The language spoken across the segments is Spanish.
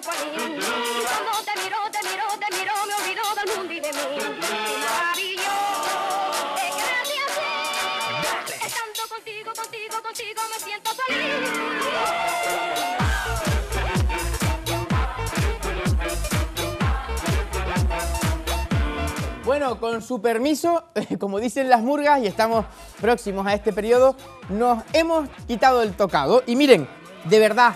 a Y cuando te miró, te miró, te miró, me olvidó del mundo y de mí. Maravilloso, gracia sí. Estando contigo, contigo, contigo me siento feliz. Bueno, con su permiso, como dicen las murgas, y estamos próximos a este periodo, nos hemos quitado el tocado. Y miren, de verdad,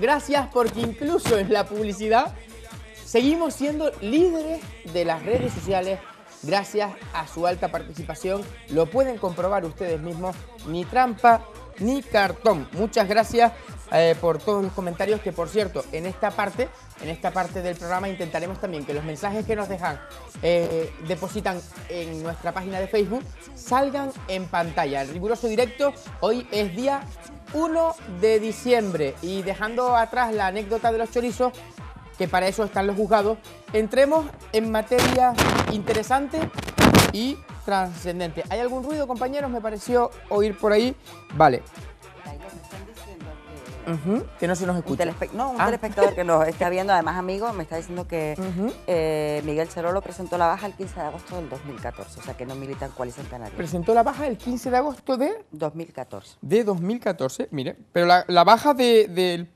Gracias porque incluso en la publicidad seguimos siendo líderes de las redes sociales gracias a su alta participación. Lo pueden comprobar ustedes mismos. Ni trampa ni cartón. Muchas gracias eh, por todos los comentarios que por cierto en esta parte en esta parte del programa intentaremos también que los mensajes que nos dejan eh, depositan en nuestra página de Facebook salgan en pantalla. El riguroso directo hoy es día 1 de diciembre. Y dejando atrás la anécdota de los chorizos, que para eso están los juzgados, entremos en materia interesante y trascendente. ¿Hay algún ruido, compañeros? Me pareció oír por ahí. Vale. Que no se nos escucha. no, un ah. telespectador que nos está viendo, además amigo, me está diciendo que eh, Miguel Cerolo presentó la baja el 15 de agosto del 2014, o sea que no militan es el Canarias. Presentó la baja el 15 de agosto de... 2014. De 2014, mire, pero la, baja del,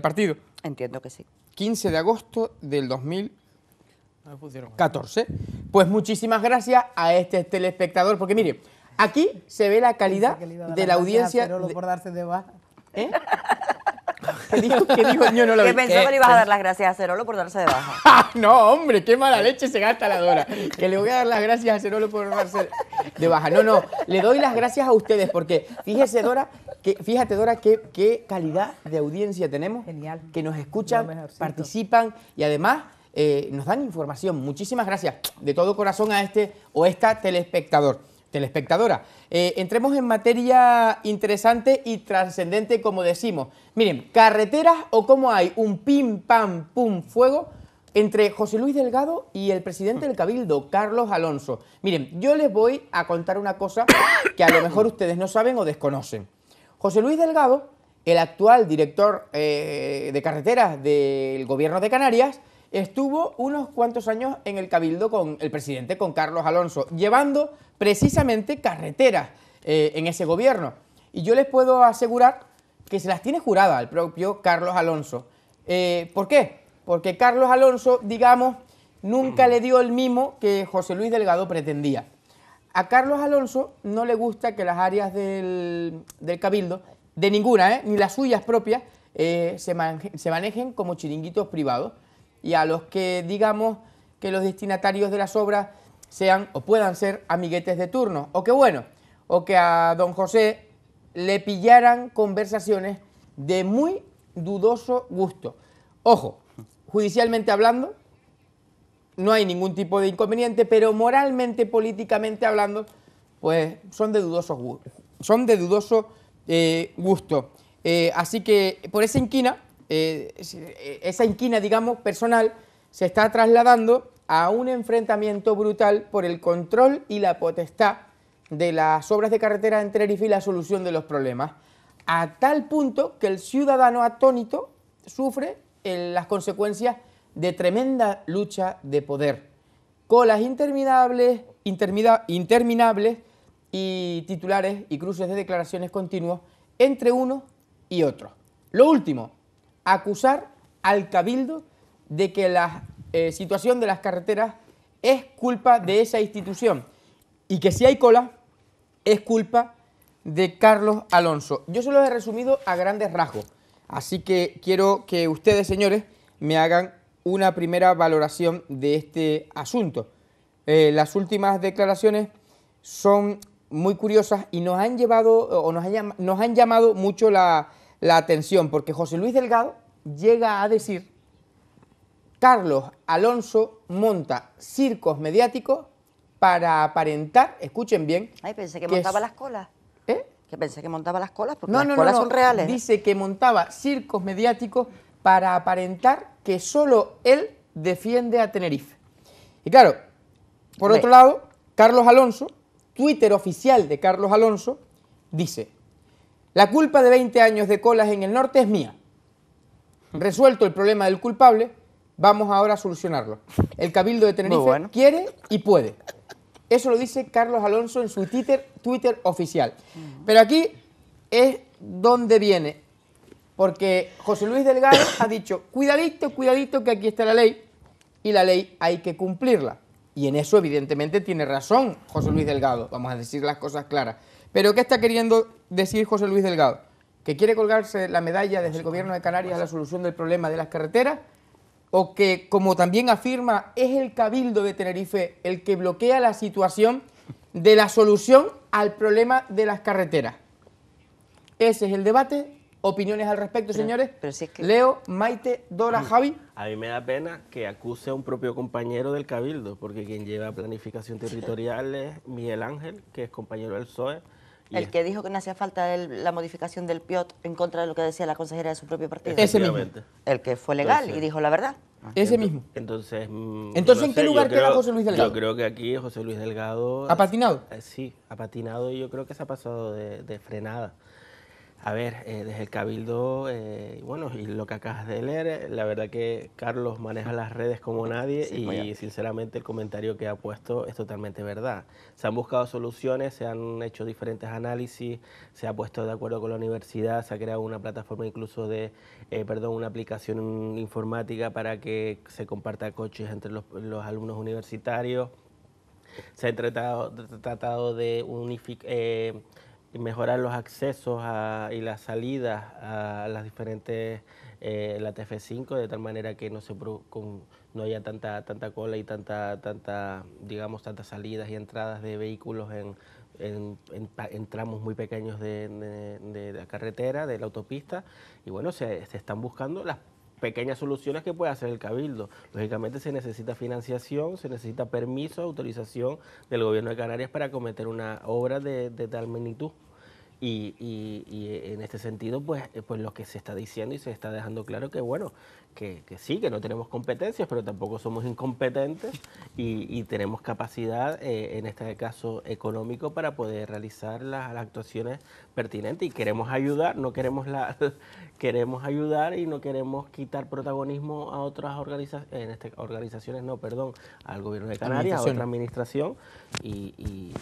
partido. Entiendo que sí. 15 de agosto del 2014. Pues muchísimas gracias a este telespectador, porque mire, aquí se ve la calidad, de, la, audiencia. De, por darse de baja. ¿Eh? ¿Qué dijo? no lo Que pensó que le ibas a dar las gracias a Cerolo por darse de baja. Ah, no, hombre, qué mala leche se gasta la Dora. Que le voy a dar las gracias a Cerolo por darse de baja. No, no, le doy las gracias a ustedes porque fíjese, Dora, que, fíjate, Dora, qué, qué calidad de audiencia tenemos. Genial. Que nos escuchan, participan y además eh, nos dan información. Muchísimas gracias de todo corazón a este o esta telespectador telespectadora. Eh, entremos en materia interesante y trascendente, como decimos. Miren, carreteras o cómo hay un pim, pam, pum, fuego entre José Luis Delgado y el presidente del Cabildo, Carlos Alonso. Miren, yo les voy a contar una cosa que a lo mejor ustedes no saben o desconocen. José Luis Delgado, el actual director eh, de carreteras del gobierno de Canarias, estuvo unos cuantos años en el Cabildo con el presidente, con Carlos Alonso, llevando precisamente carreteras eh, en ese gobierno. Y yo les puedo asegurar que se las tiene jurada al propio Carlos Alonso. Eh, ¿Por qué? Porque Carlos Alonso, digamos, nunca le dio el mimo que José Luis Delgado pretendía. A Carlos Alonso no le gusta que las áreas del, Cabildo, de ninguna, eh, ni las suyas propias, se manejen como chiringuitos privados y a los que digamos que los destinatarios de las obras sean o puedan ser amiguetes de turno. O que bueno, o que a don José le pillaran conversaciones de muy dudoso gusto. Ojo, judicialmente hablando, no hay ningún tipo de inconveniente, pero moralmente, políticamente hablando, pues son de dudoso, son de dudoso eh, gusto. Eh, así que por esa inquina, eh, eh, esa inquina, digamos, personal, se está trasladando a un enfrentamiento brutal por el control y la potestad de las obras de carretera en Tenerife y la solución de los problemas, a tal punto que el ciudadano atónito sufre las consecuencias de tremenda lucha de poder, colas interminables, y titulares y cruces de declaraciones continuos entre uno y otro Lo último, acusar al cabildo de que la eh, situación de las carreteras es culpa de esa institución y que si hay cola es culpa de Carlos Alonso. Yo se los he resumido a grandes rasgos, así que quiero que ustedes, señores, me hagan una primera valoración de este asunto. Eh, las últimas declaraciones son muy curiosas y nos han llevado o nos han llamado mucho la la atención, porque José Luis Delgado llega a decir, Carlos Alonso monta circos mediáticos para aparentar, escuchen bien. Ay, pensé que, montaba las colas. ¿Eh? Que pensé que montaba las colas, porque no, las no, no, son reales. Dice que montaba circos mediáticos para aparentar que solo él defiende a Tenerife. Y claro, por otro lado, Carlos Alonso, Twitter oficial de Carlos Alonso, dice, la culpa de 20 años de colas en el norte es mía. Resuelto el problema del culpable, vamos ahora a solucionarlo. El Cabildo de Tenerife quiere y puede. Eso lo dice Carlos Alonso en su Twitter oficial. Pero aquí es donde viene. Porque José Luis Delgado ha dicho, cuidadito, cuidadito, que aquí está la ley y la ley hay que cumplirla. Y en eso evidentemente tiene razón José Luis Delgado, vamos a decir las cosas claras. Pero ¿qué está queriendo decir José Luis Delgado? ¿Que quiere colgarse la medalla desde el gobierno de Canarias a la solución del problema de las carreteras? ¿O que, como también afirma, es el Cabildo de Tenerife el que bloquea la situación de la solución al problema de las carreteras? Ese es el debate opiniones al respecto, señores. Leo, Maite, Dora, mm. Javi. A mí me da pena que acuse a un propio compañero del Cabildo, porque quien lleva planificación territorial es Miguel Ángel, que es compañero del PSOE, el que dijo que no hacía falta la modificación del PIOT en contra de lo que decía la consejera de su propio partido. Ese mismo. El que fue legal y dijo la verdad. Ah, Ese mismo. Entonces, mm, Entonces ¿en qué lugar queda José Luis Delgado? Yo creo que aquí José Luis Delgado... ¿Ha patinado? Eh, sí, ha patinado y yo creo que se ha pasado de frenada. A ver, eh, desde el Cabildo, eh, bueno, y lo que acabas de leer, eh, la verdad que Carlos maneja las redes como nadie y pues sinceramente el comentario que ha puesto es totalmente verdad. Se han buscado soluciones, se han hecho diferentes análisis, se ha puesto de acuerdo con la universidad, se ha creado una plataforma incluso de, perdón, una aplicación informática para que se comparta coches entre los, alumnos universitarios. Se ha tratado de unificar mejorar los accesos a, y las salidas a las diferentes, eh, la TF5, de tal manera que no se con, no haya tanta tanta cola y tanta tanta digamos tantas salidas y entradas de vehículos en, en, tramos muy pequeños de, la carretera, de la autopista. Y bueno, se están buscando las pequeñas soluciones que puede hacer el Cabildo. Lógicamente se necesita financiación, se necesita permiso, autorización del gobierno de Canarias para cometer una obra de, tal magnitud. Y, en este sentido, pues, eh, pues lo que se está diciendo y se está dejando claro que, bueno, que, sí, que no tenemos competencias, pero tampoco somos incompetentes y, tenemos capacidad, eh, en este caso económico, para poder realizar las, actuaciones pertinentes y queremos ayudar, no queremos la queremos ayudar y no queremos quitar protagonismo a otras este, organizaciones, no, perdón, al gobierno de Canarias, a otra administración y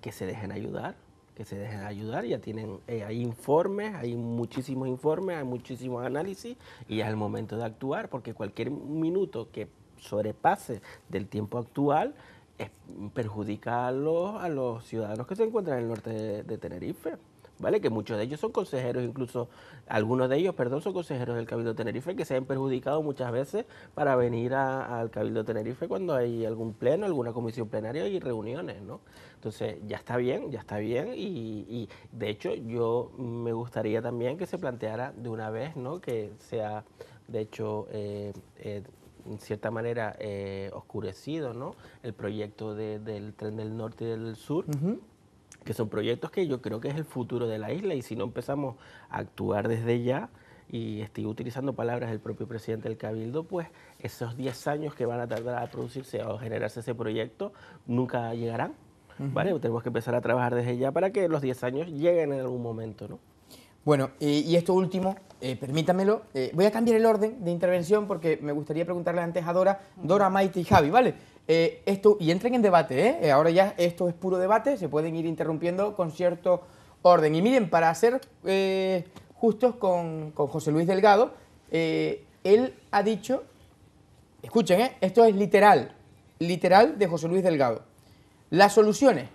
que se dejen ayudar que se dejen ayudar, ya tienen, eh, hay informes, hay muchísimos informes, hay muchísimos análisis y es el momento de actuar porque cualquier minuto que sobrepase del tiempo actual es, perjudica a los, ciudadanos que se encuentran en el norte de Tenerife. ¿vale? Que muchos de ellos son consejeros, incluso algunos de ellos, perdón, son consejeros del Cabildo de Tenerife que se han perjudicado muchas veces para venir al Cabildo de Tenerife cuando hay algún pleno, alguna comisión plenaria y reuniones, ¿no? Entonces, ya está bien, ya está bien y, de hecho yo me gustaría también que se planteara de una vez, ¿no? Que sea, de hecho, eh, eh, en cierta manera eh, oscurecido ¿no? el proyecto del tren del norte y del sur, que son proyectos que yo creo que es el futuro de la isla y si no empezamos a actuar desde ya, y estoy utilizando palabras del propio presidente del Cabildo, pues esos 10 años que van a tardar a producirse o generarse ese proyecto nunca llegarán. ¿vale? Tenemos que empezar a trabajar desde ya para que los 10 años lleguen en algún momento. ¿no? Bueno, y esto último, eh, permítamelo, eh, voy a cambiar el orden de intervención porque me gustaría preguntarle antes a Dora, Dora, Maite y Javi, ¿vale? Eh, esto, y entren en debate, ¿eh? Eh, ahora ya esto es puro debate, se pueden ir interrumpiendo con cierto orden. Y miren, para ser justos con, con, José Luis Delgado, él ha dicho, escuchen, esto es literal, literal de José Luis Delgado. Las soluciones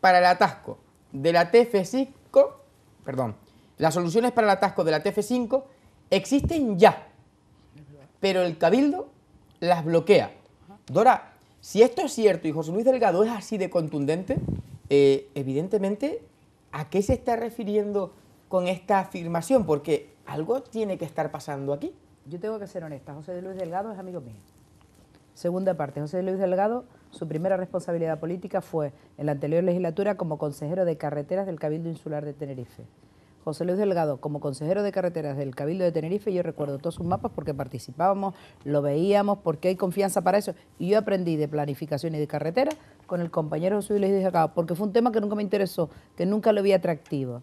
para el atasco de la TF5, perdón, las soluciones para el atasco de la TF5 existen ya, pero el Cabildo las bloquea. Dora, si esto es cierto y José Luis Delgado es así de contundente, eh, evidentemente, ¿a qué se está refiriendo con esta afirmación? Porque algo tiene que estar pasando aquí. Yo tengo que ser honesta, José Luis Delgado es amigo mío. Segunda parte, José Luis Delgado, su primera responsabilidad política fue en la anterior legislatura como consejero de carreteras del Cabildo Insular de Tenerife. José Luis Delgado como consejero de carreteras del Cabildo de Tenerife, yo recuerdo todos sus mapas porque participábamos, lo veíamos, porque hay confianza para eso. Y yo aprendí de planificación y de carretera con el compañero José Luis Delgado, porque fue un tema que nunca me interesó, que nunca lo vi atractivo.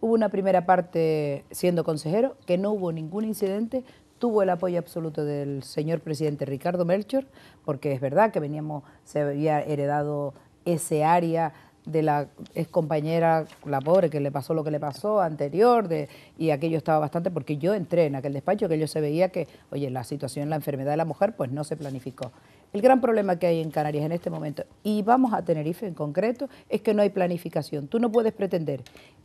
Hubo una primera parte siendo consejero, que no hubo ningún incidente, tuvo el apoyo absoluto del señor presidente Ricardo Melchor, porque es verdad que veníamos, se había heredado ese área de la ex compañera, la pobre, que le pasó lo que le pasó anterior, y aquello estaba bastante, porque yo entré en aquel despacho, que yo se veía que, oye, la situación, la enfermedad de la mujer, pues no se planificó. El gran problema que hay en Canarias en este momento, y vamos a Tenerife en concreto, es que no hay planificación. Tú no puedes pretender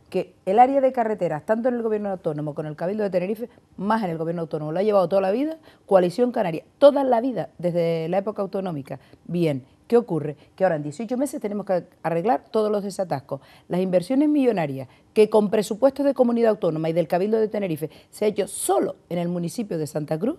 que el área de carreteras, tanto en el gobierno autónomo con el Cabildo de Tenerife, más en el gobierno autónomo, lo ha llevado toda la vida, coalición canaria, toda la vida, desde la época autonómica. Bien, ¿Qué ocurre? Que ahora en 18 meses tenemos que arreglar todos los desatascos. Las inversiones millonarias que con presupuestos de comunidad autónoma y del Cabildo de Tenerife se ha hecho solo en el municipio de Santa Cruz,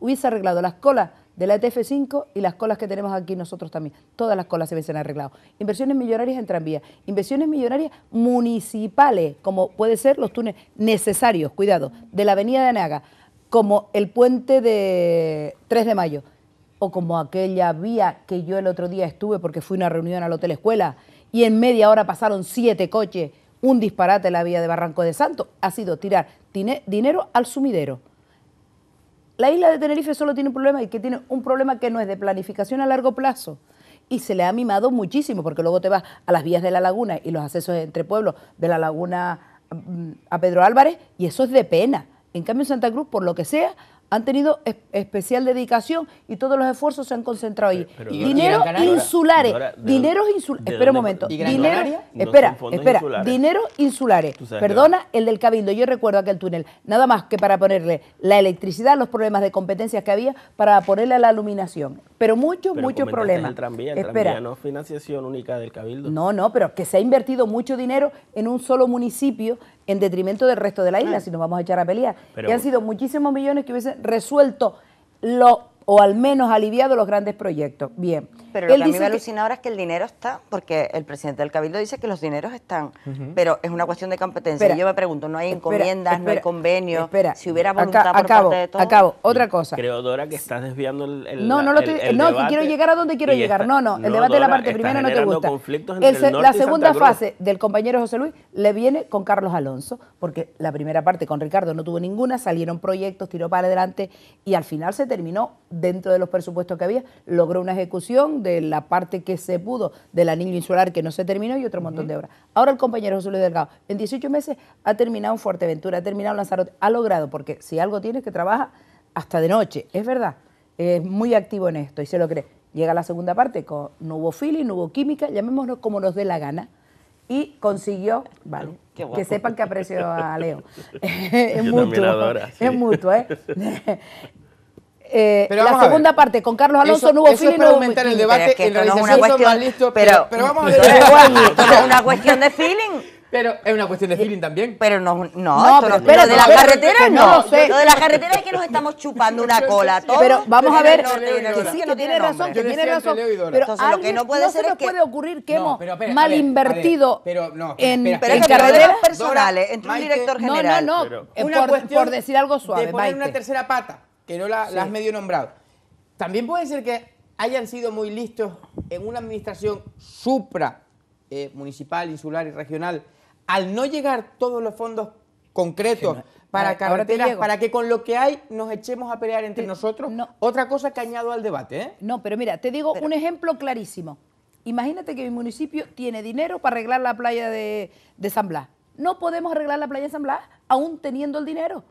hubiese arreglado las colas de la etf 5 y las colas que tenemos aquí nosotros también. Todas las colas se hubiesen arreglado. Inversiones millonarias en tranvía, inversiones millonarias municipales, como pueden ser los túneles necesarios, cuidado, de la avenida de Anaga, como el puente de 3 de mayo o como aquella vía que yo el otro día estuve porque fui a una reunión al Hotel Escuela y en media hora pasaron siete coches, un disparate en la vía de Barranco de Santo, ha sido tirar dinero al sumidero. La isla de Tenerife solo tiene un problema y que tiene un problema que no es de planificación a largo plazo. Y se le ha mimado muchísimo, porque luego te vas a las vías de la laguna y los accesos entre pueblos de la laguna mm, a Pedro Álvarez, y eso es de pena. En cambio, en Santa Cruz, por lo que sea, han tenido especial dedicación y todos los esfuerzos se han concentrado ahí. Dinero insulares, dineros insulares, espera un momento, dinero, espera, espera, insulares. insulares, perdona el del cabildo, yo recuerdo aquel túnel, nada más que para ponerle la electricidad, los problemas de competencias que había, para ponerle la iluminación, pero muchos, muchos problemas. El espera. financiación única del cabildo. No, no, pero que se ha invertido mucho dinero en un solo municipio en detrimento del resto de la isla, si nos vamos a echar a pelear. y han sido muchísimos millones que hubiesen resuelto lo o al menos aliviado los grandes proyectos. Bien. Pero lo que a mí alucina ahora es que el dinero está, porque el presidente del Cabildo dice que los dineros están, pero es una cuestión de competencia. yo me pregunto, ¿no hay encomiendas, no hay convenios? Espera, si hubiera voluntad por acabo, parte de todos. Acabo, otra cosa. Creo, Dora, que estás desviando el, el No, no lo estoy, no, quiero llegar a donde quiero llegar. no, no, el debate de la parte primera no te gusta. la segunda fase del compañero José Luis le viene con Carlos Alonso, porque la primera parte con Ricardo no tuvo ninguna, salieron proyectos, tiró para adelante y al final se terminó dentro de los presupuestos que había, logró una ejecución de la parte que se pudo de la anillo insular que no se terminó y otro montón de obras. Ahora el compañero José Luis Delgado, en 18 meses ha terminado en Fuerteventura, ha terminado Lanzarote, ha logrado, porque si algo tiene que trabaja hasta de noche, es verdad, es muy activo en esto y se lo cree. Llega la segunda parte, con, no hubo feeling, no hubo química, llamémonos como nos dé la gana, y consiguió, que sepan que aprecio a Leo. es, mutuo, es mutuo, ¿eh? Eh, la segunda parte con Carlos Alonso no hubo eso feeling, no aumentar el debate, no una cuestión, pero, vamos a ver. es una cuestión de feeling. Pero es una cuestión de feeling también. Pero no, no, pero, de la carretera no. Lo de la carretera es que nos estamos chupando una cola. pero vamos a ver, que sí, que tiene razón, que tiene razón. Pero lo que no puede ser es que puede ocurrir que hemos mal invertido en carreteras personales, entre un director general. No, no, eh, no, por decir algo suave. De poner una tercera pata que no la, has medio nombrado. También puede ser que hayan sido muy listos en una administración supra eh, municipal, insular y regional, al no llegar todos los fondos concretos para carreteras, para que con lo que hay nos echemos a pelear entre nosotros, otra cosa que añado al debate. ¿eh? No, pero mira, te digo un ejemplo clarísimo. Imagínate que mi municipio tiene dinero para arreglar la playa de, de San Blas. No podemos arreglar la playa de San Blas aún teniendo el dinero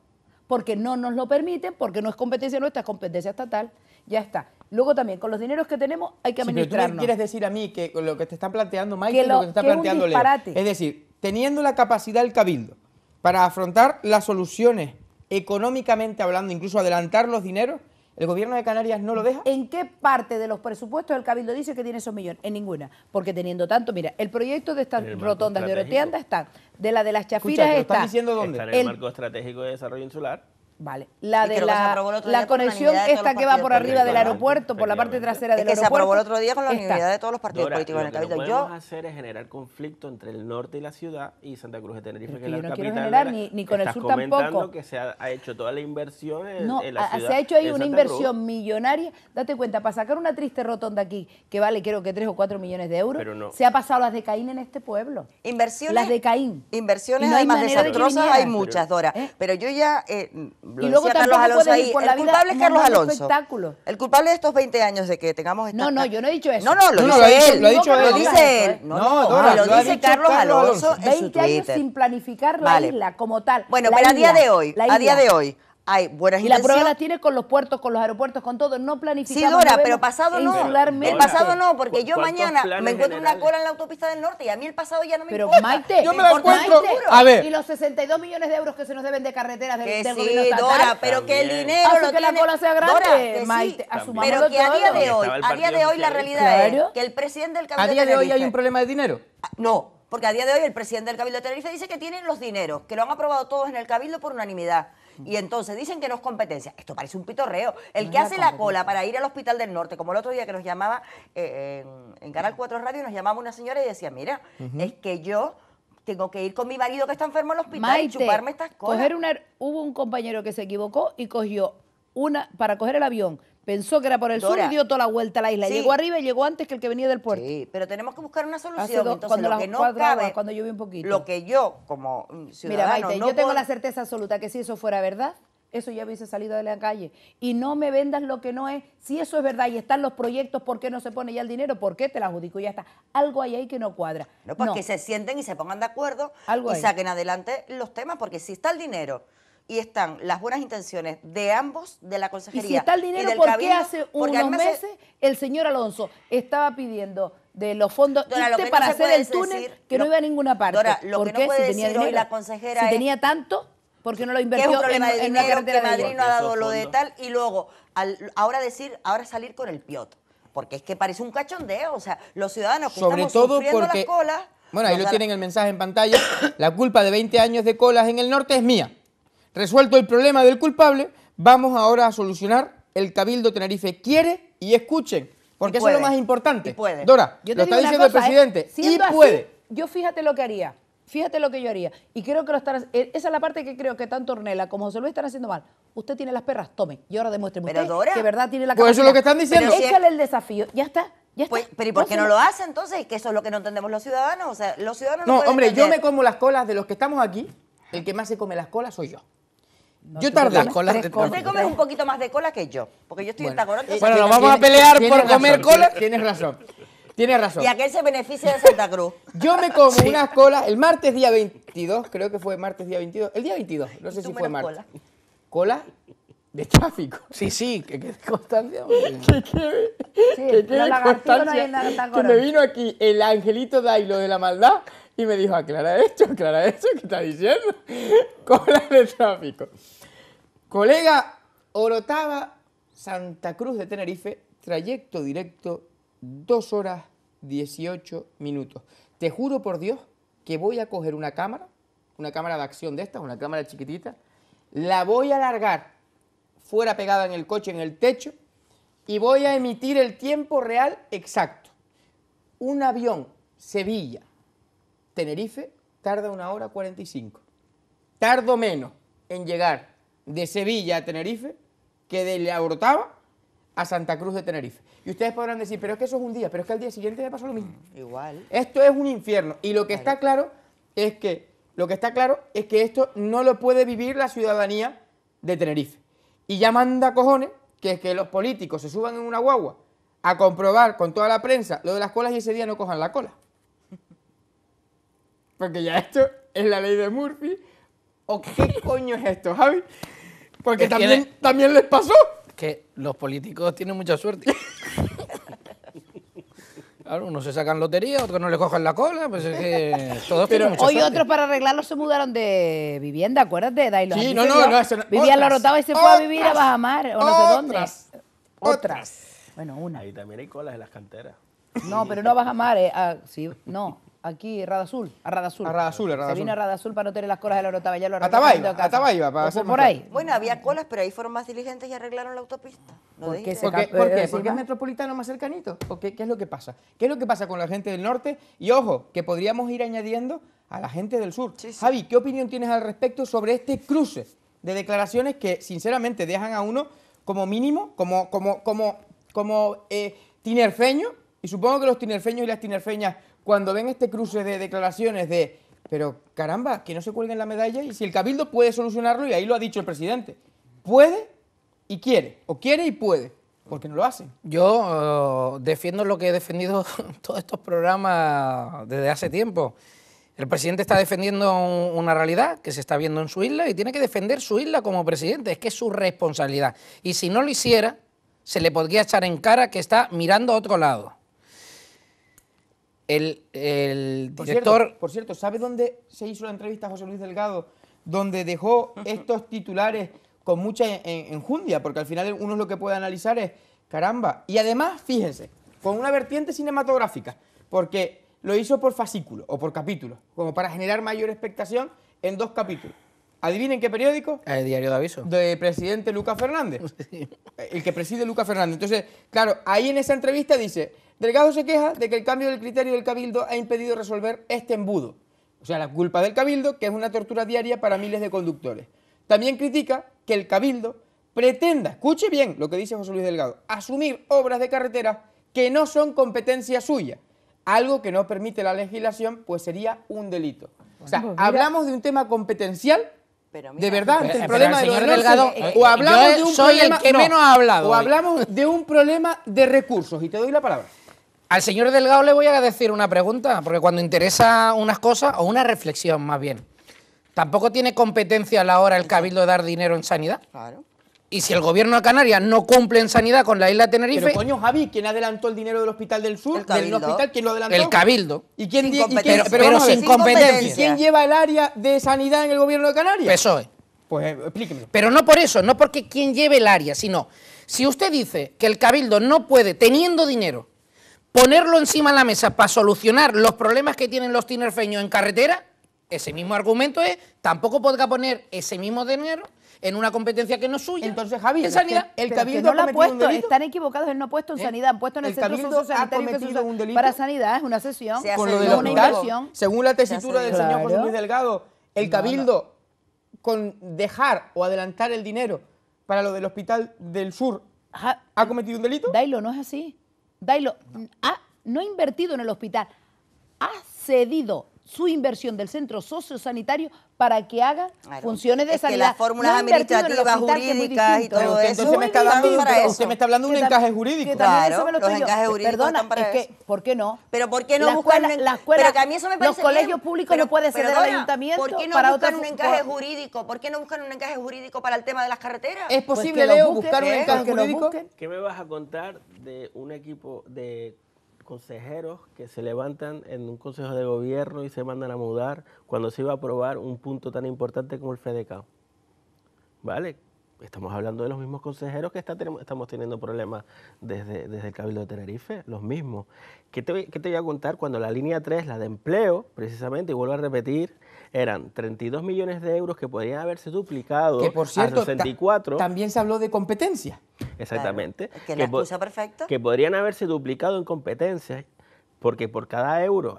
porque no nos lo permiten, porque no es competencia nuestra, es competencia estatal. Ya está. Luego también, con los dineros que tenemos hay que administrarnos. quieres decir a mí que lo que te está planteando Mike lo, que te está planteando es, es decir, teniendo la capacidad del cabildo para afrontar las soluciones económicamente hablando, incluso adelantar los dineros, el gobierno de Canarias no lo deja. ¿En qué parte de los presupuestos del Cabildo dice que tiene esos millones? En ninguna. Porque teniendo tanto, mira, el proyecto de estas eh, rotondas de Oroteanda está, de la de las chafiras Escucha, está. diciendo dónde? en el, marco estratégico de desarrollo insular. Vale. La de la, la conexión esta que va por arriba del aeropuerto, por la parte trasera del aeropuerto. que se aprobó el otro día con la unidad de todos los partidos políticos lo en el Cabildo. Lo que no podemos hacer es generar conflicto entre el norte y la ciudad y Santa Cruz de Tenerife, que es la no quiero Generar, ni, ni, con el sur tampoco. que se ha, hecho toda la inversión en, la ciudad. Se ha hecho ahí una inversión millonaria. Date cuenta, para sacar una triste rotonda aquí, que vale creo que 3 o 4 millones de euros, se ha pasado las de Caín en este pueblo. Inversiones. Las de Caín. Inversiones, además desastrosas, hay muchas, Dora. Pero ¿eh? yo ya eh, y luego decía Carlos Alonso ahí, el culpable es Carlos Alonso. El culpable de estos 20 años de que tengamos esta... No, no, yo no he dicho eso. No, no, lo, no, dice, lo él. Ha dicho, lo, lo dice él. No, no, lo, dice Carlos Alonso 20 años sin planificar la isla como tal. Bueno, pero a día de hoy, a día de hoy, buenas Y la prueba la tiene con los puertos, con los aeropuertos, con todo. No planificamos. Sí, Dora, pero pasado no. El pasado no, porque yo mañana me encuentro una cola en la autopista del norte y a mí el pasado ya no me pero importa. Maite, yo me la encuentro. a ver. Y los 62 millones de euros que se nos deben de carreteras del, que sí, Dora, pero que el dinero que la cola sea grande, Maite. pero que a día de hoy, a día de hoy la realidad es que el presidente del Cabildo... ¿A día de hoy hay un problema de dinero? Ah, no, porque a día de hoy el presidente del Cabildo de Tenerife dice que tienen los dineros, que lo han aprobado todos en el Cabildo por unanimidad. Y entonces dicen que no es competencia. Esto parece un pitorreo. El que hace la cola para ir al Hospital del Norte, como el otro día que nos llamaba eh, en, Canal 4 Radio, nos llamaba una señora y decía, mira, es que yo tengo que ir con mi marido que está enfermo al hospital y chuparme estas cosas. Coger una, hubo un compañero que se equivocó y cogió una, para coger el avión, Pensó que era por el sur y dio toda la vuelta a la isla. Llegó arriba y llegó antes que el que venía del puerto. Sí, pero tenemos que buscar una solución. cuando lo que no cuando llueve un poquito. Lo que yo, como ciudadano... Mira, Maite, yo tengo la certeza absoluta que si eso fuera verdad, eso ya hubiese salido de la calle. Y no me vendas lo que no es. Si eso es verdad y están los proyectos, ¿por qué no se pone ya el dinero? ¿Por qué te la adjudico ya está? Algo hay ahí que no cuadra. No, porque pues se sienten y se pongan de acuerdo y saquen adelante los temas, porque si está el dinero, y están las buenas intenciones de ambos, de la consejería. Y si está el dinero, ¿por qué hace unos meses el señor Alonso estaba pidiendo de los fondos para hacer el túnel que no, iba a ninguna parte? Dora, lo que puede decir hoy la consejera tenía tanto, porque no lo invirtió en, de Madrid no ha dado lo de tal y luego ahora decir, ahora salir con el pioto? Porque es que parece un cachondeo, o sea, los ciudadanos que Sobre estamos todo sufriendo porque, las colas... Bueno, ahí lo tienen el mensaje en pantalla. la culpa de 20 años de colas en el norte es mía. Resuelto el problema del culpable, vamos ahora a solucionar el Cabildo Tenerife quiere y escuchen, porque eso es lo más importante. puede. Dora, lo está diciendo el ¿eh? presidente. y puede. yo fíjate lo que haría. Fíjate lo que yo haría. Y creo que lo están eh, Esa es la parte que creo que tanto Ornella como José Luis están haciendo mal. Usted tiene las perras, tome. Y ahora demuestre usted que verdad tiene la Pues eso es lo que están diciendo. Échale el desafío. Ya está. Pues, pero ¿y por qué no, lo hace entonces? Que eso es lo que no entendemos los ciudadanos. O sea, los ciudadanos no. hombre, yo me como las colas de los que estamos aquí. El que más se come las colas soy yo yo tardé. Las comes. Usted come un poquito más de cola que yo, porque yo estoy en Tacoronte. Bueno, nos vamos a pelear por comer cola. Tienes razón. Tienes razón. Y aquel se beneficia de Santa Cruz. Yo me como sí. unas colas el martes día 22, creo que fue martes día 22. El día 22, no sé si fue martes. Cola? de tráfico. Sí, sí, que quede constancia. que quede, sí, que, quede constancia, que me vino aquí el angelito Dailo de la maldad y me dijo, aclara esto, aclara esto, ¿qué está diciendo? Cola de tráfico. Colega Orotava, Santa Cruz de Tenerife, trayecto directo, 2 horas 18 minutos. Te juro por Dios que voy a coger una cámara, una cámara de acción de esta, una cámara chiquitita, la voy a alargar fuera pegada en el coche, en el techo, y voy a emitir el tiempo real exacto. Un avión, Sevilla, Tenerife tarda una hora 45. Tardo menos en llegar de Sevilla a Tenerife que de la Orotava a Santa Cruz de Tenerife. Y ustedes podrán decir, pero es que eso es un día, pero es que al día siguiente me pasó lo mismo. Mm, igual. Esto es un infierno. Y lo que está claro es que lo que está claro es que esto no lo puede vivir la ciudadanía de Tenerife. Y ya manda cojones que es que los políticos se suban en una guagua a comprobar con toda la prensa lo de las colas y ese día no cojan la cola. Porque ya esto es la ley de Murphy. ¿O qué coño es esto, Javi? Porque también, también les pasó. que los políticos tienen mucha suerte. Claro, unos se sacan lotería, otros no les cojan la cola, pues es que todos tienen hoy suerte. otros para arreglarlo se mudaron de vivienda, acuérdate, Dailo. Sí, no, no, no, Vivía en la y se fue a vivir a Bajamar, o no sé dónde. Otras. Otras. Bueno, una. Ahí también hay colas en las canteras. No, pero no a Bajamar, eh, sí, no aquí Azul? a Radazul. A Radazul, a Azul. Se vino a Azul para no tener las colas de la Orotava, ya lo a va para hacer por ahí. Bueno, había colas, pero ahí fueron más diligentes y arreglaron la autopista. ¿No ¿Por, qué eh, eh, ¿Por, qué? es metropolitano más cercanito? qué, es lo que pasa? ¿Qué es lo que pasa con la gente del norte? Y ojo, que podríamos ir añadiendo a la gente del sur. Javi, ¿qué opinión tienes al respecto sobre este cruce de declaraciones que, sinceramente, dejan a uno como mínimo, como, como, como, como eh, tinerfeño, y supongo que los tinerfeños y las tinerfeñas cuando ven este cruce de declaraciones de, pero caramba, que no se cuelguen la medalla y si el Cabildo puede solucionarlo, y ahí lo ha dicho el presidente, puede y quiere, o quiere y puede. Porque no lo hacen. Yo eh, defiendo lo que he defendido todos estos programas desde hace tiempo. El presidente está defendiendo una realidad que se está viendo en su isla y tiene que defender su isla como presidente. Es que es su responsabilidad. Y si no lo hiciera, se le podría echar en cara que está mirando a otro lado. El, director. por cierto, ¿sabe dónde se hizo la entrevista a José Luis Delgado? Donde dejó estos titulares con mucha enjundia, porque al final uno lo que puede analizar es, caramba. Y además, fíjense, con una vertiente cinematográfica, porque lo hizo por fascículo o por capítulo, como para generar mayor expectación en dos capítulos. ¿Adivinen qué periódico? El diario de aviso. De presidente Lucas Fernández. El que preside Lucas Fernández. Entonces, claro, ahí en esa entrevista dice, Delgado se queja de que el cambio del criterio del Cabildo ha impedido resolver este embudo, o sea, la culpa del Cabildo, que es una tortura diaria para miles de conductores. También critica que el Cabildo pretenda, escuche bien lo que dice José Luis Delgado, asumir obras de carretera que no son competencia suya, algo que no permite la legislación, pues sería un delito. O sea, hablamos de un tema competencial pero de verdad, el problema de Delgado, o ha hablado. O hablamos de un problema de recursos, y te doy la palabra. Al señor Delgado le voy a decir una pregunta, porque cuando interesa unas cosas, o una reflexión más bien, ¿tampoco tiene competencia a la hora el Cabildo de dar dinero en sanidad? Claro. Y si el gobierno de Canarias no cumple en sanidad con la isla de Tenerife. Pero coño, Javi, ¿quién adelantó el dinero del Hospital del Sur? El Cabildo. hospital, ¿Quién lo adelantó? El Cabildo. ¿Y quién, pero, sin, competencia. quién lleva el área de sanidad en el gobierno de Canarias? PSOE. Pues explíqueme. Pero no por eso, no porque quien lleve el área, sino si usted dice que el Cabildo no puede, teniendo dinero, ponerlo encima de la mesa para solucionar los problemas que tienen los tinerfeños en carretera, ese mismo argumento es, tampoco podrá poner ese mismo dinero en una competencia que no es suya. Entonces, Javier, el cabildo no lo puesto, están equivocados, él no ha puesto en ¿Eh? sanidad, han puesto en el, para sanidad, es una sesión, una inversión. Según la tesitura del señor José Luis Delgado, el cabildo con dejar o adelantar el dinero para lo del hospital del sur ha, ha cometido un delito. Dailo, no es así. Dailo, no. Ha, no ha invertido en el hospital, ha cedido su inversión del centro sociosanitario para que haga funciones de es sanidad. Que las fórmulas administrativas, jurídicas y todo eso. Entonces me está, hablando, usted me está hablando de un encaje jurídico. Claro, los encajes jurídicos Perdona, están para es que, ¿por qué no? Pero ¿por qué no buscan la escuela, pero a mí eso me parece Los colegios públicos no pueden ser del ayuntamiento ¿por qué no para buscan un encaje jurídico? ¿Por qué no buscan un encaje jurídico para el tema de las carreteras? ¿Es pues posible, Leo, buscar un encaje jurídico? ¿Qué me vas a contar de un equipo de consejeros que se levantan en un consejo de gobierno y se mandan a mudar cuando se iba a aprobar un punto tan importante como el FEDECA. ¿Vale? Estamos hablando de los mismos consejeros que está, estamos teniendo problemas desde, desde, el Cabildo de Tenerife, los mismos. ¿Qué te, te voy a contar cuando la línea 3, la de empleo, precisamente, y vuelvo a repetir, eran 32 millones de euros que podrían haberse duplicado a 64. También se habló de competencia. Exactamente. Que, la excusa perfecta. Que podrían haberse duplicado en competencias, porque por cada euro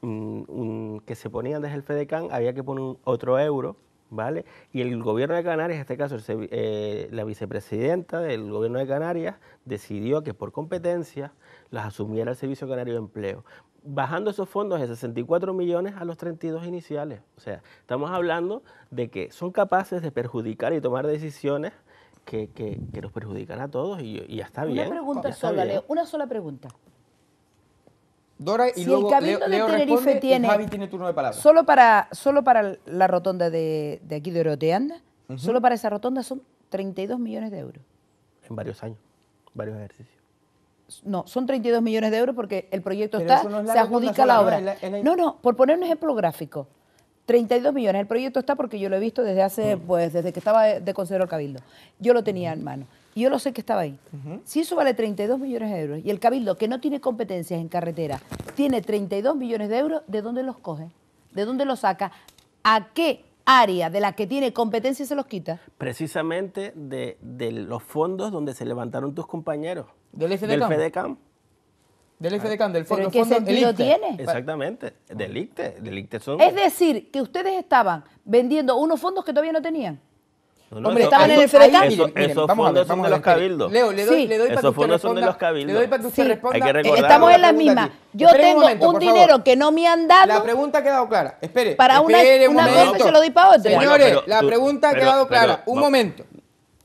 que se ponían desde el FEDECAN había que poner otro euro. ¿Vale? Y el gobierno de Canarias, en este caso eh, la vicepresidenta del gobierno de Canarias, decidió que por competencia las asumiera el Servicio Canario de Empleo bajando esos fondos de 64 millones a los 32 iniciales. O sea, estamos hablando de que son capaces de perjudicar y tomar decisiones que, que, nos perjudican a todos y, y ya está bien. Una pregunta ah, sola, una sola pregunta. Dora y si el Cabildo de Tenerife tiene, turno de palabra. Solo para, solo para la rotonda de, de aquí de Oroteanda, solo para esa rotonda son 32 millones de euros. En varios años, varios ejercicios. No, son 32 millones de euros porque el proyecto está, se adjudica la obra. No, no, por poner un ejemplo gráfico, 32 millones. El proyecto está porque yo lo he visto desde hace, mm. pues, desde que estaba eh, de consejero Cabildo. Yo lo tenía en mano. Y yo lo sé que estaba ahí. Si eso vale 32 millones de euros y el Cabildo, que no tiene competencias en carretera, tiene 32 millones de euros, ¿de dónde los coge? ¿De dónde los saca? ¿A qué área de la que tiene competencias se los quita? Precisamente de, los fondos donde se levantaron tus compañeros. ¿Del FDCAM? Del FDCAN, ah. del fondo. qué fondo, sentido tiene? Exactamente, delicte, delicte son... Es decir, que ustedes estaban vendiendo unos fondos que todavía no tenían. Hombre, estaban en el FDCAN. esos fondos son de los cabildos. Leo, le doy, le doy para esos que fondos son de los cabildos. Le doy para que usted responda. Estamos en la misma. Yo tengo un, dinero que no me han dado. La pregunta ha quedado clara. Espere. Para una, un una se lo doy para otra. Señores, la pregunta ha quedado clara. un momento.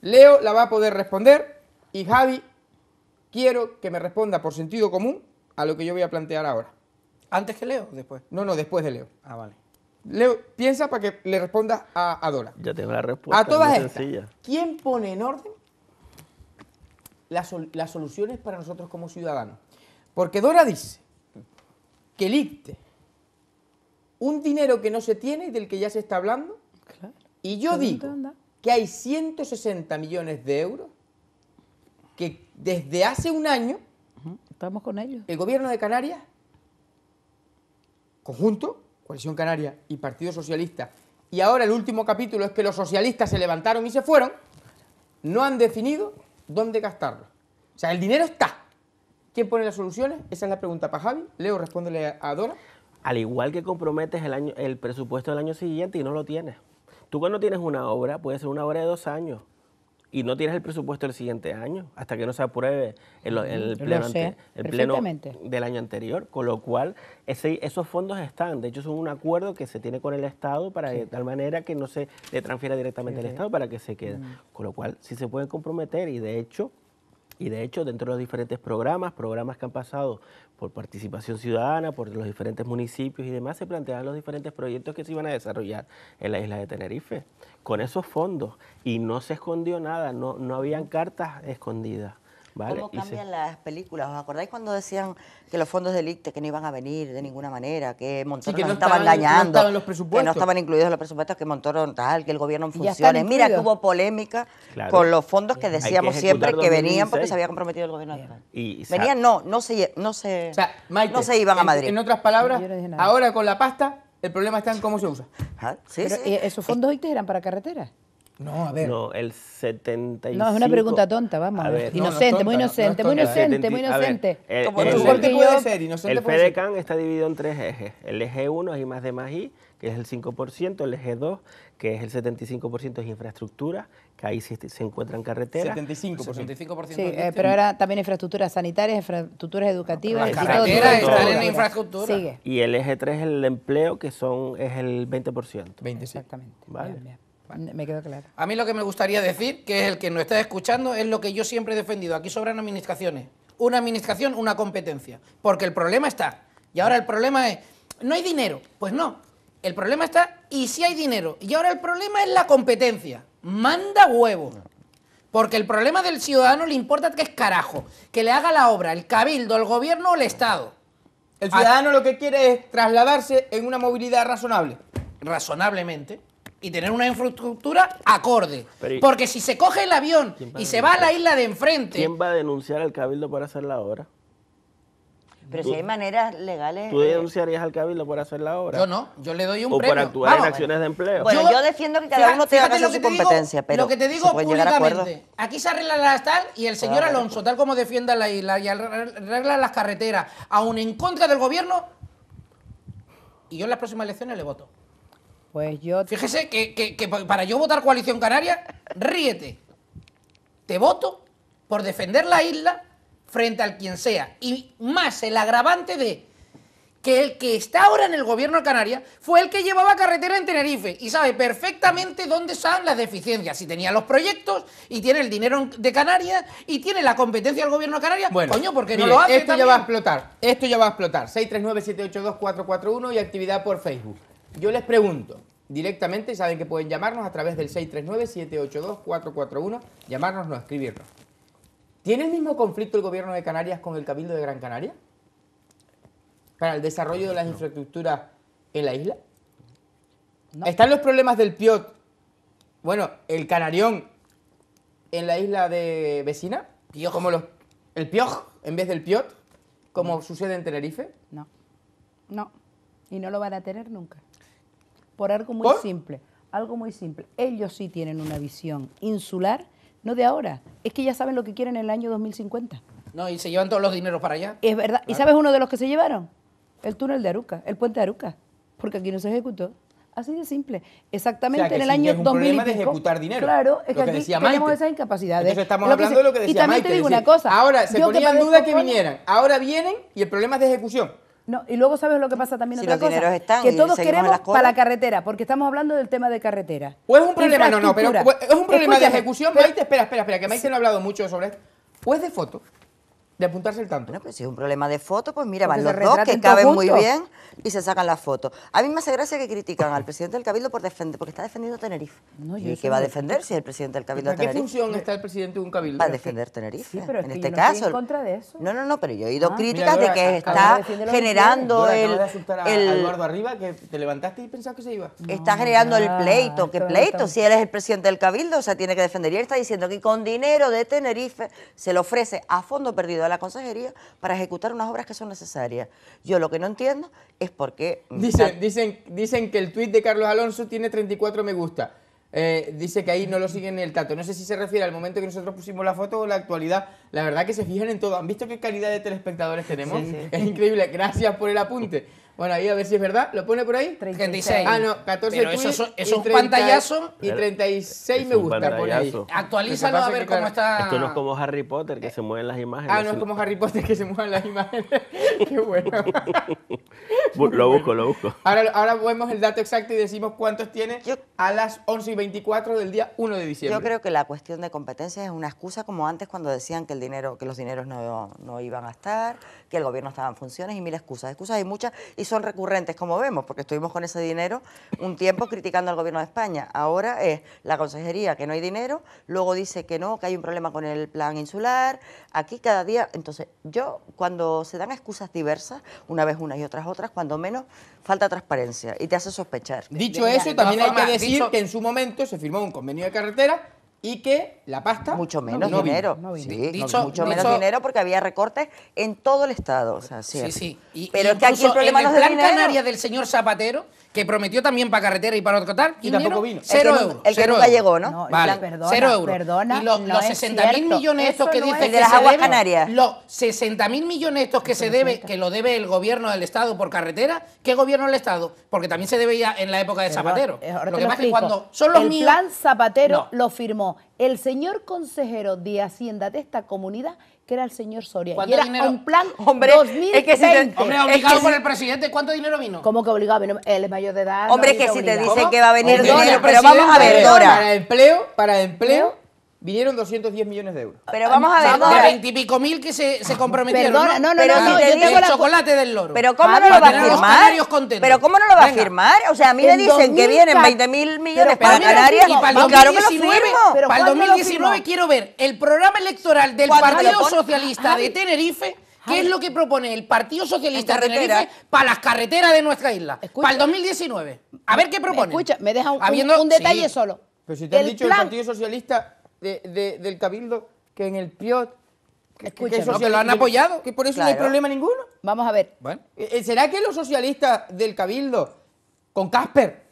Leo la va a poder responder y Javi Quiero que me responda por sentido común a lo que yo voy a plantear ahora. ¿Antes que Leo o después? No, no, después de Leo. Ah, vale. Leo, piensa para que le responda a, Dora. Ya tengo la respuesta. A todas estas, ¿quién pone en orden las, soluciones para nosotros como ciudadanos? Porque Dora dice que el un dinero que no se tiene y del que ya se está hablando, y yo digo que hay 160 millones de euros que desde hace un año, estamos con ellos. El gobierno de Canarias, conjunto, Coalición Canaria y Partido Socialista, y ahora el último capítulo es que los socialistas se levantaron y se fueron, no han definido dónde gastarlo. O sea, el dinero está. ¿Quién pone las soluciones? Esa es la pregunta para Javi. Leo, respóndele a Dora. Al igual que comprometes el, el presupuesto del año siguiente y no lo tienes. Tú cuando tienes una obra, puede ser una obra de dos años, y no tienes el presupuesto el siguiente año hasta que no se apruebe el, pleno, del año anterior, con lo cual esos fondos están, de hecho es un acuerdo que se tiene con el Estado para de tal manera que no se le transfiera directamente al Estado para que se quede, con lo cual sí se puede comprometer y de hecho y de hecho, dentro de los diferentes programas, programas que han pasado por participación ciudadana, por los diferentes municipios y demás, se planteaban los diferentes proyectos que se iban a desarrollar en la isla de Tenerife, con esos fondos. Y no se escondió nada, no, no habían cartas escondidas. ¿Cómo cambian las películas? ¿Os acordáis cuando decían que los fondos del ICTE que no iban a venir de ninguna manera, que Montoro no estaban, dañando, que no estaban incluidos los presupuestos, que montaron tal, que el gobierno no funciones? Mira que hubo polémica con los fondos que decíamos siempre que venían porque se había comprometido el gobierno. Y, venían, no, no se, no se, iban a Madrid. En, otras palabras, ahora con la pasta, el problema está en cómo se usa. Ah, eh, ¿Esos fondos ICTE eran para carreteras? No, a ver. No, el 75. No, es una pregunta tonta, vamos. A ver. Inocente, muy inocente, muy inocente, muy inocente. puede ser? Inocente el FEDECAN está dividido en tres ejes. El eje 1 es I más de más I, que es el 5%, el eje 2, que es el 75% es infraestructura, que ahí se, se encuentran carreteras. 75%. sí, eh, pero ahora también infraestructuras sanitarias, infraestructuras educativas. Las carreteras están en infraestructura. Y el eje 3 es el empleo, que son, es el 20%. Exactamente. Vale. Me claro. A mí lo que me gustaría decir, que es el que nos está escuchando, es lo que yo siempre he defendido. Aquí sobran administraciones. Una administración, una competencia. Porque el problema está. Y ahora el problema es, no hay dinero. Pues no. El problema está, y si hay dinero. Y ahora el problema es la competencia. Manda huevo. Porque el problema del ciudadano le importa que es carajo. Que le haga la obra, el cabildo, el gobierno o el Estado. El ciudadano lo que quiere es trasladarse en una movilidad razonable. Razonablemente y tener una infraestructura acorde. Porque si se coge el avión y se va a la isla de enfrente... ¿Quién va a denunciar al cabildo por hacer la obra? Pero si hay maneras legales... ¿Tú eh, denunciarías al cabildo por hacer la obra? Yo no, yo le doy un premio. O por actuar en acciones de empleo. Bueno, yo, defiendo que cada uno tenga que su competencia, pero... Lo que te digo públicamente, aquí se arregla la tal y el señor Alonso, tal como defienda la isla y arregla las carreteras, aún en contra del gobierno, y yo en las próximas elecciones le voto. Pues yo. Fíjese que, para yo votar Coalición Canaria, ríete. Te voto por defender la isla frente al quien sea. Y más el agravante de que el que está ahora en el gobierno de Canarias fue el que llevaba carretera en Tenerife y sabe perfectamente dónde están las deficiencias. Si tenía los proyectos y tiene el dinero de Canarias y tiene la competencia del gobierno de Canarias, coño, porque no lo hace. Esto ya va a explotar, esto ya va a explotar. 639-782-441 y actividad por Facebook. Yo les pregunto directamente, saben que pueden llamarnos a través del 639-782-441, llamarnos, no escribirnos. ¿Tiene el mismo conflicto el gobierno de Canarias con el Cabildo de Gran Canaria? Para el desarrollo de las infraestructuras en la isla. ¿Están los problemas del PIOT, bueno, el Canarión, en la isla de vecina? tío, Como ¿El Pioj en vez del PIOT? Como sucede en Tenerife? No. No. Y no lo van a tener nunca por algo muy simple. Algo muy simple. Ellos sí tienen una visión insular, no de ahora. Es que ya saben lo que quieren en el año 2050. No, y se llevan todos los dineros para allá. Es verdad. ¿Y sabes uno de los que se llevaron? El túnel de Aruca, el puente de Aruca, porque aquí no se ejecutó. Así de simple. Exactamente en el año es problema de ejecutar dinero. Claro, es que, aquí tenemos esas incapacidades. Entonces estamos hablando de lo que decía Y también te digo una cosa. Ahora se ponían dudas duda que vinieran. Ahora vienen y el problema es de ejecución. No, y luego sabes lo que pasa también otra los cosa, que todos queremos para la carretera, porque estamos hablando del tema de carretera. O es un problema, pues, de ejecución, Maite, espera, espera, espera, que Maite no ha hablado mucho sobre esto. O es de foto, de apuntarse el tanto. ...no, pues si es un problema de foto, pues mira, van los dos que caben muy bien y se sacan las fotos. A mí me hace gracia que critican al presidente del Cabildo por defender, porque está defendiendo Tenerife. ¿Y qué va a defender si el presidente del Cabildo de Tenerife? qué función está el presidente de un Cabildo? Para defender Tenerife, pero en este yo no caso. en contra de eso. No, no, no, pero yo he oído ah. críticas de que está generando el. a Eduardo Arriba, que te levantaste y pensabas que se iba. está generando el pleito. ¿Qué pleito? Si él es el presidente del Cabildo, o sea, tiene que defender. Y está diciendo que con dinero de Tenerife se le ofrece a fondo perdido la consejería para ejecutar unas obras que son necesarias. Yo lo que no entiendo es por qué... Dicen, dicen, dicen que el tuit de Carlos Alonso tiene 34 me gusta. Eh, dice que ahí no lo siguen el tato. No sé si se refiere al momento que nosotros pusimos la foto o la actualidad. La verdad que se fijan en todo. ¿Han visto qué calidad de telespectadores tenemos? Es increíble. Gracias por el apunte. Bueno, ahí a ver si es verdad. ¿Lo pone por ahí? 36. Ah, no, 14 Pero Eso, es un pantallazo. Y 36 me gusta por ahí. Actualízalo a ver cómo está. Esto no es como Harry Potter, que se mueven las imágenes. Ah, no es como Harry Potter, que se mueven las imágenes. Qué bueno. lo busco, lo busco. Ahora, vemos el dato exacto y decimos cuántos tiene a las 11 y 24 del día 1 de diciembre. Yo creo que la cuestión de competencia es una excusa como antes cuando decían que el dinero que los dineros no, iban a estar, que el gobierno estaba en funciones y mil excusas. Excusas hay muchas y son recurrentes, como vemos, porque estuvimos con ese dinero un tiempo criticando al gobierno de España. Ahora es la consejería que no hay dinero, luego dice que no, que hay un problema con el plan insular. Aquí cada día. Entonces, yo, cuando se dan excusas diversas, una vez unas y otras otras, cuando menos, falta transparencia y te hace sospechar. Dicho eso, también hay que decir que en su momento se firmó un convenio de carretera y que la pasta... Mucho menos dinero. mucho menos dinero porque había recortes en todo el Estado. sí, sí. Pero es que aquí el problema en plan del señor Zapatero, que prometió también para carretera y para otro tal... Y tampoco vino. Cero euros. El que, nunca llegó, ¿no? vale, perdona, cero euros. Perdona, y los, no millones estos que dice que de las aguas Canarias. los 60.000 mil millones estos que se debe, que lo debe el gobierno del Estado por carretera, ¿qué gobierno del Estado? Porque también se debía en la época de Zapatero. Eh, lo que pasa es que cuando son los el plan Zapatero lo firmó el señor consejero de Hacienda de esta comunidad que era el señor Soria. ¿Cuánto y era un plan hombre, 2020. que hombre, obligado por el presidente, ¿cuánto dinero vino? ¿Cómo que obligado? Él es mayor de edad. Hombre, que si te dicen que va a venir dinero, pero vamos a ver, Dora. Para empleo, para empleo, Vinieron 210 millones de euros. Pero vamos a ver. ¿no? Ah, de veintipico mil que se, se comprometieron. no, no, pero no. no, no yo el chocolate del loro. Pero ¿cómo no lo va a firmar? Pero ¿cómo no lo va a firmar? O sea, a mí me dicen que vienen 20 mil millones para Canarias. Y para el 2019, pues para 2019 quiero ver el programa electoral del Partido Socialista de Tenerife. ¿Qué es lo que propone el Partido Socialista de Tenerife para las carreteras de nuestra isla? para el 2019. A ver qué propone. Escucha, me deja un, detalle solo. Pero si te han dicho el Partido Socialista del Cabildo que en el PIOT que, lo han apoyado, que por eso no hay problema ninguno. Vamos a ver. Eh, eh, ¿Será que los socialistas del Cabildo con Casper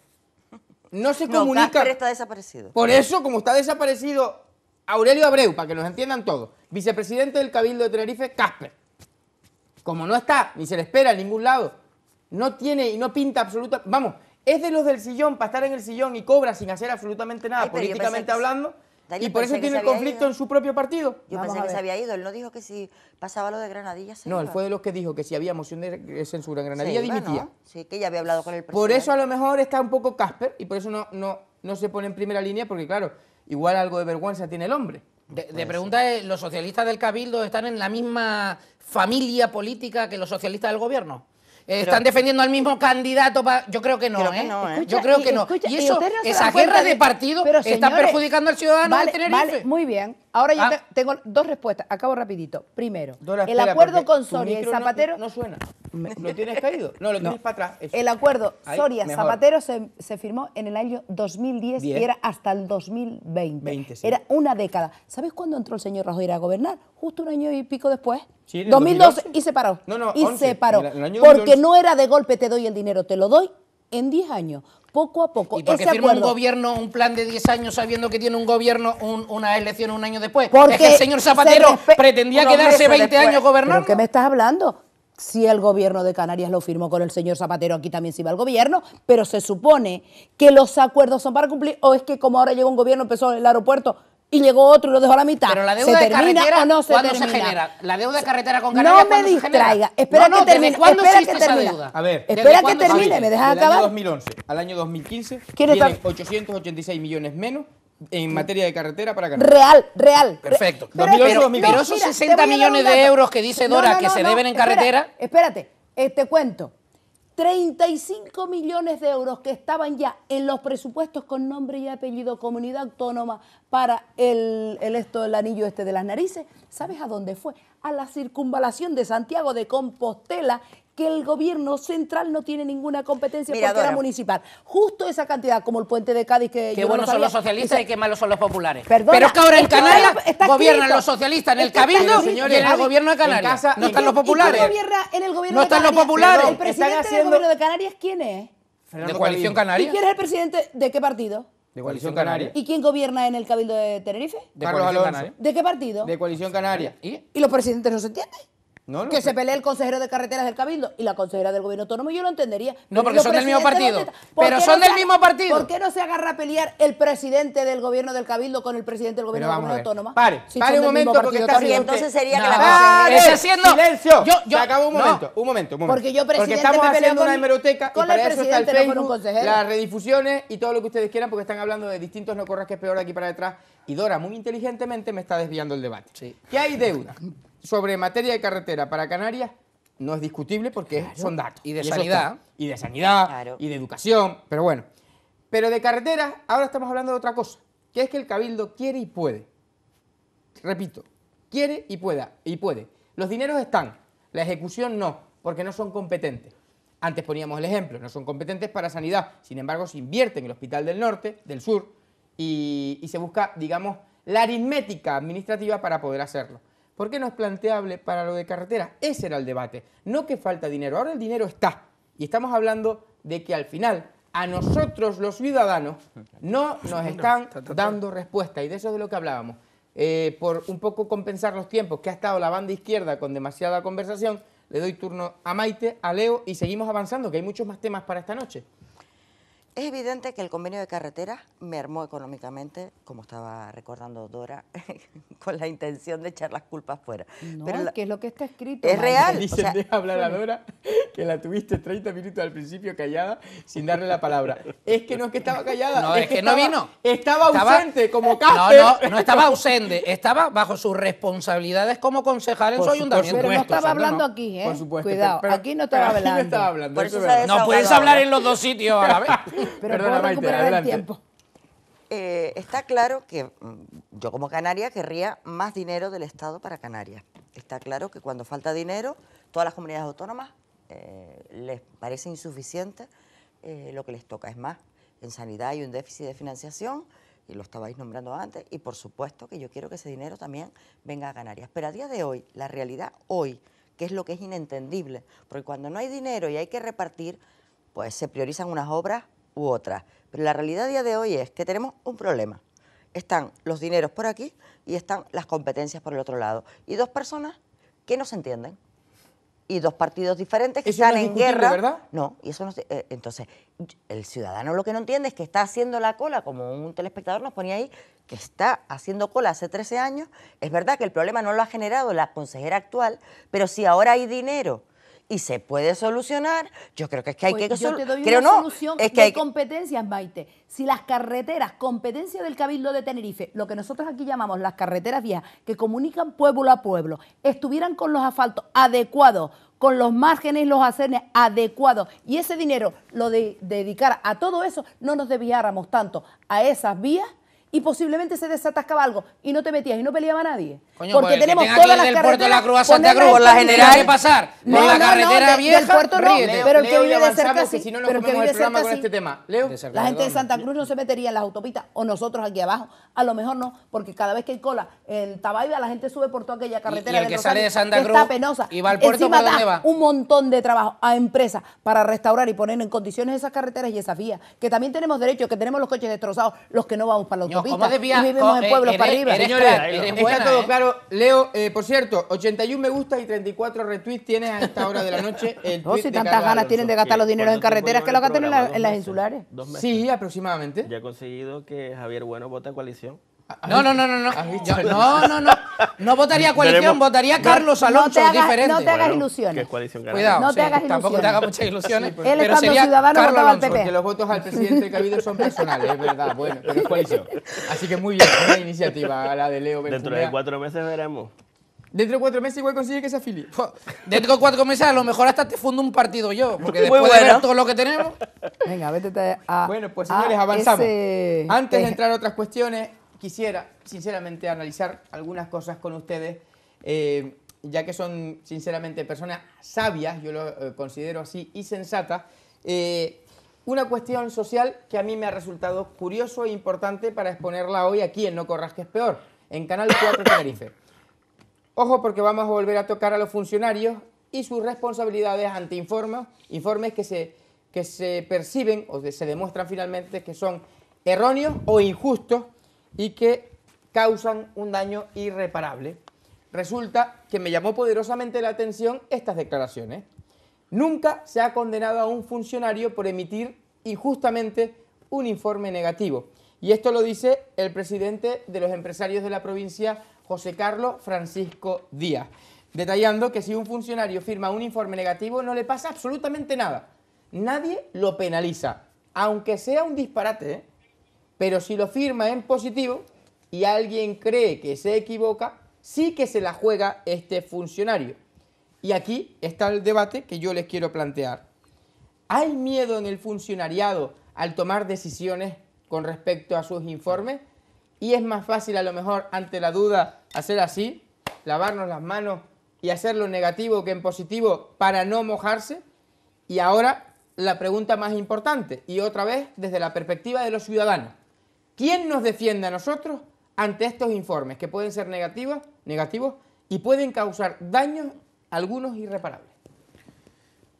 no se no, comunican? Casper está desaparecido. Por eso, como está desaparecido Aurelio Abreu, para que nos entiendan todos, vicepresidente del Cabildo de Tenerife, Casper. Como no está, ni se le espera en ningún lado, no tiene y no pinta absoluta. Vamos, es de los del sillón para estar en el sillón y cobra sin hacer absolutamente nada, políticamente hablando y por eso tiene el conflicto en su propio partido. Yo pensé que se había ido. Él no dijo que si pasaba lo de Granadilla se No, él fue de los que dijo que si había moción de censura en Granadilla dimitía. Sí, que ya había hablado con el presidente. Por eso a lo mejor está un poco Casper y por eso no, no, no se pone en primera línea porque, claro, igual algo de vergüenza tiene el hombre. De, pregunta ¿los socialistas del Cabildo están en la misma familia política que los socialistas del gobierno? están defendiendo al mismo candidato. Yo creo que no, yo creo que ¿eh? no. ¿eh? y eso, esa guerra de, partido está perjudicando al ciudadano Tenerife. muy bien. Ahora yo ah. tengo dos respuestas. Acabo rapidito. Primero, el acuerdo con Soria y Zapatero... no suena. ¿Lo tienes caído? No, lo tienes para atrás. El acuerdo Soria-Zapatero se, firmó en el año 2010 y era hasta el 2020. Era una década. ¿Sabes cuándo entró el señor Rajoy a gobernar? Justo un año y pico después. Sí, 2012 y se paró. No, no, y se paró. porque no era de golpe te doy el dinero, te lo doy en 10 años poco a poco. ¿Y porque qué firma un gobierno, un plan de 10 años sabiendo que tiene un gobierno una elección un año después? Porque el señor Zapatero pretendía quedarse 20 años gobernando. ¿Por qué me estás hablando? si el gobierno de Canarias lo firmó con el señor Zapatero, aquí también se iba al gobierno, pero se supone que los acuerdos son para cumplir, o es que como ahora llegó un gobierno, empezó el aeropuerto, y llegó otro y lo dejó a la mitad. Pero la deuda ¿Se termina o no se se genera? La deuda de carretera con Canarias, No me distraiga. Espera no, no, que termine. ¿Cuándo espera que termine. Esa deuda? A ver, espera que termine, ¿me dejas acabar? Al año 2011 al año 2015 Tiene 886 millones menos en materia de carretera para ganar. Real, real. Perfecto. Pero, esos 60 millones de euros que dice Dora que se deben en carretera. Espérate, eh, te cuento. 35 millones de euros que estaban ya en los presupuestos con nombre y apellido comunidad autónoma para el, esto, el anillo este de las narices, ¿sabes a dónde fue? A la circunvalación de Santiago de Compostela que el gobierno central no tiene ninguna competencia porque era municipal. Justo esa cantidad, como el puente de Cádiz que. Qué buenos son los socialistas y qué malos son los populares. Pero es que ahora en Canarias gobiernan los socialistas en el Cabildo y en el gobierno de Canarias. no están los populares. en el gobierno no están los populares. ¿El presidente del gobierno de Canarias quién es? ¿De Coalición Canaria? quién es el presidente de qué partido? De Coalición Canaria. ¿Y quién gobierna en el Cabildo de Tenerife? De Carlos ¿De qué partido? De Coalición Canaria. ¿Y los presidentes no se entienden? que se pelee el consejero de carreteras del Cabildo y la consejera del gobierno autónomo, yo lo entendería. No, porque son del mismo partido. Pero son del mismo partido. ¿Por qué no se agarra a pelear el presidente del gobierno del Cabildo con el presidente del gobierno, autónomo? Pare, pare un momento, porque está haciendo. entonces sería que la consejera. Silencio. Yo, yo, se un momento, un momento, un momento. Porque yo, presidente, porque estamos me haciendo una hemeroteca con y para el eso está el Facebook, las redifusiones y todo lo que ustedes quieran, porque están hablando de distintos no corras que es peor de aquí para detrás. Y Dora, muy inteligentemente, me está desviando el debate. Sí. ¿Qué hay deuda? sobre materia de carretera para Canarias no es discutible porque son datos. Y de sanidad. Y de sanidad, y de educación, pero bueno. Pero de carretera, ahora estamos hablando de otra cosa, que es que el Cabildo quiere y puede. Repito, quiere y pueda, y puede. Los dineros están, la ejecución no, porque no son competentes. Antes poníamos el ejemplo, no son competentes para sanidad, sin embargo se invierte en el Hospital del Norte, del Sur, y se busca, digamos, la aritmética administrativa para poder hacerlo. ¿Por qué no es planteable para lo de carretera? Ese era el debate, no que falta dinero. Ahora el dinero está. Y estamos hablando de que al final a nosotros los ciudadanos no nos están dando respuesta. Y de eso es de lo que hablábamos. Eh, por un poco compensar los tiempos que ha estado la banda izquierda con demasiada conversación, le doy turno a Maite, a Leo y seguimos avanzando, que hay muchos más temas para esta noche. Es evidente que el convenio de carreteras mermó económicamente, como estaba recordando Dora, con la intención de echar las culpas fuera. Pero la... que es lo que está escrito. Es real. Dice, hablar a Dora, que la tuviste 30 minutos al principio callada sin darle la palabra. Es que no es que estaba callada. No, es, que, no vino. Estaba ausente, como Casper. No, no, no estaba ausente. Estaba bajo sus responsabilidades como concejal en su ayuntamiento. Pero no estaba hablando aquí, ¿eh? Por supuesto. Cuidado, pero, aquí no estaba hablando. No, estaba hablando, no puedes hablar en los dos sitios a la vez. pero Perdona, Maite, eh, está claro que mm, yo como Canaria querría más dinero del Estado para Canarias. Está claro que cuando falta dinero, todas las comunidades autónomas eh, les parece insuficiente eh, lo que les toca. Es más, en sanidad hay un déficit de financiación, y lo estabais nombrando antes, y por supuesto que yo quiero que ese dinero también venga a Canarias. Pero a día de hoy, la realidad hoy, que es lo que es inentendible, porque cuando no hay dinero y hay que repartir, pues se priorizan unas obras u otra. Pero la realidad a día de hoy es que tenemos un problema. Están los dineros por aquí y están las competencias por el otro lado. Y dos personas que no se entienden. Y dos partidos diferentes que están en guerra. ¿verdad? No, y eso no eh, Entonces, el ciudadano lo que no entiende es que está haciendo la cola, como un telespectador nos ponía ahí, que está haciendo cola hace 13 años. Es verdad que el problema no lo ha generado la consejera actual, pero si ahora hay dinero y se puede solucionar. Yo creo que es que hay pues que yo es que hay competencias, Maite. Si las carreteras, competencia del Cabildo de Tenerife, lo que nosotros aquí llamamos las carreteras viejas, que comunican pueblo a pueblo, estuvieran con los asfaltos adecuados, con los márgenes y los acenes adecuados, y ese dinero lo de, dedicar a todo eso, no nos desviáramos tanto a esas vías y posiblemente se desatascaba algo y no te metías y no peleaba nadie. porque pues, tenemos todas las carreteras. Puerto de la Cruz a Santa Cruz, por la general pasar, por la carretera pero el que vive cerca si pero que Este tema. Leo. La gente de Santa Cruz no se metería en las autopistas o nosotros aquí abajo, a lo mejor no, porque cada vez que hay cola en Tabaiba la gente sube por toda aquella carretera y, que sale de Santa Cruz Y va al puerto Encima por un montón de trabajo a empresas para restaurar y poner en condiciones esas carreteras y esas vías, que también tenemos derecho, que tenemos los coches destrozados, los que no vamos para la autopista de y vivimos en pueblos para arriba. Señores, está eh, todo ¿eh? claro. Leo, eh, por cierto, 81 me gusta y 34 retweets tienes a esta hora de la noche. El no, si tantas ganas tienen de gastar los dineros en carreteras que lo gastan en, las insulares. Sí, aproximadamente. Ya he conseguido que Javier Bueno vote a coalición. No, no, no, no, no. no, no, no. No votaría coalición, votaría Carlos Alonso, no No te hagas ilusiones. coalición Cuidado, no te hagas ilusiones. tampoco te hagas muchas ilusiones. Pues. Él es pero sería Carlos Alonso, al PP. porque los votos al presidente Cabido son personales, es verdad, bueno, pero es coalición. Así que muy bien, una iniciativa la de Leo Dentro de cuatro meses veremos. Dentro de cuatro meses igual consigue que se afilie. Dentro de cuatro meses a lo mejor hasta te fundo un partido yo, porque después de ver todo lo que tenemos... Venga, vete a... Bueno, pues señores, avanzamos. Antes de entrar a otras cuestiones, quisiera, sinceramente, analizar algunas cosas con ustedes, eh, ya que son, sinceramente, personas sabias, yo lo eh, considero así, y sensatas. Eh, una cuestión social que a mí me ha resultado curioso e importante para exponerla hoy aquí en No Corras que es Peor, en Canal 4 Tenerife. Ojo porque vamos a volver a tocar a los funcionarios y sus responsabilidades ante informes, informes que se, que se perciben o se demuestran finalmente que son erróneos o injustos y que causan un daño irreparable. Resulta que me llamó poderosamente la atención estas declaraciones. Nunca se ha condenado a un funcionario por emitir injustamente un informe negativo. Y esto lo dice el presidente de los empresarios de la provincia, José Carlos Francisco Díaz, detallando que si un funcionario firma un informe negativo no le pasa absolutamente nada. Nadie lo penaliza, aunque sea un disparate. ¿eh? Pero si lo firma en positivo y alguien cree que se equivoca, sí que se la juega este funcionario. Y aquí está el debate que yo les quiero plantear. ¿Hay miedo en el funcionariado al tomar decisiones con respecto a sus informes? Y es más fácil a lo mejor ante la duda hacer así, lavarnos las manos y hacerlo negativo que en positivo para no mojarse. Y ahora la pregunta más importante, y otra vez desde la perspectiva de los ciudadanos. ¿Quién nos defiende a nosotros ante estos informes que pueden ser negativos, negativos y pueden causar daños, algunos irreparables?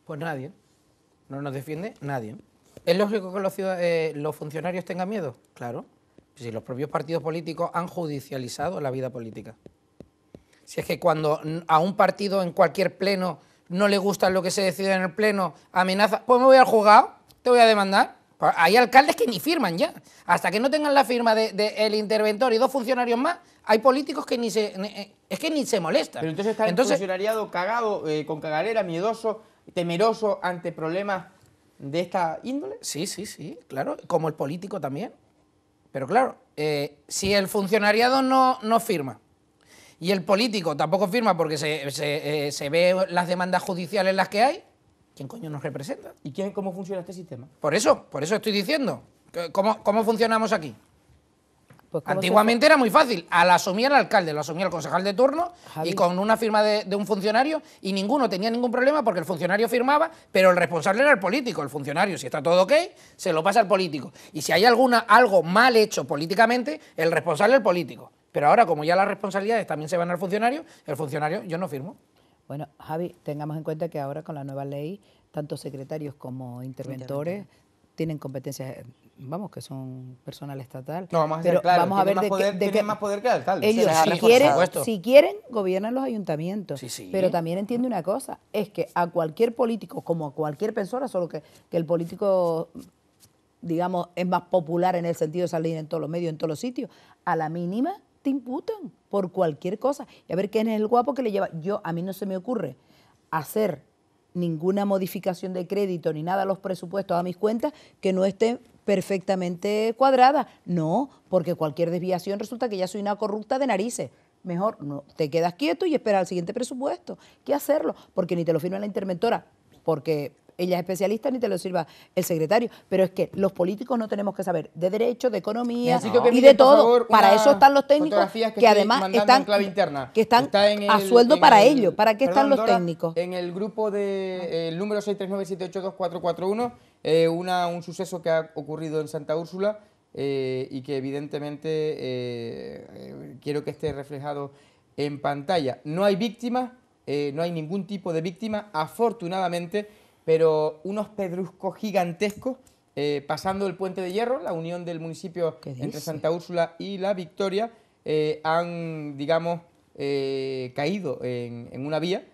Pues nadie. No nos defiende nadie. ¿Es lógico que los, eh, funcionarios tengan miedo? Claro. Si los propios partidos políticos han judicializado la vida política. Si es que cuando a un partido en cualquier pleno no le gusta lo que se decide en el pleno, amenaza, pues me voy al juzgado, te voy a demandar. Pues hay alcaldes que ni firman ya. Hasta que no tengan la firma del de, el interventor y dos funcionarios más, hay políticos que ni se, eh, es que ni se molestan. Pero entonces está el funcionariado cagado, eh, con cagalera, miedoso, temeroso ante problemas de esta índole. Sí, sí, sí, claro. Como el político también. Pero claro, eh, si el funcionariado no, no firma y el político tampoco firma porque se, se, se ve las demandas judiciales las que hay, ¿quién coño nos representa? ¿Y quién, cómo funciona este sistema? Por eso, por eso estoy diciendo. ¿Cómo, funcionamos aquí? Pues, Antiguamente era muy fácil. Al asumir el alcalde, lo asumía el concejal de turno y con una firma de, de, un funcionario y ninguno tenía ningún problema porque el funcionario firmaba, pero el responsable era el político. El funcionario, si está todo ok, se lo pasa al político. Y si hay alguna, algo mal hecho políticamente, el responsable es el político. Pero ahora, como ya las responsabilidades también se van al funcionario, el funcionario yo no firmo. Bueno, Javi, tengamos en cuenta que ahora con la nueva ley, tanto secretarios como interventores tienen competencias, vamos, que son personal estatal. No, vamos a claro, ver de, qué más poder que el alcalde. Ellos, si, quieren, si quieren, gobiernan los ayuntamientos. Pero también entiende una cosa, es que a cualquier político, como a cualquier persona, solo que el político digamos, es más popular en el sentido de salir en todos los medios, en todos los sitios, a la mínima te imputan por cualquier cosa. Y a ver quién es el guapo que le lleva. Yo, a mí no se me ocurre hacer ninguna modificación de crédito ni nada a los presupuestos, a mis cuentas, que no estén perfectamente cuadradas. No, porque cualquier desviación resulta que ya soy una corrupta de narices. Mejor no, te quedas quieto y esperas al siguiente presupuesto. ¿Qué hacerlo? Porque ni te lo firma la interventora, porque ella es especialista ni te lo sirva el secretario. Pero es que los políticos no tenemos que saber de derecho, de economía y de todo. para eso están los técnicos que, además están, clave interna. Que están a sueldo para ello. ¿Para qué están los técnicos? En el grupo de eh, el número 639782441, eh, una, un suceso que ha ocurrido en Santa Úrsula eh, y que evidentemente eh, quiero que esté reflejado en pantalla. No hay víctimas, no hay ningún tipo de víctima, afortunadamente, pero unos pedruscos gigantescos eh, pasando el puente de hierro, la unión del municipio entre Santa Úrsula y La Victoria, eh, han, digamos, eh, caído en, una vía.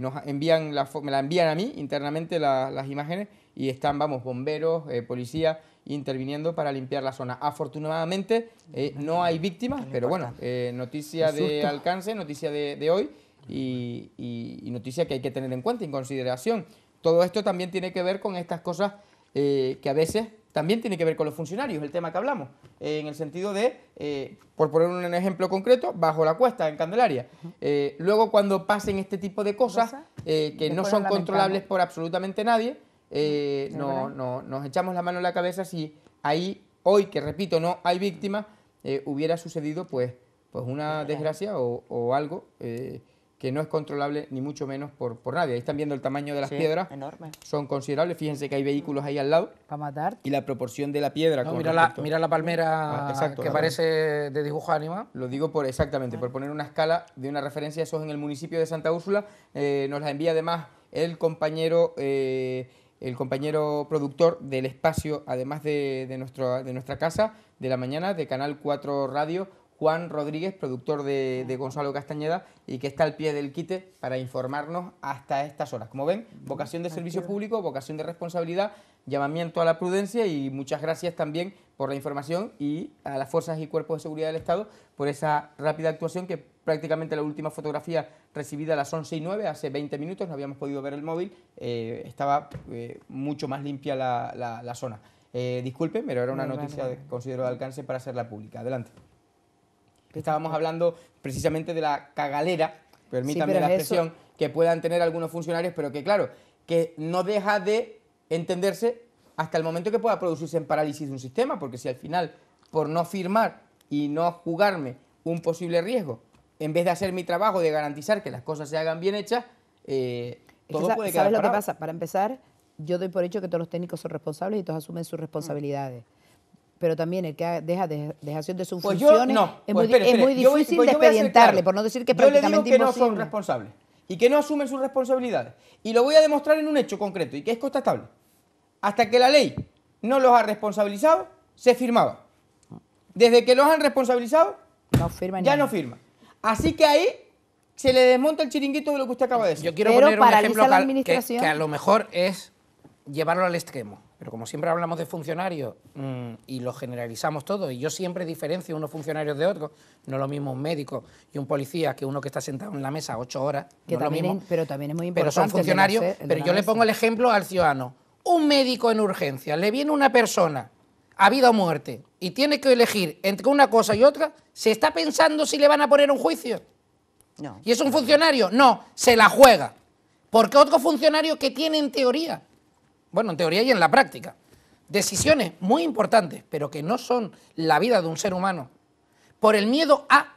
nos envían me la envían a mí internamente las imágenes y están, vamos, bomberos, policías interviniendo para limpiar la zona. Afortunadamente no hay víctimas, pero bueno, noticia de alcance, noticia de, hoy y, noticia que hay que tener en cuenta, en consideración. Todo esto también tiene que ver con estas cosas eh, que a veces también tiene que ver con los funcionarios, el tema que hablamos, eh, en el sentido de, eh, por poner un ejemplo concreto, bajo la cuesta en Candelaria. luego cuando pasen este tipo de cosas que no son controlables por absolutamente nadie, no, nos echamos la mano en la cabeza si ahí, hoy que repito, no hay víctimas, hubiera sucedido pues, pues una desgracia o, algo que no es controlable ni mucho menos por, por nadie. Ahí están viendo el tamaño de las piedras. Son considerables. Fíjense que hay vehículos ahí al lado. Para matar. Y la proporción de la piedra. mira, la, palmera ah, que parece de dibujo ánima. Lo digo por exactamente, ah. por poner una escala de una referencia. Eso es en el municipio de Santa Úrsula. Eh, nos la envía además el compañero... Eh, el compañero productor del espacio, además de, de, nuestro, de nuestra casa, de la mañana, de Canal 4 Radio, Juan Rodríguez, productor de, Gonzalo Castañeda, y que está al pie del quite para informarnos hasta estas horas. Como ven, mm, vocación de servicio público, vocación de responsabilidad, llamamiento a la prudencia y muchas gracias también por la información y a las fuerzas y cuerpos de seguridad del Estado por esa rápida actuación que prácticamente la última fotografía recibida a las 11 y 9, hace 20 minutos, no habíamos podido ver el móvil, eh, estaba eh, mucho más limpia la, zona. Eh, disculpe, pero era una noticia que considero de alcance para hacerla pública. Adelante. Estábamos hablando precisamente de la cagalera, permítanme la expresión, que puedan tener algunos funcionarios, pero que claro, que no deja de entenderse hasta el momento que pueda producirse en parálisis un sistema, porque si al final, por no firmar y no jugarme un posible riesgo, en vez de hacer mi trabajo de garantizar que las cosas se hagan bien hechas, eh, todo puede ¿Sabes lo que pasa? Para empezar, yo doy por hecho que todos los técnicos son responsables y todos asumen sus mm. responsabilidades pero también el que deja de, dejación de sus funciones es, muy, difícil de expedientarle, por no decir que prácticamente no son responsables y que no asumen sus responsabilidades. Y lo voy a demostrar en un hecho concreto y que es constatable. Hasta que la ley no los ha responsabilizado, se firmaba. Desde que los han responsabilizado, ya no firma. Así que ahí se le desmonta el chiringuito de lo que usted acaba de decir. Yo quiero poner un ejemplo que a lo mejor es llevarlo al extremo. Pero como siempre hablamos de funcionarios mm, y lo generalizamos todo, y yo siempre diferencio unos funcionarios de otros, no es lo mismo un médico y un policía que uno que está sentado en la mesa ocho horas. no lo mismo, pero también es muy importante. Pero son funcionarios. pero yo le pongo el ejemplo al ciudadano. Un médico en urgencia, le viene una persona a vida o muerte y tiene que elegir entre una cosa y otra, ¿se está pensando si le van a poner un juicio? No. ¿Y es un funcionario? No, se la juega. Porque otro funcionario que tiene en teoría bueno, en teoría y en la práctica. Decisiones muy importantes, pero que no son la vida de un ser humano. Por el miedo a,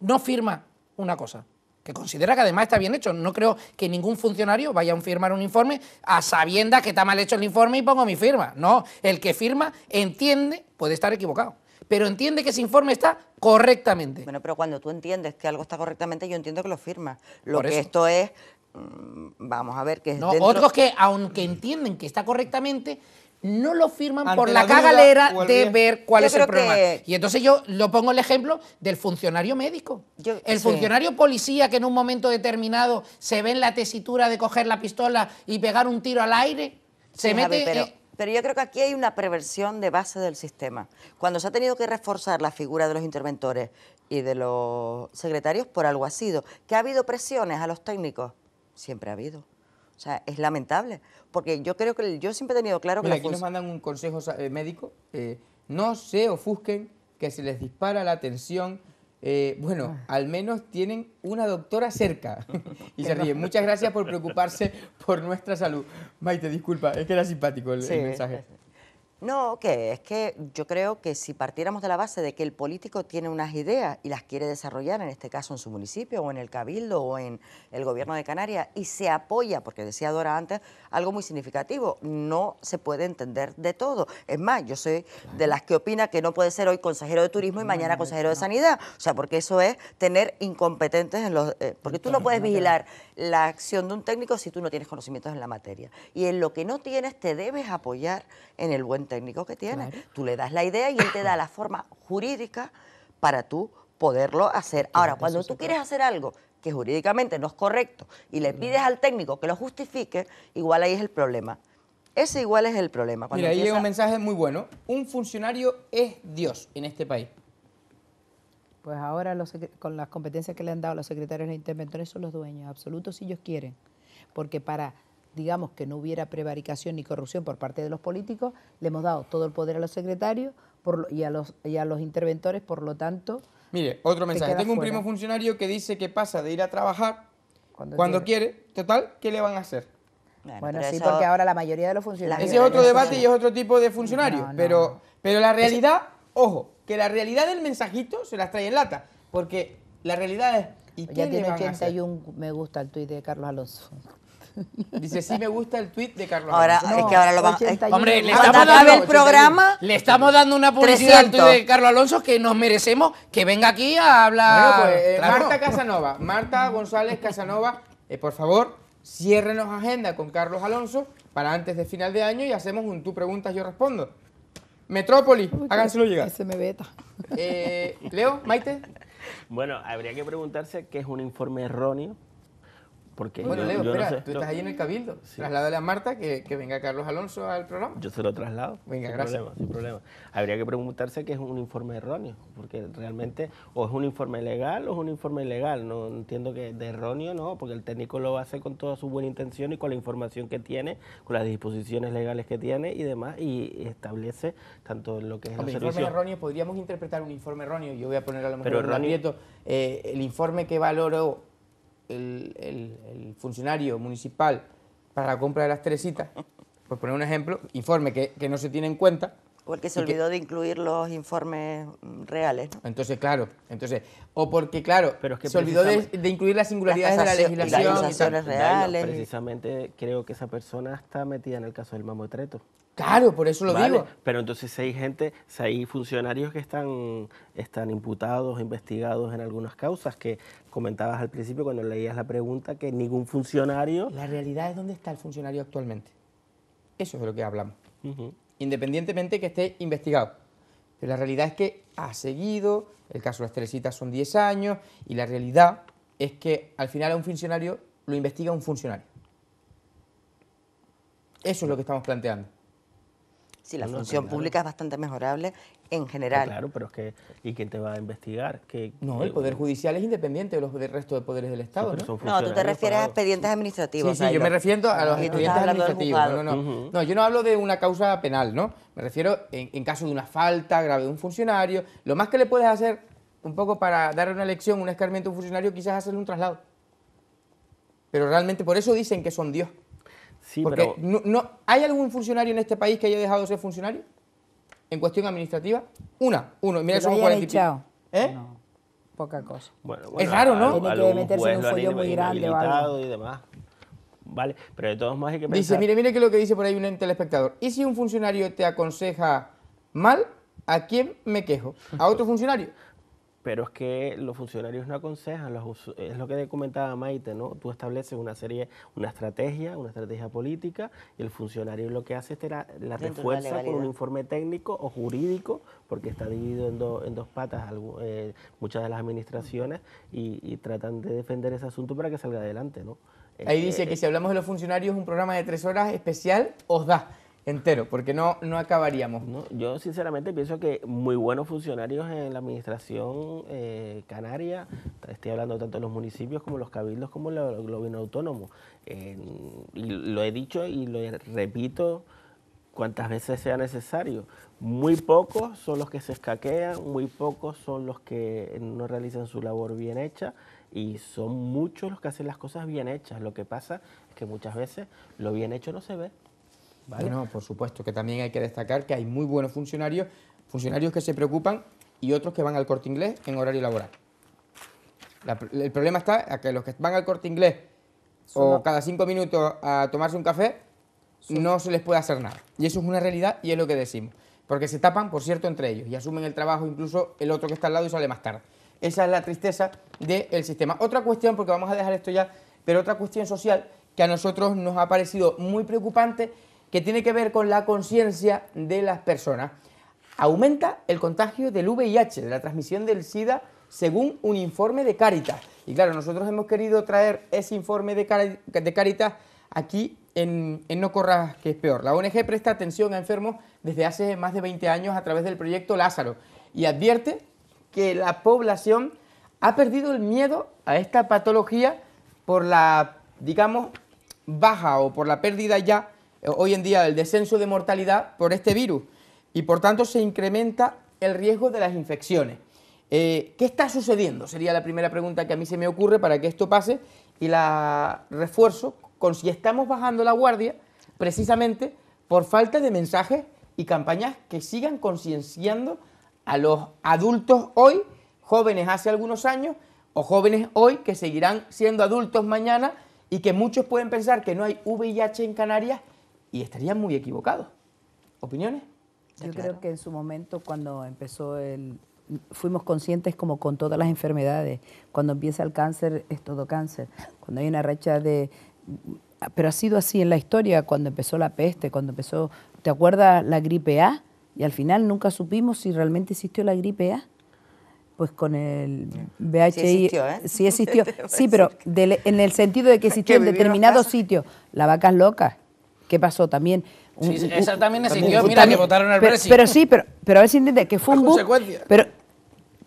no firma una cosa, que considera que además está bien hecho. No creo que ningún funcionario vaya a firmar un informe a sabienda que está mal hecho el informe y pongo mi firma. No, el que firma entiende, puede estar equivocado, pero entiende que ese informe está correctamente. Bueno, pero cuando tú entiendes que algo está correctamente, yo entiendo que lo firma, Lo que esto es Mm, vamos a ver que no, dentro... otros que aunque entienden que está correctamente no lo firman por la, cagalera de ver cuál es el problema. Y entonces yo lo pongo el ejemplo del funcionario médico. el funcionario policía que en un momento determinado se ve en la tesitura de coger la pistola y pegar un tiro al aire, se mete... Eh, pero... yo creo que aquí hay una perversión de base del sistema. Cuando se ha tenido que reforzar la figura de los interventores y de los secretarios, por algo ha sido. Que ha habido presiones a los técnicos siempre ha habido. O sea, es lamentable, porque yo creo que yo siempre he tenido claro que... aquí nos mandan un consejo eh, médico, eh, no se ofusquen que se les dispara la atención, eh, bueno, ah. al menos tienen una doctora cerca. y se ríen. Muchas gracias por preocuparse por nuestra salud. Maite, disculpa, es que era simpático el, mensaje. No, que es que yo creo que si partiéramos de la base de que el político tiene unas ideas y las quiere desarrollar, en este caso en su municipio o en el Cabildo o en el Gobierno de Canarias, y se apoya, porque decía Dora antes, algo muy significativo, no se puede entender de todo. Es más, yo soy de las que opina que no puede ser hoy consejero de turismo y mañana consejero de sanidad, o sea, porque eso es tener incompetentes en los... Eh, porque tú no puedes vigilar la acción de un técnico si tú no tienes conocimientos en la materia. Y en lo que no tienes te debes apoyar en el buen técnico que tiene, Tú le das la idea y él te da la forma jurídica para tú poderlo hacer. Ahora, cuando tú quieres hacer algo que jurídicamente no es correcto y le mm. pides al técnico que lo justifique, igual ahí es el problema. Ese igual es el problema. Mira, ahí llega un mensaje muy bueno. Un funcionario es Dios en este país. Pues ahora con las competencias que le han dado los secretarios e interventores son los dueños absolutos si ellos quieren. Porque para digamos, que no hubiera prevaricación ni corrupción por parte de los políticos, le hemos dado todo el poder a los secretarios por, y, a los, a los interventores, por lo tanto... Mire, otro mensaje. Tengo un primo funcionario que dice que pasa de ir a trabajar cuando, quiere. Total, ¿qué le van a hacer? Bueno, sí, porque ahora la mayoría de los funcionarios... Ese es otro debate y es otro tipo de funcionario, pero, pero la realidad, ojo, que la realidad del mensajito se las trae en lata, porque la realidad es... ¿y pues ya tiene 81 me gusta el tuit de Carlos Alonso. Dice, sí me gusta el tweet de Carlos. Ahora, es que ahora lo vamos a... Hombre, le estamos, dando, el programa, le estamos dando una publicidad al tweet de Carlos Alonso que nos merecemos que venga aquí a hablar. Pues, eh, Marta Casanova, Marta González Casanova, eh, por favor, ciérrenos agenda con Carlos Alonso para antes de final de año y hacemos un tú preguntas, yo respondo. Metrópoli, háganse háganselo llegar. Se me eh, Leo, Maite. Bueno, habría que preguntarse qué es un informe erróneo bueno, Leo, tú estás ahí en el Cabildo. Trasládale a Marta que, venga Carlos Alonso al programa. Yo se lo traslado. Venga, gracias. Problema, sin problema. Habría que preguntarse qué es un informe erróneo, porque realmente o es un informe legal o es un informe ilegal. No entiendo que de erróneo no, porque el técnico lo hace con toda su buena intención y con la información que tiene, con las disposiciones legales que tiene y demás, y establece tanto lo que es el informe erróneo. Podríamos interpretar un informe erróneo. Yo voy a poner a lo mejor Pero eh, el informe que valoro el, funcionario municipal para la compra de las tres citas, por poner un ejemplo, informe que no se tiene en cuenta, que se olvidó de incluir los informes mm, reales. Entonces, claro, entonces, o porque, claro, Pero que se olvidó de, incluir las singularidades las de la legislación. reales. precisamente creo que esa persona está metida en el caso del mamotreto. Claro, por eso lo digo. Pero entonces hay gente, hay funcionarios que están, están imputados, investigados en algunas causas que comentabas al principio cuando leías la pregunta que ningún funcionario... La realidad es dónde está el funcionario actualmente. Eso es de lo que hablamos. Uh independientemente que esté investigado. Pero la realidad es que ha seguido, el caso de las Teresitas son 10 años, y la realidad es que al final a un funcionario lo investiga un funcionario. Eso es lo que estamos planteando. Si la función pública es bastante mejorable en ah, general. Claro, pero es que, ¿y quién te va a investigar? no, el Poder Judicial es independiente de los del resto de poderes del Estado, ¿no? tú te refieres a expedientes administrativos. Sí, sí, yo, me refiero a los expedientes administrativos. No, no. no, yo no hablo de una causa penal, ¿no? Me refiero en, caso de una falta grave de un funcionario. Lo más que le puedes hacer, un poco para dar una lección, un escarmiento a un funcionario, quizás hacerle un traslado. Pero realmente por eso dicen que son Dios. Porque no, ¿Hay algún funcionario en este país que haya dejado de ser funcionario? En cuestión administrativa. Una, uno. Mira, son 40 ¿Eh? No, poca cosa. Bueno, es raro, ¿no? Tiene que meterse en un follón muy grande y demás. Vale, pero de todos modos hay que pensar... Dice, mire, mire que lo que dice por ahí un telespectador. ¿Y si un funcionario te aconseja mal, a quién me quejo? ¿A otro funcionario? pero es que los funcionarios no aconsejan, los, es lo que comentaba Maite, ¿no? Tú estableces una serie, una estrategia, una estrategia política, y el funcionario lo que hace es la, refuerza con un informe técnico o jurídico, porque está dividido en, dos patas eh, muchas de las administraciones, y, tratan de defender ese asunto para que salga adelante, ¿no? Ahí este, dice que eh, si hablamos de los funcionarios, un programa de tres horas especial os da entero, porque no, no acabaríamos. yo sinceramente pienso que muy buenos funcionarios en la administración eh, canaria, estoy hablando tanto de los municipios como los cabildos como el gobierno Autónomo. y lo he dicho y lo repito cuantas veces sea necesario. Muy pocos son los que se escaquean, muy pocos son los que no realizan su labor bien hecha y son muchos los que hacen las cosas bien hechas. Lo que pasa es que muchas veces lo bien hecho no se ve. ¿vale? por supuesto, que también hay que destacar que hay muy buenos funcionarios, funcionarios que se preocupan y otros que van al corte inglés en horario laboral. el problema está a que los que van al corte inglés o cada cinco minutos a tomarse un café, no se les puede hacer nada. Y eso es una realidad y es lo que decimos. Porque se tapan, por cierto, entre ellos y asumen el trabajo incluso el otro que está al lado y sale más tarde. Esa es la tristeza del sistema. Otra cuestión, porque vamos a dejar esto ya, pero otra cuestión social que a nosotros nos ha parecido muy preocupante que tiene que ver con la conciencia de las personas. Aumenta el contagio del VIH, de la transmisión del SIDA, según un informe de Caritas. Y claro, nosotros hemos querido traer ese informe de, Caritas aquí en, en, No Corras, que es peor. La ONG presta atención a enfermos desde hace más de 20 años a través del proyecto Lázaro y advierte que la población ha perdido el miedo a esta patología por la, digamos, baja o por la pérdida ya hoy en día el descenso de mortalidad por este virus y por tanto se incrementa el riesgo de las infecciones. Eh, ¿Qué está sucediendo? Sería la primera pregunta que a mí se me ocurre para que esto pase y la refuerzo con si estamos bajando la guardia precisamente por falta de mensajes y campañas que sigan concienciando a los adultos hoy, jóvenes hace algunos años, o jóvenes hoy que seguirán siendo adultos mañana y que muchos pueden pensar que no hay VIH en Canarias y estarían muy equivocados. ¿Opiniones? Yo creo que en su momento, cuando empezó el. Fuimos conscientes, como con todas las enfermedades, cuando empieza el cáncer, es todo cáncer. Cuando hay una racha de. Pero ha sido así en la historia, cuando empezó la peste, cuando empezó. ¿Te acuerdas la gripe A? Y al final nunca supimos si realmente existió la gripe A pues con el VHI. Sí existió, ¿eh? Sí pero en el sentido de que existió en determinado sitio. vaca es loca. ¿Qué pasó? También. esa también mira, que votaron al pero, pero sí, pero, pero a ver si entiende que fue un Pero,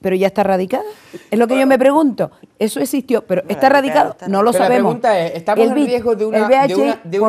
pero ya está radicada. Es lo que yo me pregunto. Eso existió, pero está radicado, no lo sabemos. La pregunta es, ¿estamos en riesgo de una, de una,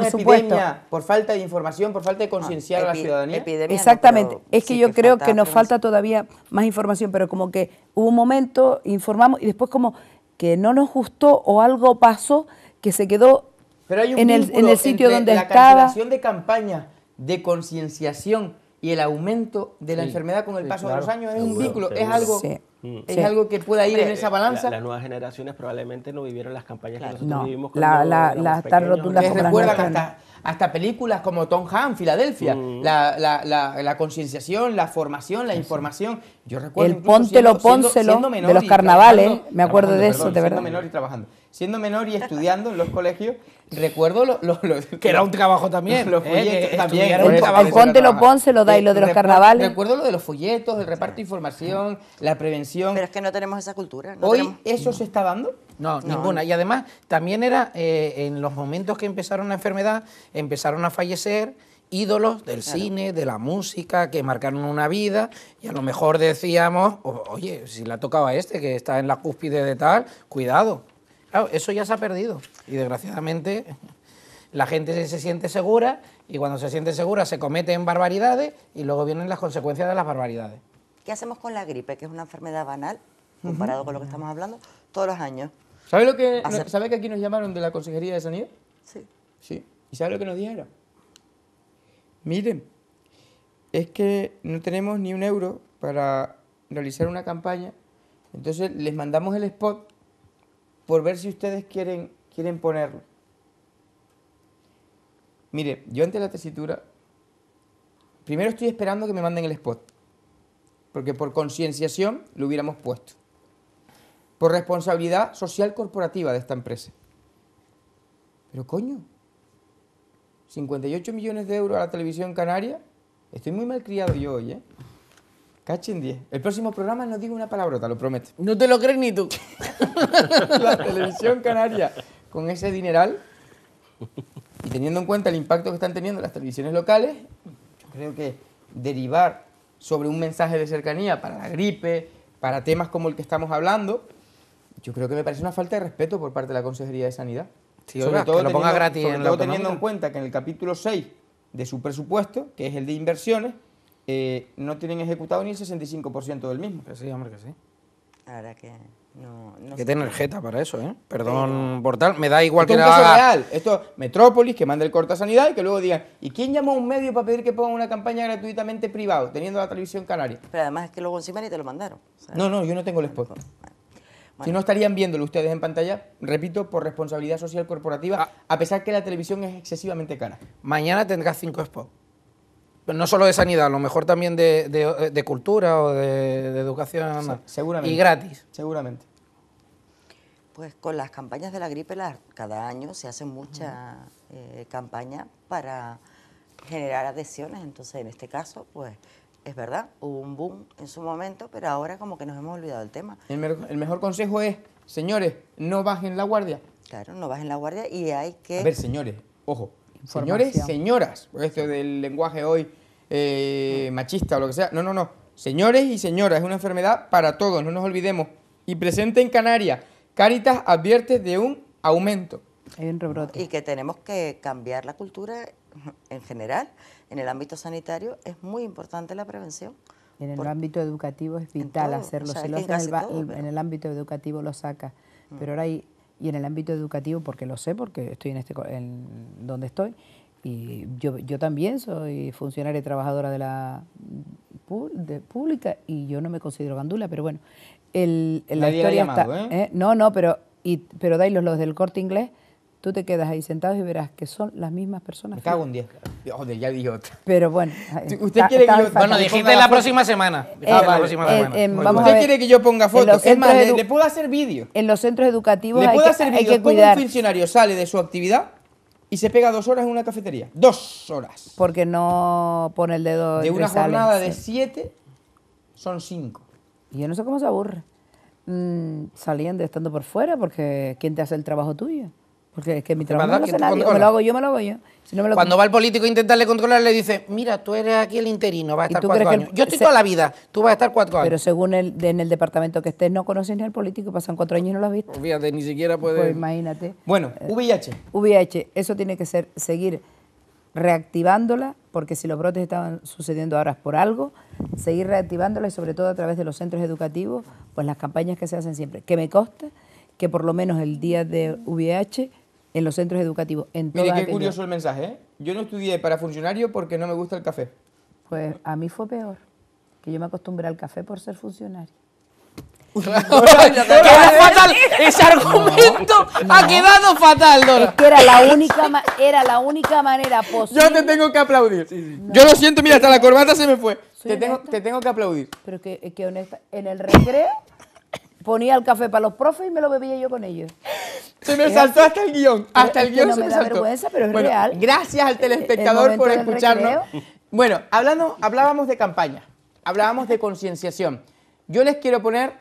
epidemia por falta de información, por falta de concienciar a la ciudadanía? Exactamente. es que yo creo que nos falta todavía más información, pero como que hubo un momento, informamos, y después como que no nos gustó o algo pasó que se quedó pero hay un en, el, en el sitio donde la estaba. La de campañas de concienciación y el aumento de la enfermedad con el paso de los años es un vínculo, es algo mm. es algo que pueda ir en esa balanza. las nuevas generaciones probablemente no vivieron las campañas que nosotros vivimos con la, la, las rotundas recuerdan hasta, hasta, películas como Tom Hanks, Filadelfia, mm. la, concienciación, la formación, la información. Yo recuerdo el póntelo, pónselo de los carnavales, me acuerdo de eso, de verdad. Siendo menor y trabajando, siendo menor y estudiando en los colegios Recuerdo lo, que era un trabajo también. Los ¿eh? folletos también. El, ponte lo ponce lo da y lo de los carnavales. Recuerdo lo de los folletos, el reparto de información, la prevención. Pero es que no tenemos esa cultura. ¿Hoy eso se está dando? No, ninguna. Y además, también era eh, en los momentos que empezaron la enfermedad, empezaron a fallecer ídolos del cine, de la música, que marcaron una vida y a lo mejor decíamos, oye, si la tocaba este que está en la cúspide de tal, cuidado. Claro, eso ya se ha perdido. Y desgraciadamente la gente se siente segura y cuando se siente segura se cometen barbaridades y luego vienen las consecuencias de las barbaridades. ¿Qué hacemos con la gripe, que es una enfermedad banal, comparado con lo que estamos hablando, todos los años? ¿Sabe, lo que, ¿sabe que aquí nos llamaron de la Consejería de Sanidad? Sí. Sí. ¿Y sabe lo que nos dijeron? Miren, es que no tenemos ni un euro para realizar una campaña, entonces les mandamos el spot por ver si ustedes quieren quieren ponerlo. Mire, yo ante la tesitura, primero estoy esperando que me manden el spot, porque por concienciación lo hubiéramos puesto. Por responsabilidad social corporativa de esta empresa. Pero coño, 58 millones de euros a la televisión canaria, estoy muy mal criado yo hoy, ¿eh? Cachen 10. El próximo programa no digo una palabrota, lo prometo. No te lo crees ni tú. la televisión canaria con ese dineral y teniendo en cuenta el impacto que están teniendo las televisiones locales, yo creo que derivar sobre un mensaje de cercanía para la gripe, para temas como el que estamos hablando, yo creo que me parece una falta de respeto por parte de la Consejería de Sanidad. sobre todo, teniendo, en teniendo en cuenta que en el capítulo 6 de su presupuesto, que es el de inversiones, eh, no tienen ejecutado ni el 65% del mismo. Que sí, hombre, que sí. Ahora que que tener jeta para eso, ¿eh? Perdón por tal, me da igual que es real. Esto Metrópolis, que mande el corta sanidad y que luego digan, ¿y quién llamó a un medio para pedir que pongan una campaña gratuitamente privado, teniendo la televisión canaria? Pero además es que luego encima ni te lo mandaron. No, no, yo no tengo el spot. Si no estarían viéndolo ustedes en pantalla, repito, por responsabilidad social corporativa, ah. a pesar que la televisión es excesivamente cara. Mañana tendrás cinco spots. No solo de sanidad, a lo mejor también de, cultura o de, educación. seguramente. Y gratis. Seguramente pues con las campañas de la gripe, la, cada año se hace mucha eh, campaña para generar adhesiones. Entonces, en este caso, pues es verdad, hubo un boom en su momento, pero ahora como que nos hemos olvidado del tema. El, mejor consejo es, señores, no bajen la guardia. Claro, no bajen la guardia y hay que... A ver, señores, ojo, señores, señoras, por esto del lenguaje hoy eh, machista o lo que sea, no, no, no, señores y señoras, es una enfermedad para todos, no nos olvidemos. Y presente en Canarias, Caritas advierte de un aumento. Hay un rebrote. Y que tenemos que cambiar la cultura en general. En el ámbito sanitario es muy importante la prevención. En el ámbito educativo es vital hacerlo. en, el, en el ámbito educativo lo saca. Mm. Pero ahora y en el ámbito educativo, porque lo sé, porque estoy en este donde estoy, y yo, yo también soy funcionaria y trabajadora de la de, pública y yo no me considero gandula, pero bueno, la historia está, ¿eh? ¿eh? No, no, pero, y, pero dailos los del corte inglés, tú te quedas ahí sentado y verás que son las mismas personas. Me cago en 10. Joder, ya dije otra. Pero bueno. Eh, ¿Usted quiere que yo... Bueno, dijiste la próxima semana. ¿Usted quiere que yo ponga fotos? Es más, le, puedo hacer vídeo. En los centros educativos le puedo hay, hacer que, un funcionario sale de su actividad y se pega dos horas en una cafetería. ¡Dos horas! Porque no pone el dedo... De una jornada de siete son cinco. Y yo no sé cómo se aburre. Mm, saliendo, estando por fuera, porque ¿quién te hace el trabajo tuyo? Porque es que mi trabajo no Me lo hago yo, me lo hago yo. Cuando va el político a intentarle controlar, le dice, mira, tú eres aquí el interino, vas a estar cuatro años. Yo estoy toda la vida, tú vas a estar cuatro años. Pero según el, en el departamento que estés, no conoces ni al político, pasan cuatro años y no lo has visto. Fíjate, ni siquiera pues puede... Pues imagínate. Bueno, VIH. Eh, VIH, eso tiene que ser seguir reactivándola, porque si los brotes estaban sucediendo ahora es por algo, seguir reactivándola y sobre todo a través de los centros educativos, pues las campañas que se hacen siempre. Que me costa que por lo menos el día de VIH en los centros educativos. En qué curioso el mensaje, ¿eh? Yo no estudié para funcionario porque no me gusta el café. Pues a mí fue peor, que yo me acostumbré al café por ser funcionario. fatal. Ese argumento ha quedado fatal, que era la única, era la única manera posible. Yo te tengo que aplaudir. Sí, sí. Yo lo siento, mira, hasta la corbata se me fue. Te tengo, que aplaudir. Pero que, que honesta, en el recreo ponía el café para los profes y me lo bebía yo con ellos. Se me saltó hasta el guión. Hasta el guión se me, vergüenza, pero es real. Gracias al eh, telespectador por escucharnos. Bueno, hablando, hablábamos de campaña, hablábamos de concienciación. Yo les quiero poner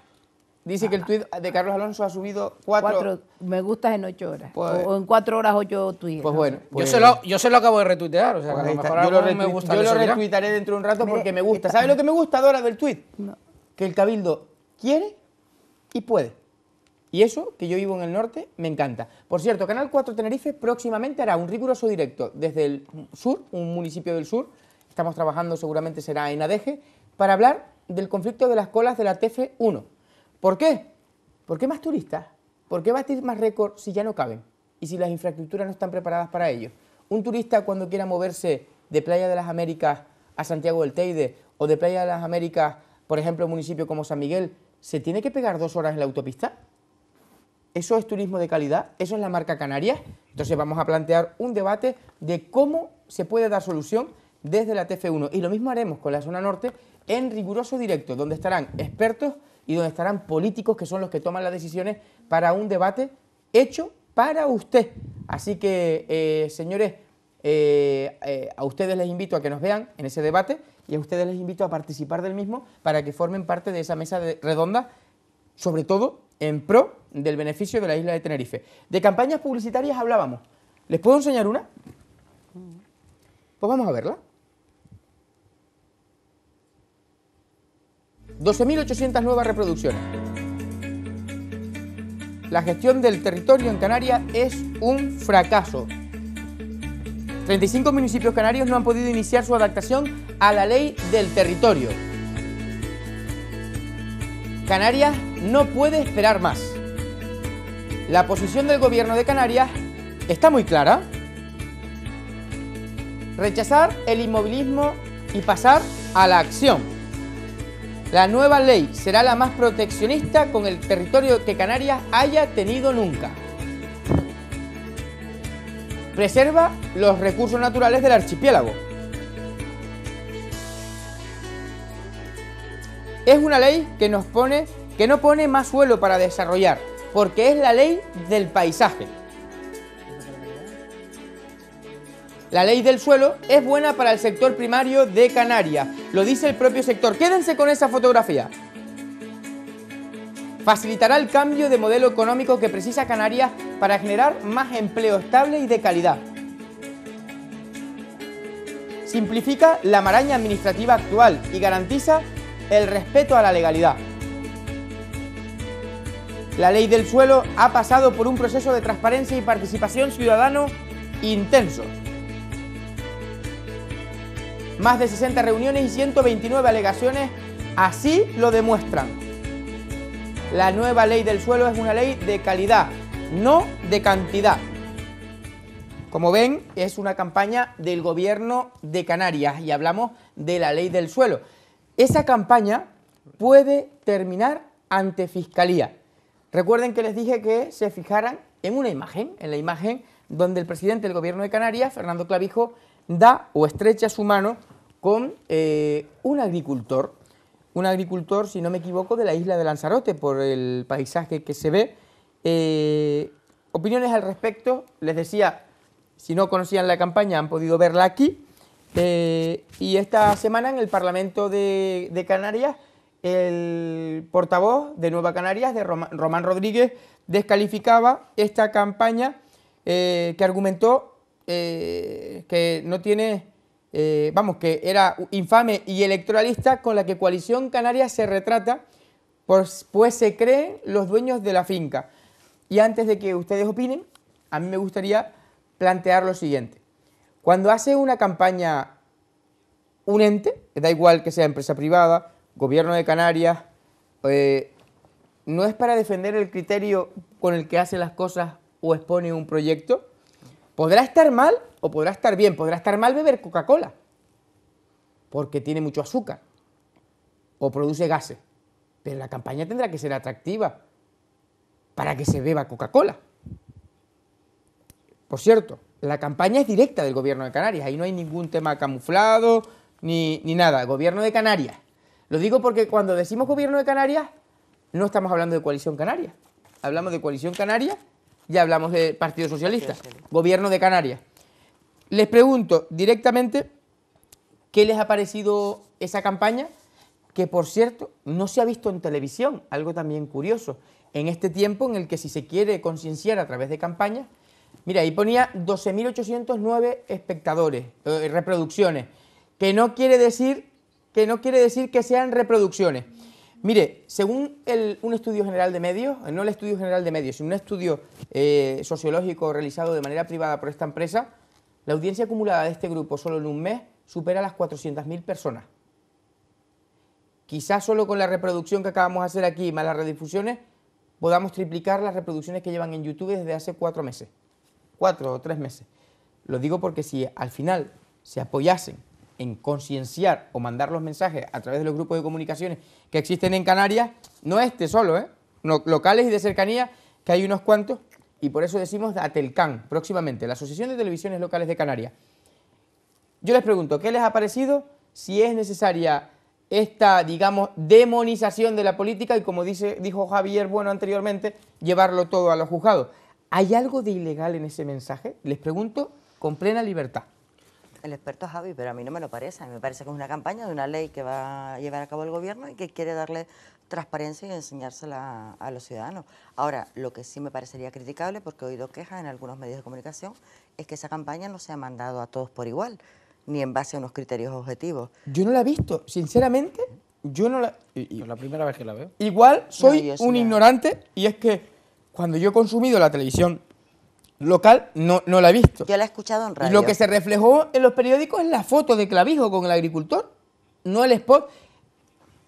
Dice que el tweet de Carlos Alonso ha subido cuatro. me gustas en ocho horas. Pues- o, en cuatro horas, ocho tweets. Pues bueno. yo, pues- se lo, yo se lo acabo de retuitear. Pues yo lo, me retuitearé dentro de un rato porque me gusta. ¿Sabes lo que me gusta, Dora, del tweet? Que el Cabildo quiere y puede. Y eso, que yo vivo en el norte, me encanta. Por cierto, Canal 4 Tenerife próximamente hará un riguroso directo desde el sur, un municipio del sur. Estamos trabajando, seguramente será en Adeje, para hablar del conflicto de las colas de la TF1. ¿Por qué? ¿Por qué más turistas? ¿Por qué batir más récords si ya no caben? Y si las infraestructuras no están preparadas para ello. Un turista cuando quiera moverse de Playa de las Américas a Santiago del Teide o de Playa de las Américas, por ejemplo, a un municipio como San Miguel, ¿se tiene que pegar dos horas en la autopista? ¿Eso es turismo de calidad? ¿Eso es la marca Canarias? Entonces vamos a plantear un debate de cómo se puede dar solución desde la TF1. Y lo mismo haremos con la zona norte en riguroso directo, donde estarán expertos y donde estarán políticos que son los que toman las decisiones para un debate hecho para usted. Así que, eh, señores, eh, eh, a ustedes les invito a que nos vean en ese debate y a ustedes les invito a participar del mismo para que formen parte de esa mesa redonda, sobre todo en pro del beneficio de la isla de Tenerife. De campañas publicitarias hablábamos. ¿Les puedo enseñar una? Pues vamos a verla. 12.800 nuevas reproducciones. La gestión del territorio en Canarias es un fracaso. 35 municipios canarios no han podido iniciar su adaptación a la ley del territorio. Canarias no puede esperar más. La posición del gobierno de Canarias está muy clara. Rechazar el inmovilismo y pasar a la acción. La nueva ley será la más proteccionista con el territorio que Canarias haya tenido nunca. Preserva los recursos naturales del archipiélago. Es una ley que nos pone que no pone más suelo para desarrollar, porque es la ley del paisaje. La ley del suelo es buena para el sector primario de Canarias, lo dice el propio sector. Quédense con esa fotografía. Facilitará el cambio de modelo económico que precisa Canarias para generar más empleo estable y de calidad. Simplifica la maraña administrativa actual y garantiza el respeto a la legalidad. La ley del suelo ha pasado por un proceso de transparencia y participación ciudadano intenso. Más de 60 reuniones y 129 alegaciones así lo demuestran. La nueva ley del suelo es una ley de calidad, no de cantidad. Como ven, es una campaña del gobierno de Canarias y hablamos de la ley del suelo. Esa campaña puede terminar ante fiscalía. Recuerden que les dije que se fijaran en una imagen, en la imagen donde el presidente del gobierno de Canarias, Fernando Clavijo, da o estrecha su mano con eh, un agricultor, un agricultor, si no me equivoco, de la isla de Lanzarote, por el paisaje que se ve. Eh, opiniones al respecto, les decía, si no conocían la campaña han podido verla aquí. Eh, y esta semana en el Parlamento de, Canarias, el portavoz de Nueva Canarias, de Román, Rodríguez, descalificaba esta campaña que argumentó eh, que no tiene, eh, vamos, que era infame y electoralista con la que Coalición Canaria se retrata, pues, pues, se creen los dueños de la finca. Y antes de que ustedes opinen, a mí me gustaría plantear lo siguiente. Cuando hace una campaña un ente, da igual que sea empresa privada, gobierno de Canarias, eh, no es para defender el criterio con el que hace las cosas o expone un proyecto, Podrá estar mal o podrá estar bien. Podrá estar mal beber Coca-Cola, porque tiene mucho azúcar o produce gases. Pero la campaña tendrá que ser atractiva para que se beba Coca-Cola. Por cierto, la campaña es directa del gobierno de Canarias, ahí no hay ningún tema camuflado ni, ni nada, gobierno de Canarias. Lo digo porque cuando decimos gobierno de Canarias, no estamos hablando de coalición canaria, hablamos de coalición canaria ya hablamos de Partido Socialista, gobierno de Canarias. Les pregunto directamente qué les ha parecido esa campaña, que por cierto no se ha visto en televisión, algo también curioso, en este tiempo en el que si se quiere concienciar a través de campañas, mira, ahí ponía 12.809 espectadores, eh, reproducciones, que no quiere decir que no quiere decir que sean reproducciones Mire, según un estudio general de medios, eh, no el estudio general de medios, sino un estudio eh, sociológico realizado de manera privada por esta empresa, la audiencia acumulada de este grupo solo en un mes supera las 400.000 personas. Quizás solo con la reproducción que acabamos de hacer aquí, más las redifusiones, podamos triplicar las reproducciones que llevan en YouTube desde hace cuatro meses. Cuatro o tres meses. Lo digo porque si al final se apoyasen en concienciar o mandar los mensajes a través de los grupos de comunicaciones que existen en Canarias, no este solo, ¿eh? locales y de cercanía, que hay unos cuantos, y por eso decimos Atelcan próximamente, la Asociación de Televisiones Locales de Canarias. Yo les pregunto, ¿qué les ha parecido? Si es necesaria esta, digamos, demonización de la política y como dice, dijo Javier Bueno anteriormente, llevarlo todo a los juzgados. ¿Hay algo de ilegal en ese mensaje? Les pregunto con plena libertad el experto Javi, pero a mí no me lo parece. A mí me parece que es una campaña de una ley que va a llevar a cabo el gobierno y que quiere darle transparencia y enseñársela a, los ciudadanos. Ahora, lo que sí me parecería criticable, porque he oído quejas en algunos medios de comunicación, es que esa campaña no se ha mandado a todos por igual, ni en base a unos criterios objetivos. Yo no la he visto, sinceramente, yo no la... es la primera vez que la veo. Igual soy un ignorante y es que cuando yo he consumido la televisión local no, no la he visto. Yo la he escuchado en radio. Lo que se reflejó en los periódicos es la foto de Clavijo con el agricultor, no el spot.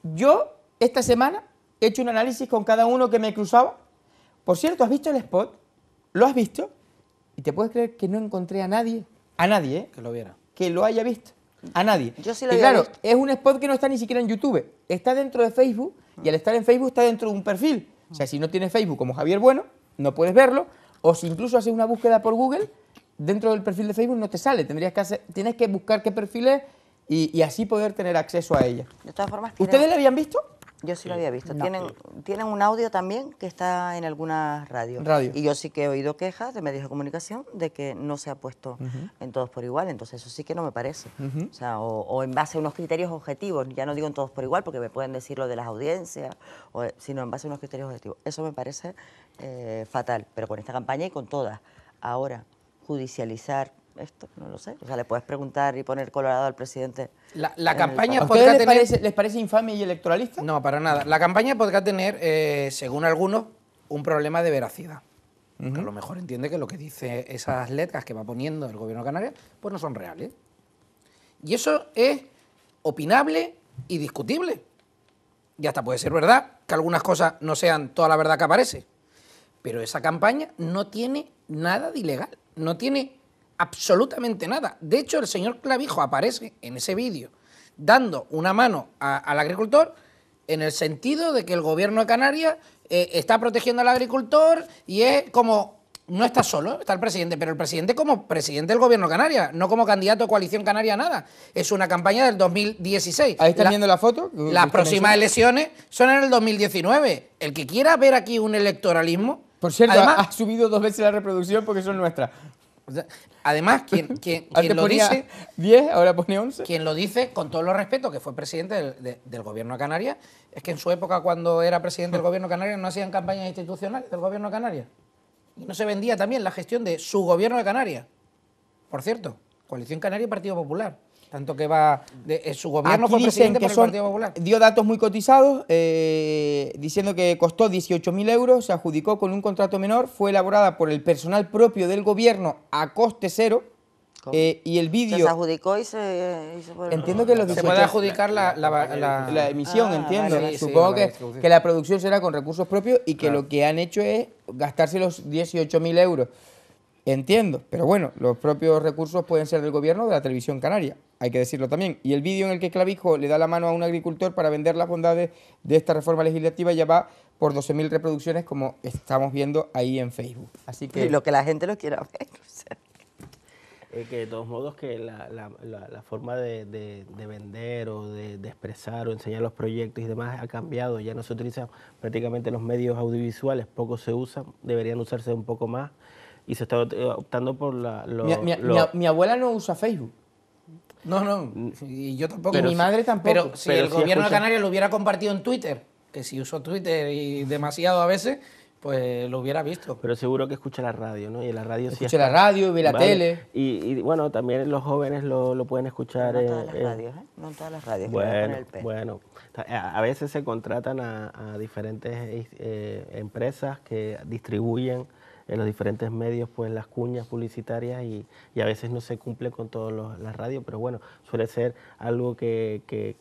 Yo esta semana he hecho un análisis con cada uno que me cruzaba. Por cierto, ¿has visto el spot? ¿Lo has visto? Y te puedes creer que no encontré a nadie, a nadie, eh, que lo viera, que lo haya visto. A nadie. Yo sí lo y claro, es un spot que no está ni siquiera en YouTube. Está dentro de Facebook y al estar en Facebook está dentro de un perfil. O sea, si no tienes Facebook como Javier Bueno, no puedes verlo o si incluso haces una búsqueda por Google, dentro del perfil de Facebook no te sale. Tendrías que tienes que buscar qué perfiles y, así poder tener acceso a ella. ¿Ustedes la habían visto? Yo sí, lo había visto. ¿Tienen, Tienen un audio también que está en algunas radios. Y yo sí que he oído quejas de medios de comunicación de que no se ha puesto en todos por igual. Entonces eso sí que no me parece. O sea, o, en base a unos criterios objetivos. Ya no digo en todos por igual porque me pueden decir lo de las audiencias, sino en base a unos criterios objetivos. Eso me parece eh, fatal. Pero con esta campaña y con todas. Ahora, judicializar esto, no lo sé. O sea, le puedes preguntar y poner colorado al presidente. ¿La, campaña les, parece, les infame y electoralista? No, para nada. La campaña podría tener, eh, según algunos, un problema de veracidad. a lo mejor entiende que lo que dice esas letras que va poniendo el gobierno canario, pues no son reales. Y eso es opinable y discutible. Y hasta puede ser verdad que algunas cosas no sean toda la verdad que aparece. Pero esa campaña no tiene nada de ilegal, no tiene absolutamente nada. De hecho, el señor Clavijo aparece en ese vídeo dando una mano al agricultor en el sentido de que el gobierno de Canarias eh, está protegiendo al agricultor y es como, no está solo, está el presidente, pero el presidente como presidente del gobierno de Canarias, no como candidato a coalición canaria nada. Es una campaña del 2016. Ahí están viendo la foto. Las próximas elecciones son en el 2019. El que quiera ver aquí un electoralismo... Por cierto, Además, ha subido dos veces la reproducción porque son nuestras además, quien, lo dice. ahora pone Quien lo dice, con todo los respeto, que fue presidente del, del gobierno de Canarias, es que en su época, cuando era presidente del gobierno de Canarias, no hacían campañas institucionales del gobierno de Canarias. Y no se vendía también la gestión de su gobierno de Canarias. Por cierto, Coalición Canaria y Partido Popular. Tanto que va. Eh, su gobierno Aquí que Dio datos muy cotizados, eh, diciendo que costó 18.000 euros, se adjudicó con un contrato menor, fue elaborada por el personal propio del gobierno a coste cero. Eh, y el vídeo. Se adjudicó y se Se puede adjudicar la, emisión, entiendo. Supongo que, la producción será con recursos propios y que lo que han hecho es gastarse los 18.000 euros. Entiendo, pero bueno, los propios recursos pueden ser del gobierno o de la televisión canaria, hay que decirlo también. Y el vídeo en el que Clavijo le da la mano a un agricultor para vender las bondades de esta reforma legislativa ya va por 12.000 reproducciones, como estamos viendo ahí en Facebook. Así que... lo que la gente lo quiera ver. que de todos modos que la, forma de, vender o de, de, expresar o enseñar los proyectos y demás ha cambiado, ya no se utilizan prácticamente los medios audiovisuales, poco se usan, deberían usarse un poco más y se está eh, optando por la... mi, abuela no usa Facebook. No, no, y yo tampoco. mi madre tampoco. Pero, si el gobierno de Canarias lo hubiera compartido en Twitter, que si uso Twitter y demasiado a veces, pues lo hubiera visto. Pero seguro que escucha la radio, ¿no? Y la radio escucha la radio, y ve la tele. Y, bueno, también los jóvenes lo, pueden escuchar. No, todas las radios, ¿eh? No todas las radios. Bueno, bueno. A veces se contratan a, diferentes eh, eh, empresas que distribuyen en los diferentes medios pues las cuñas publicitarias y, a veces no se cumple con todas las radios, pero bueno, suele ser algo que, que,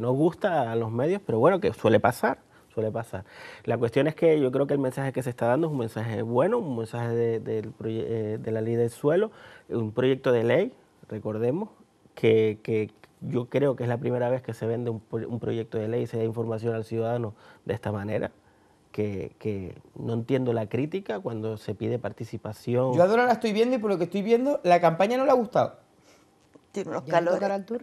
no gusta a los medios, pero bueno, que suele pasar suele pasar. La cuestión es que yo creo que el mensaje que se está dando es un mensaje bueno, un mensaje de, eh, la ley del suelo, un proyecto de ley, recordemos, que, yo creo que es la primera vez que se vende un, un proyecto de ley y se da información al ciudadano de esta manera que, no entiendo la crítica cuando se pide participación. Yo ahora la estoy viendo y por lo que estoy viendo, la campaña no le ha gustado. Tiene unos calores.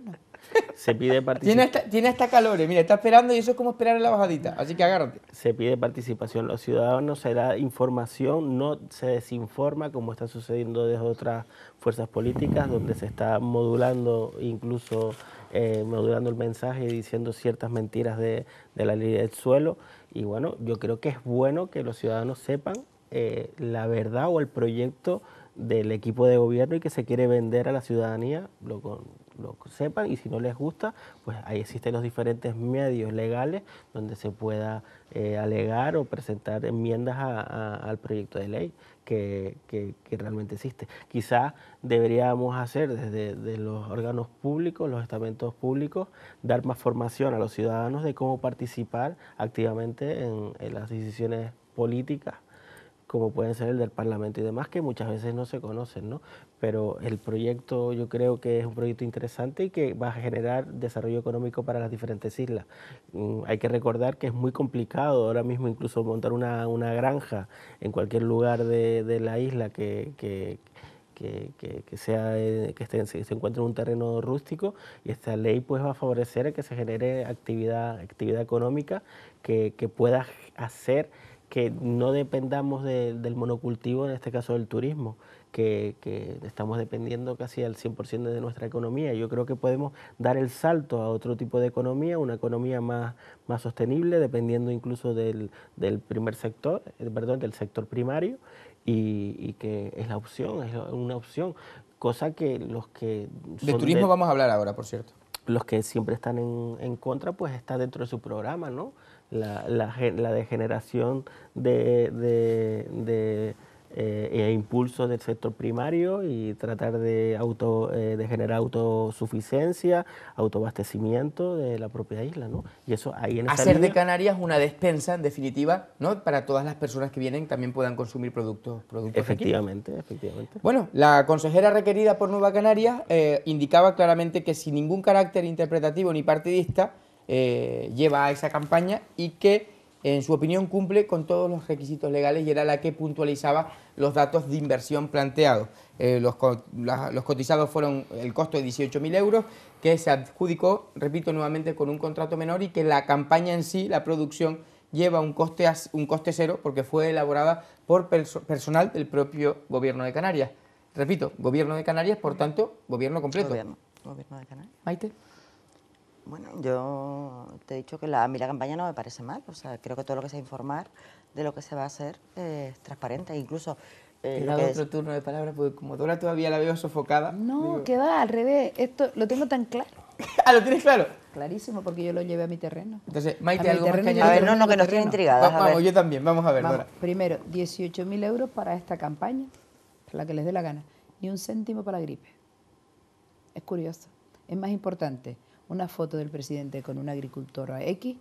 Se pide participación. Tiene, hasta, calores, mira, está esperando y eso es como esperar en la bajadita, así que agárrate. Se pide participación, los ciudadanos se da información, no se desinforma como está sucediendo desde otras fuerzas políticas, donde se está modulando incluso eh, modulando el mensaje y diciendo ciertas mentiras de, la ley del suelo. Y bueno, yo creo que es bueno que los ciudadanos sepan eh, la verdad o el proyecto del equipo de gobierno y que se quiere vender a la ciudadanía, lo, sepan y si no les gusta, pues ahí existen los diferentes medios legales donde se pueda eh, alegar o presentar enmiendas al proyecto de ley que, realmente existe. Quizá deberíamos hacer desde los órganos públicos, los estamentos públicos, dar más formación a los ciudadanos de cómo participar activamente en, en las decisiones políticas como pueden ser el del Parlamento y demás, que muchas veces no se conocen, ¿no? pero el proyecto yo creo que es un proyecto interesante y que va a generar desarrollo económico para las diferentes islas. Mm, hay que recordar que es muy complicado ahora mismo incluso montar una, granja en cualquier lugar de, la isla que, eh, se encuentre en un terreno rústico y esta ley pues va a favorecer a que se genere actividad, económica que, pueda hacer que no dependamos del monocultivo, en este caso del turismo que, estamos dependiendo casi al 100% de nuestra economía. Yo creo que podemos dar el salto a otro tipo de economía, una economía más, más sostenible, dependiendo incluso del, del primer sector, eh, perdón, del sector primario, y, que es la opción, es una opción. Cosa que los que... De turismo vamos a hablar ahora, por cierto. Los que siempre están en, en contra, pues está dentro de su programa, ¿no? La, degeneración de eh, e impulso del sector primario y tratar de, auto, eh, de generar autosuficiencia, autoabastecimiento de la propia isla. ¿no? Y eso ahí en Hacer de Canarias una despensa, en definitiva, ¿no? para todas las personas que vienen también puedan consumir productos. productos efectivamente, aquí. efectivamente. Bueno, la consejera requerida por Nueva Canarias eh, indicaba claramente que sin ningún carácter interpretativo ni partidista lleva a esa campaña y que en su opinión cumple con todos los requisitos legales y era la que puntualizaba los datos de inversión planteados. Eh, los, cotizados fueron el costo de 18.000 euros, que se adjudicó, repito nuevamente, con un contrato menor y que la campaña en sí, la producción, lleva un coste, un coste cero porque fue elaborada por personal del propio Gobierno de Canarias. Repito, Gobierno de Canarias, por tanto, Gobierno completo. Gobierno, gobierno de Canarias. Maite. Bueno, yo te he dicho que la, a mí la campaña no me parece mal, o sea, creo que todo lo que sea informar de lo que se va a hacer es transparente, incluso... Eh, otro turno de palabras, porque como Dora todavía la veo sofocada... No, queda que va, al revés, esto lo tengo tan claro. ah, ¿lo tienes claro? Clarísimo, porque yo lo llevé a mi terreno. Entonces, Maite, algo A ver, no, no, que nos tiene intrigada. Vamos, yo también, vamos a ver, Dora. Primero, 18.000 euros para esta campaña, para la que les dé la gana, ni un céntimo para la gripe. Es curioso. Es más importante una foto del presidente con agricultor a X,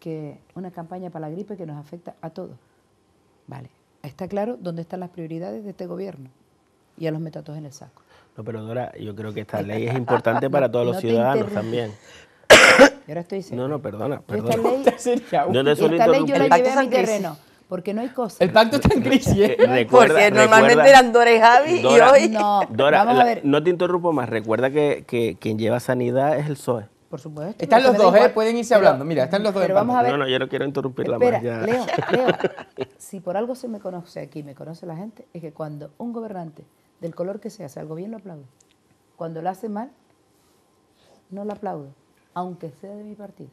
que una campaña para la gripe que nos afecta a todos. Vale, está claro dónde están las prioridades de este gobierno y a los metatos en el saco. No, pero Dora, yo creo que esta ley es importante para todos los ciudadanos también. ahora estoy No, no, perdona, perdona. esta ley, esta ley yo terreno. Porque no hay cosa. El pacto está en crisis. ¿eh? Porque normalmente eran Dora y Javi y hoy. No, Dora, no te interrumpo más. Recuerda que, quien lleva sanidad es el PSOE. Por supuesto. Están los dos, ¿eh? Pueden irse hablando. Mira, están los dos. Pero No, no, yo no quiero interrumpirla más. Leo, Leo, si por algo se me conoce aquí, me conoce la gente, es que cuando un gobernante, del color que sea, si algo bien lo aplaudo. Cuando lo hace mal, no lo aplaudo, aunque sea de mi partido.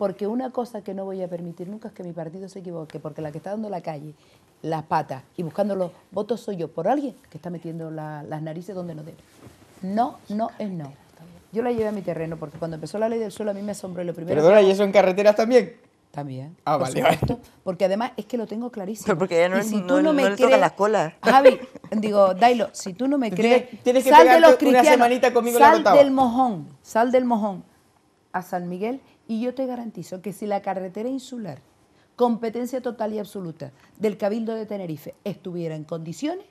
Porque una cosa que no voy a permitir nunca es que mi partido se equivoque, porque la que está dando la calle, las patas y buscando los votos soy yo por alguien que está metiendo las narices donde no debe. No, no es no. Yo la llevé a mi terreno porque cuando empezó la ley del suelo a mí me asombró lo primero. Perdona, ¿y eso en carreteras también? También. Ah, vale, Porque además es que lo tengo clarísimo. Pero porque ya no, no, me las colas. Javi, ah, digo, Dailo, si tú no me crees, sal de los cristianos, sal del mojón, sal del mojón a San Miguel y yo te garantizo que si la carretera insular, competencia total y absoluta del Cabildo de Tenerife, estuviera en condiciones,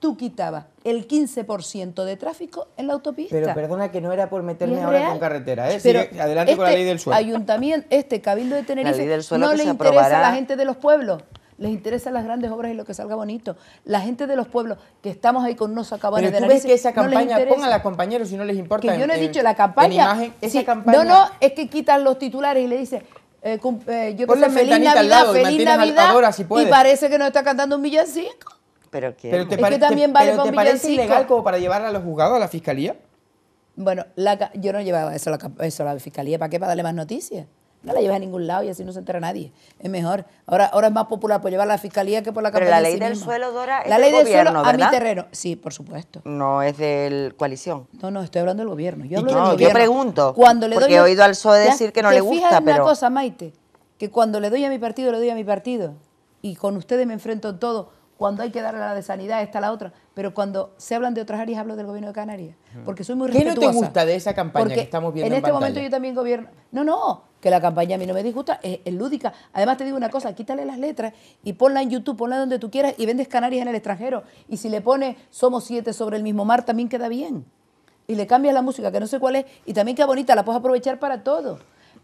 tú quitabas el 15% de tráfico en la autopista. Pero perdona que no era por meterme ahora con carretera, ¿eh? adelante con la este ley del suelo. Ayuntamiento, este Cabildo de Tenerife, no le interesa a la gente de los pueblos les interesan las grandes obras y lo que salga bonito. La gente de los pueblos que estamos ahí con unos acaba de tú ves que esa campaña, a las compañeros si no les importa. Que yo no he dicho la campaña, esa campaña. No, no, es que quitan los titulares y le dicen, eh, eh, yo Ponle feliz Navidad, feliz Navidad, y parece que nos está cantando un millón Pero, pero te que también parece ilegal como para llevar a los juzgados a la fiscalía? Bueno, yo no llevaba eso a la fiscalía, ¿para qué? Para darle más noticias. No la llevas a ningún lado y así no se entera nadie. Es mejor. Ahora, ahora es más popular por llevar la fiscalía que por la campaña. la ley del suelo, Dora, es la ley del, gobierno, suelo a mi terreno. Sí, por supuesto. No es del coalición. No, no, estoy hablando del gobierno. Yo hablo yo pregunto. Cuando le porque doy he oído al PSOE decir que no le gusta, Fíjate pero. una cosa, Maite, que cuando le doy a mi partido, le doy a mi partido. Y con ustedes me enfrento en todo cuando hay que darle la de sanidad, está la otra. Pero cuando se hablan de otras áreas, hablo del gobierno de Canarias. Porque soy muy respetuosa. ¿Qué no te gusta de esa campaña que estamos viendo en este momento yo también gobierno... No, no, que la campaña a mí no me disgusta, es, lúdica. Además te digo una cosa, quítale las letras y ponla en YouTube, ponla donde tú quieras y vendes Canarias en el extranjero. Y si le pones Somos siete sobre el mismo mar, también queda bien. Y le cambias la música, que no sé cuál es, y también queda bonita, la puedes aprovechar para todo.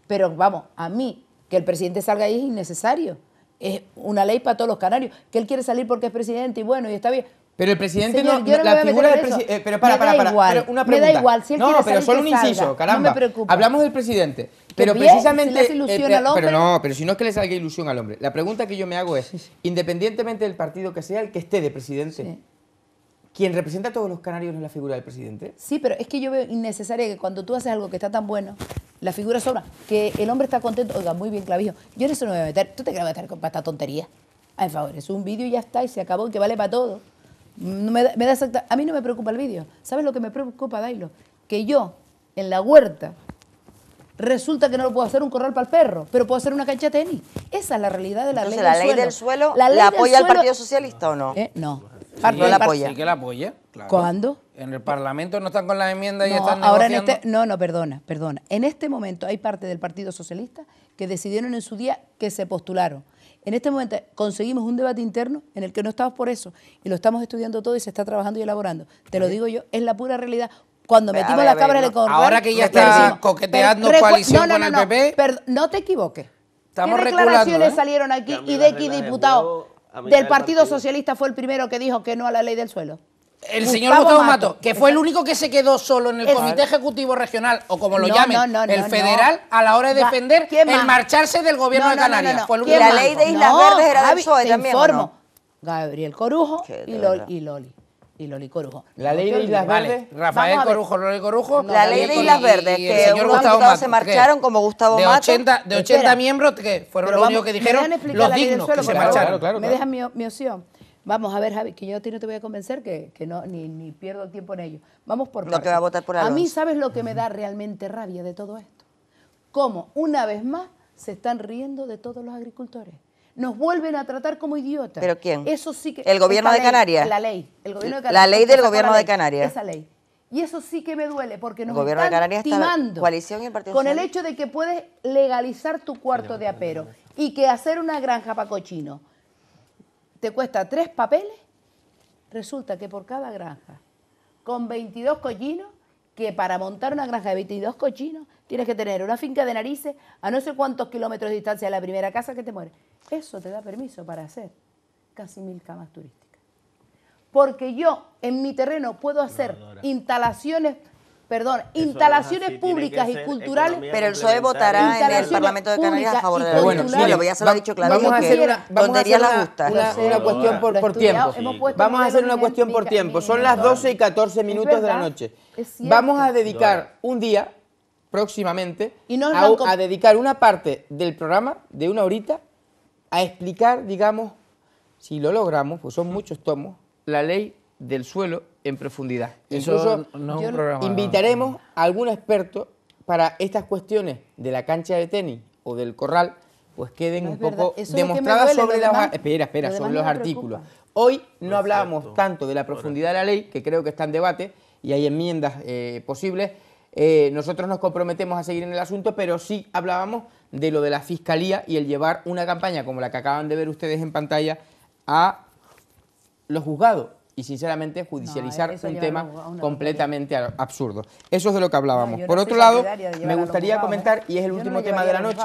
Pero vamos, a mí, que el presidente salga ahí es innecesario es una ley para todos los canarios, que él quiere salir porque es presidente y bueno, y está bien. Pero el presidente no, la figura del eh, pero para, para, para, una pregunta. da igual, no, pero solo un inciso, caramba. Hablamos del presidente, pero precisamente pero no, pero si no es que le salga ilusión al hombre. La pregunta que yo me hago es, independientemente del partido que sea el que esté de presidente, ¿Quién representa a todos los canarios no es la figura del presidente. Sí, pero es que yo veo innecesaria que cuando tú haces algo que está tan bueno, la figura sobra, que el hombre está contento, oiga, muy bien clavijo, yo en eso no me voy a meter, tú te a meter con esta tontería. Ay, favor, es un vídeo y ya está, y se acabó, y que vale para todo. me a mí no me preocupa el vídeo. ¿Sabes lo que me preocupa, Dailo? Que yo, en la huerta, resulta que no lo puedo hacer un corral para el perro, pero puedo hacer una cancha de tenis. Esa es la realidad de la ley, del, suelo. la ley del suelo. ¿La apoya el Partido Socialista o no? Eh, no no apoya. que la apoya, ¿Cuándo? En el Parlamento no están con las enmiendas y están ahora este, no, no, perdona, perdona. En este momento hay parte del Partido Socialista que decidieron en su día que se postularon. En este momento conseguimos un debate interno en el que no estamos por eso y lo estamos estudiando todo y se está trabajando y elaborando. Te lo digo yo, es la pura realidad. Cuando metimos la cabra de corral. Ahora que ya está coqueteando coalición no, con el PP. no te equivoques. Estamos ¿Qué declaraciones ¿eh? salieron aquí y de diputado del Partido Socialista fue el primero que dijo que no a la ley del suelo. El señor Gustavo Mato, que fue el único que se quedó solo en el Comité Ejecutivo Regional, o como lo llame el federal, a la hora de defender el marcharse del gobierno de Canarias. Fue la ley de Islas Verdes era del también. Gabriel Corujo y, Loli y Loli Corujo. La ley de las Verdes, Rafael Corujo, Loli Corujo. la ley de Islas Verdes, que Gustavo se marcharon como Gustavo de 80, De 80 miembros que fueron los únicos que dijeron los dignos que se marcharon. me dejan mi, mi, opción. Vamos a ver, Javi, que yo a ti no te voy a convencer, que, que no, ni, ni pierdo tiempo en ello. Vamos por Lo que va a votar por A mí, ¿sabes lo que me da realmente rabia de todo esto? Cómo, una vez más, se están riendo de todos los agricultores nos vuelven a tratar como idiotas. ¿Pero quién? Eso sí que... El gobierno de Canarias. La ley. El gobierno de Canarias. La ley del gobierno de Canarias. Esa ley. Y eso sí que me duele, porque nos gobierno de timando con el hecho de que puedes legalizar tu cuarto de apero y que hacer una granja para cochino te cuesta tres papeles, resulta que por cada granja, con 22 cochinos, que para montar una granja de 22 cochinos tienes que tener una finca de narices a no sé cuántos kilómetros de distancia de la primera casa que te muere. Eso te da permiso para hacer casi mil camas turísticas. Porque yo en mi terreno puedo hacer instalaciones perdón, instalaciones públicas y culturales. Pero el PSOE votará en el Parlamento de Canarias a favor de la bueno, sí, lo voy a, hacer dicho claro. Vamos a hacer una, vamos una, cuestión por, tiempo. Vamos a hacer una cuestión por tiempo. Son las 12 y 14 minutos de la noche. Vamos a dedicar un día próximamente a, dedicar una parte del programa de una horita a explicar, digamos, si lo logramos, pues son muchos tomos, la ley del suelo en profundidad. Eso Incluso no invitaremos a algún experto para estas cuestiones de la cancha de tenis o del corral, pues queden un poco demostradas sobre, las espera, espera, los artículos. Hoy no hablamos hablábamos tanto de la profundidad de la ley, que creo que está en debate y hay enmiendas eh, posibles, eh, nosotros nos comprometemos a seguir en el asunto, pero sí hablábamos de lo de la fiscalía y el llevar una campaña como la que acaban de ver ustedes en pantalla a los juzgados y sinceramente judicializar un tema completamente absurdo. Eso es de lo que hablábamos. Por otro lado, me gustaría comentar, ¿eh? y es el último tema de la noche.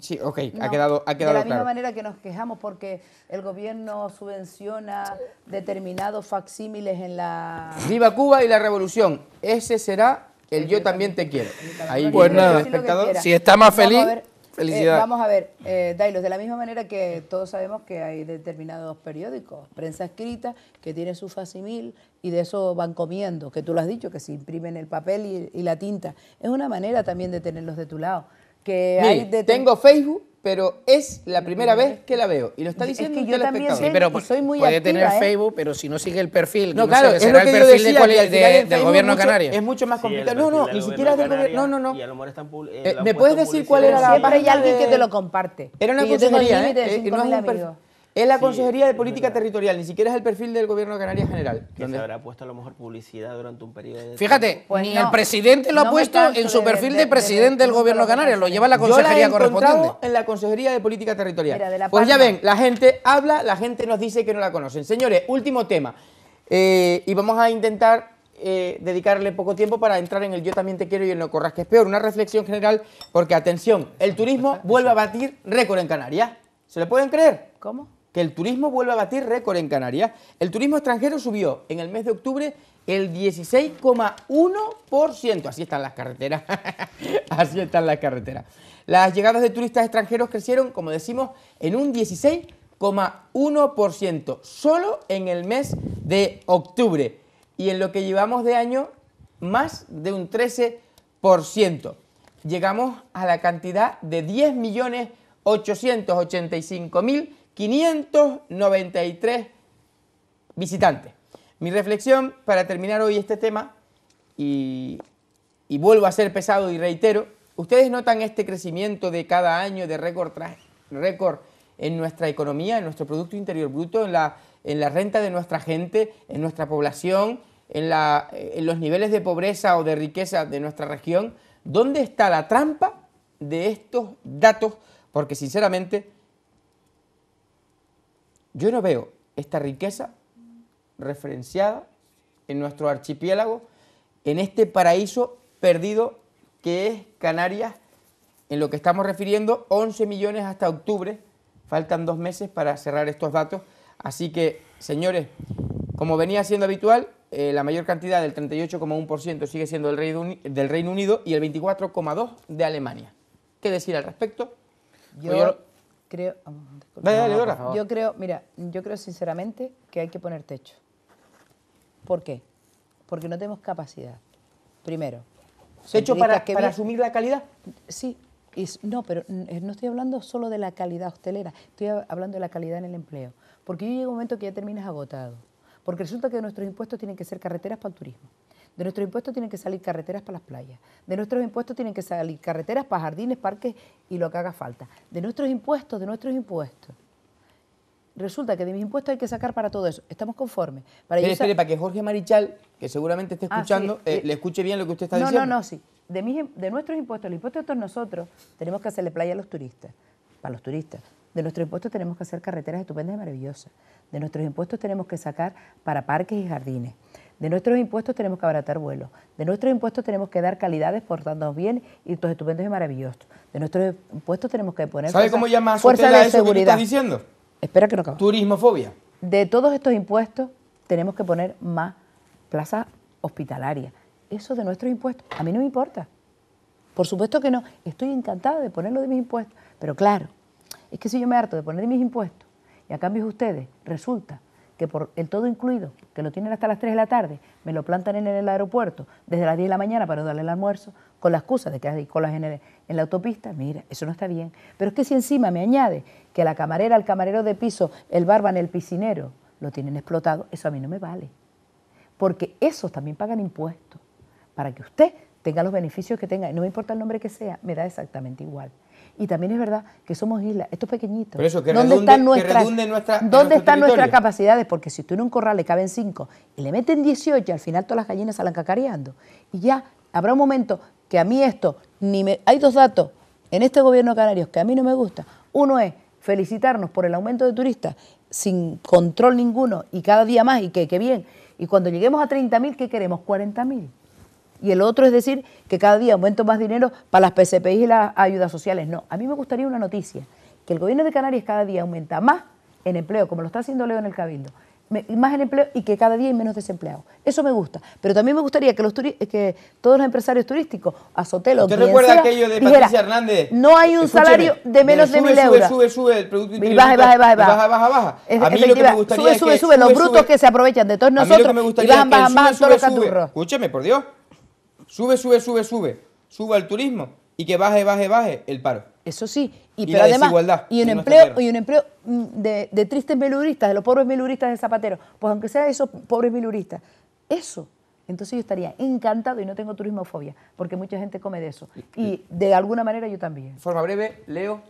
Sí, ok, ha quedado, ha quedado De la misma manera que nos quejamos porque el gobierno subvenciona determinados facsímiles en la... Viva Cuba y la revolución. Ese será el yo, también, te quiero. pues nada, espectador, si está más feliz, eh, felicidad. vamos a ver, eh, Dailos, de la misma manera que todos sabemos que hay determinados periódicos, prensa escrita, que tiene su facsímil y de eso van comiendo, que tú lo has dicho, que se imprimen el papel y la tinta. Es una manera también de tenerlos de tu lado que Tengo Facebook, pero es la mm. primera vez que la veo. Y lo está diciendo es que yo también sí, pero soy muy puede tener ¿eh? Facebook, pero si no sigue el perfil, no, claro, es será el perfil decía, de, del, gobierno canario. Es mucho más complicado. no, no, ni siquiera del gobierno. No, no, no. Y eh, eh, ¿Me puedes decir cuál era la Siempre hay alguien que te lo comparte. Era una consejería, ¿eh? No es un es la Consejería de Política Territorial, ni siquiera es el perfil del Gobierno de Canarias General. Que se habrá puesto a lo mejor publicidad durante un periodo de... Fíjate, ni pues el presidente lo ha puesto en su perfil de, presidente del Gobierno de Canarias, lo lleva la consejería Yo la he correspondiente. en la Consejería de Política Territorial. pues ya ven, la gente habla, la gente nos dice que no la conocen. Señores, último tema. Eh, y vamos a intentar eh, dedicarle poco tiempo para entrar en el yo también te quiero y en lo corras que es peor. Una reflexión general, porque atención, el turismo vuelve a batir récord en Canarias. ¿Se le pueden creer? ¿Cómo? que el turismo vuelve a batir récord en Canarias. El turismo extranjero subió en el mes de octubre el 16,1%. Así están las carreteras. Así están las carreteras. Las llegadas de turistas extranjeros crecieron, como decimos, en un 16,1% solo en el mes de octubre. Y en lo que llevamos de año, más de un 13%. Llegamos a la cantidad de 10.885.000 593 visitantes. Mi reflexión para terminar hoy este tema, y, vuelvo a ser pesado y reitero, ustedes notan este crecimiento de cada año de récord récord en nuestra economía, en nuestro Producto Interior Bruto, en la, en renta de nuestra gente, en nuestra población, en, en, los niveles de pobreza o de riqueza de nuestra región, ¿dónde está la trampa de estos datos? Porque sinceramente yo no veo esta riqueza referenciada en nuestro archipiélago, en este paraíso perdido que es Canarias, en lo que estamos refiriendo, 11 millones hasta octubre. Faltan dos meses para cerrar estos datos. Así que, señores, como venía siendo habitual, eh, la mayor cantidad del 38,1% sigue siendo del Reino, Unido, del Unido y el 24,2% de Alemania. ¿Qué decir al respecto? Yo, Creo, oh, Yo creo, mira, yo creo sinceramente que hay que poner techo. ¿Por qué? Porque no tenemos capacidad. Primero. ¿Techo para, para asumir la calidad? Sí. no, pero eh, no estoy hablando solo de la calidad hostelera, estoy hablando de la calidad en el empleo. Porque yo llego un momento que ya terminas agotado. Porque resulta que nuestros impuestos tienen que ser carreteras para el turismo. De nuestros impuestos tienen que salir carreteras para las playas. De nuestros impuestos tienen que salir carreteras para jardines, parques y lo que haga falta. De nuestros impuestos, de nuestros impuestos. Resulta que de mis impuestos hay que sacar para todo eso. Estamos conformes. Para, Pero, espere, para que Jorge Marichal, que seguramente esté ah, escuchando, eh, eh, le escuche bien lo que usted está diciendo. No, no, no, sí. De, de nuestros impuestos, el impuesto de todos nosotros, tenemos que hacerle playa a los turistas. Para los turistas. De nuestros impuestos tenemos que hacer carreteras estupendas y maravillosas. De nuestros impuestos tenemos que sacar para parques y jardines. De nuestros impuestos tenemos que abaratar vuelos. De nuestros impuestos tenemos que dar calidad portándonos bien y tus estupendos y maravilloso. De nuestros impuestos tenemos que poner ¿Sabe fuerza, cómo llama fuerza de seguridad. Que estás diciendo? Espera que no acabo. Turismofobia. De todos estos impuestos tenemos que poner más plazas hospitalarias. Eso de nuestros impuestos, a mí no me importa. Por supuesto que no. Estoy encantada de ponerlo de mis impuestos. Pero claro, es que si yo me harto de poner mis impuestos y a cambio ustedes, resulta que por el todo incluido, que lo tienen hasta las 3 de la tarde, me lo plantan en el aeropuerto desde las 10 de la mañana para darle el almuerzo, con la excusa de que hay colas en, la autopista, mira, eso no está bien. Pero es que si encima me añade que la camarera, el camarero de piso, el barba en el piscinero, lo tienen explotado, eso a mí no me vale. Porque esos también pagan impuestos. Para que usted tenga los beneficios que tenga, no me importa el nombre que sea, me da exactamente igual. Y también es verdad que somos islas, estos es pequeñito. eso, que ¿Dónde ¿Dónde están nuestras capacidades? Porque si tú en un corral le caben 5 y le meten 18, al final todas las gallinas salen cacareando. Y ya habrá un momento que a mí esto, ni me, hay dos datos en este gobierno canario que a mí no me gusta. Uno es felicitarnos por el aumento de turistas sin control ninguno y cada día más y que, que bien. Y cuando lleguemos a 30.000, ¿qué queremos? 40.000 y el otro es decir que cada día aumento más dinero para las PCPI y las ayudas sociales. No, a mí me gustaría una noticia, que el gobierno de Canarias cada día aumenta más en empleo, como lo está haciendo Leo en el Cabildo, más en empleo y que cada día hay menos desempleo. Eso me gusta. Pero también me gustaría que, los eh, que todos los empresarios turísticos, Azotelo, ¿Usted recuerda sea, aquello de Patricia Hernández? No hay un salario de menos de mil euros. Sube, sube, sube el producto interior. Y baja, baja, baja, baja. Baja, a mí lo que me gustaría sube, es que sube, Los brutos que se aprovechan de todos nosotros y bajan, todos los Escúcheme, por Dios. Sube, sube, sube, sube. Suba el turismo y que baje, baje, baje el paro. Eso sí, y, la además, desigualdad y un empleo y un empleo mm, de, tristes miluristas, de los pobres miluristas de Zapatero, pues aunque sea esos pobres miluristas. eso. Entonces yo estaría encantado y no tengo turismofobia, porque mucha gente come de eso y de alguna manera yo también. Forma breve, Leo.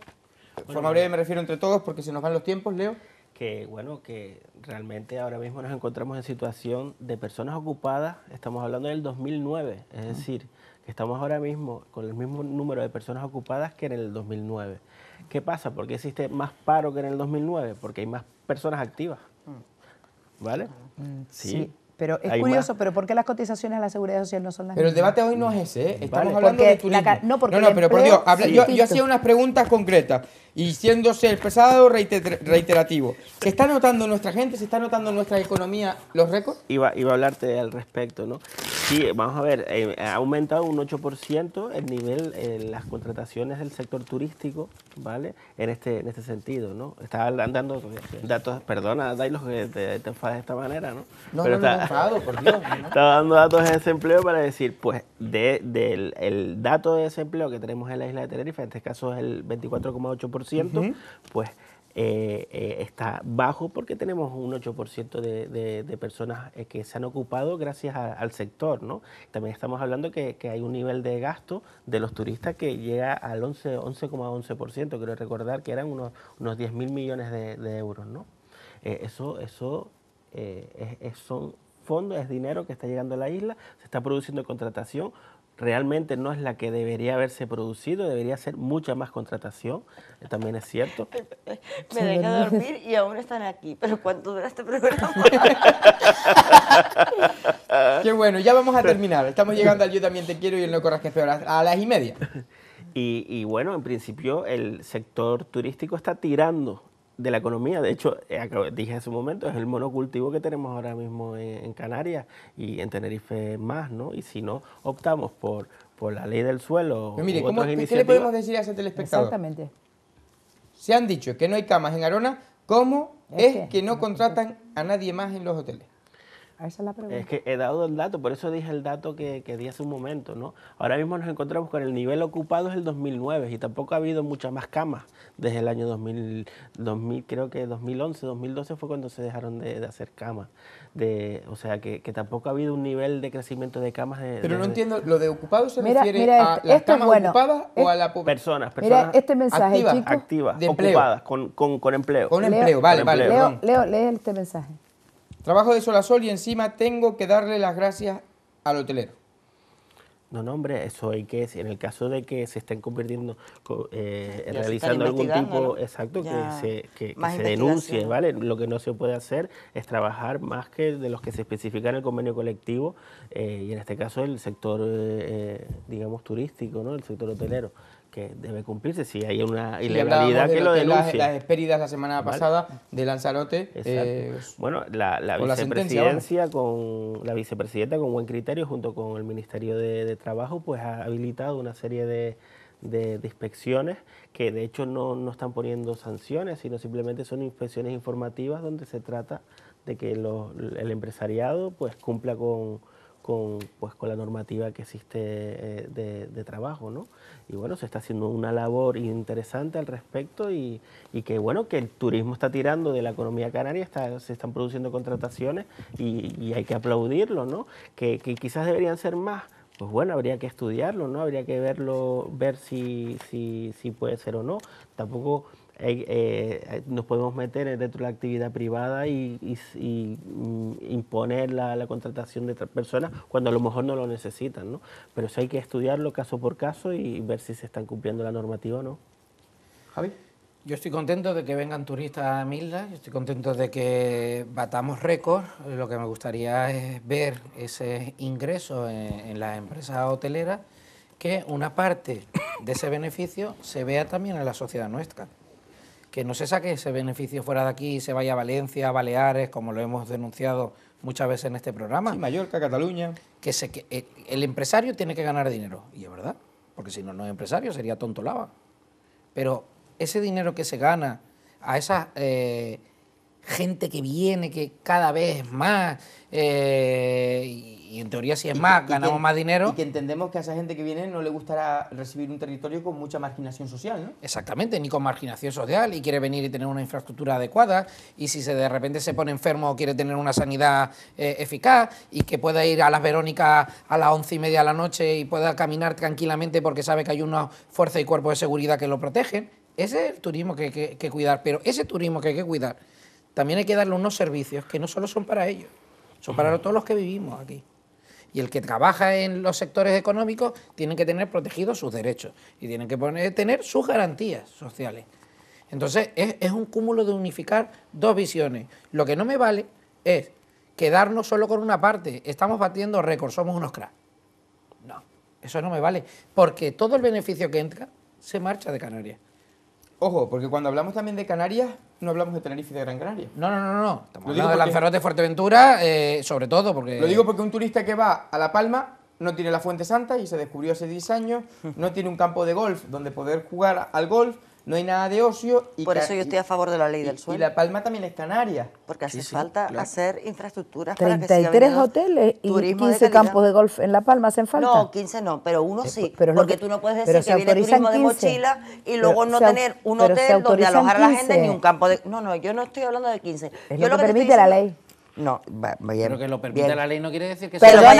Forma breve me refiero entre todos porque se nos van los tiempos, Leo que bueno, que realmente ahora mismo nos encontramos en situación de personas ocupadas, estamos hablando del 2009, es decir, que estamos ahora mismo con el mismo número de personas ocupadas que en el 2009. ¿Qué pasa? ¿Por qué existe más paro que en el 2009? Porque hay más personas activas. Mm. ¿Vale? Mm, sí. Pero es curioso, pero ¿por qué las cotizaciones a la seguridad social no son las Pero el debate hoy no es ese, ¿eh? estamos hablando de turismo. no, no, pero por Dios, yo, hacía unas preguntas concretas y siéndose expresado pesado reiterativo. ¿Se está notando nuestra gente, se está notando nuestra economía los récords? Iba, iba a hablarte al respecto, ¿no? Sí, vamos a ver, eh, ha aumentado un 8% el nivel en eh, las contrataciones del sector turístico, ¿vale? En este, en este sentido, ¿no? Estaba dando datos, perdona, Dailos, que te, enfades de esta manera, ¿no? No, no, está, no, por Dios. dando datos de desempleo para decir, pues, del el dato de desempleo que tenemos en la isla de Tenerife, en este caso es el 24,8%, pues eh, eh, está bajo porque tenemos un 8% de, personas eh, que se han ocupado gracias al sector. ¿no? También estamos hablando que, hay un nivel de gasto de los turistas que llega al 11,11%, 11, Quiero recordar que eran unos, 10 mil millones de, euros. ¿no? eso eso son fondos, es dinero que está llegando a la isla, se está produciendo contratación, realmente no es la que debería haberse producido, debería ser mucha más contratación, también es cierto. Me deja dormir y aún están aquí, pero ¿cuánto dura este programa? Qué bueno, ya vamos a terminar, estamos llegando al Yo también te quiero y el No corras que Feo a las y media. Y, y bueno, en principio el sector turístico está tirando de la economía. De hecho, eh, dije hace un momento, es el monocultivo que tenemos ahora mismo en, Canarias y en Tenerife más, ¿no? Y si no optamos por, por la ley del suelo. Pues ¿qué le podemos decir a ese telespectador? Exactamente. Se han dicho que no hay camas en Arona, ¿cómo es, que no contratan a nadie más en los hoteles? Ah, es que he dado el dato, por eso dije el dato que, di hace un momento, ¿no? Ahora mismo nos encontramos con el nivel ocupado es el 2009 y tampoco ha habido muchas más camas desde el año 2000, 2000 creo que 2011, 2012 fue cuando se dejaron de, hacer camas. De, o sea, que, que, tampoco ha habido un nivel de crecimiento de camas. Pero no entiendo, ¿lo de ocupado se refiere a este, las camas ocupadas o a la Personas, personas. este mensaje, activas, ocupadas, con, con, con, empleo. Con empleo, vale, vale. Leo, Leo, lee este mensaje. Trabajo de sol a sol y encima tengo que darle las gracias al hotelero. No, no, hombre, eso hay que, en el caso de que se estén convirtiendo, eh, realizando algún tipo, exacto, que se, denuncie, ¿vale? Lo que no se puede hacer es trabajar más que de los que se especifican en el convenio colectivo eh, y en este caso el sector, eh, digamos, turístico, ¿no? El sector hotelero que debe cumplirse si hay una ilegalidad que lo, que Las, las la semana pasada de Lanzarote. Eh, bueno, la, la vicepresidencia con la vicepresidenta con buen criterio junto con el Ministerio de, Trabajo pues ha habilitado una serie de, de, inspecciones que de hecho no, no están poniendo sanciones, sino simplemente son inspecciones informativas donde se trata de que el empresariado pues cumpla con, con, pues, con la normativa que existe eh, de, trabajo, ¿no? Y bueno, se está haciendo una labor interesante al respecto y, que bueno, que el turismo está tirando de la economía canaria, está, se están produciendo contrataciones y, hay que aplaudirlo, ¿no? Que, quizás deberían ser más. Pues bueno, habría que estudiarlo, ¿no? Habría que verlo, ver si, si, si puede ser o no. Tampoco eh, eh, nos podemos meter dentro de la actividad privada y, mm, imponer la, contratación de otras personas cuando a lo mejor no lo necesitan, ¿no? Pero eso hay que estudiarlo caso por caso y ver si se están cumpliendo la normativa o no. Javi. Yo estoy contento de que vengan turistas a Milda, estoy contento de que batamos récord Lo que me gustaría es ver ese ingreso en, en las empresas hoteleras, que una parte de ese beneficio se vea también en la sociedad nuestra que no se saque ese beneficio fuera de aquí y se vaya a Valencia, a Baleares, como lo hemos denunciado muchas veces en este programa. Sí, Mallorca, Cataluña. Que, eh, el empresario tiene que ganar dinero, y es verdad, porque si no, no es empresario, sería tonto lava. Pero ese dinero que se gana a esa eh, gente que viene, que cada vez más, eh, y en teoría si es más, ganamos más dinero. Y que entendemos que a esa gente que viene no le gustará recibir un territorio con mucha marginación social, ¿no? Exactamente, ni con marginación social y quiere venir y tener una infraestructura adecuada y si se de repente se pone enfermo o quiere tener una sanidad eh, eficaz y que pueda ir a las Verónicas a las once y media de la noche y pueda caminar tranquilamente porque sabe que hay una fuerza y cuerpo de seguridad que lo protegen. Ese es el turismo que hay que cuidar, pero ese turismo que hay que cuidar también hay que darle unos servicios que no solo son para ellos, son para todos los que vivimos aquí y el que trabaja en los sectores económicos tienen que tener protegidos sus derechos y tienen que tener sus garantías sociales. Entonces es, es un cúmulo de unificar dos visiones. Lo que no me vale es quedarnos solo con una parte. Estamos batiendo récords, somos unos cracks. No, eso no me vale, porque todo el beneficio que entra se marcha de Canarias. Ojo, porque cuando hablamos también de Canarias, no hablamos de Tenerife y de Gran Canaria. No, no, no, no. Estamos hablando de Lanzarote, Fuerteventura, eh, sobre todo porque... Lo digo porque un turista que va a La Palma no tiene la Fuente Santa y se descubrió hace 10 años, no tiene un campo de golf donde poder jugar al golf, no hay nada de ocio. Y Por eso yo estoy a favor de la ley del suelo. Y La Palma también es Canaria. Porque hace falta hacer infraestructuras 33 para que hoteles y 15 campos de golf en La Palma hacen falta. No, 15 no, pero uno eh, sí. Pues, porque tú no puedes decir que viene turismo de mochila y luego no tener un hotel donde alojar a la gente ni un campo de... No, no, yo no estoy hablando de 15. yo lo que, permite la ley. No, Pero que lo permite la ley no quiere decir que se lo yo,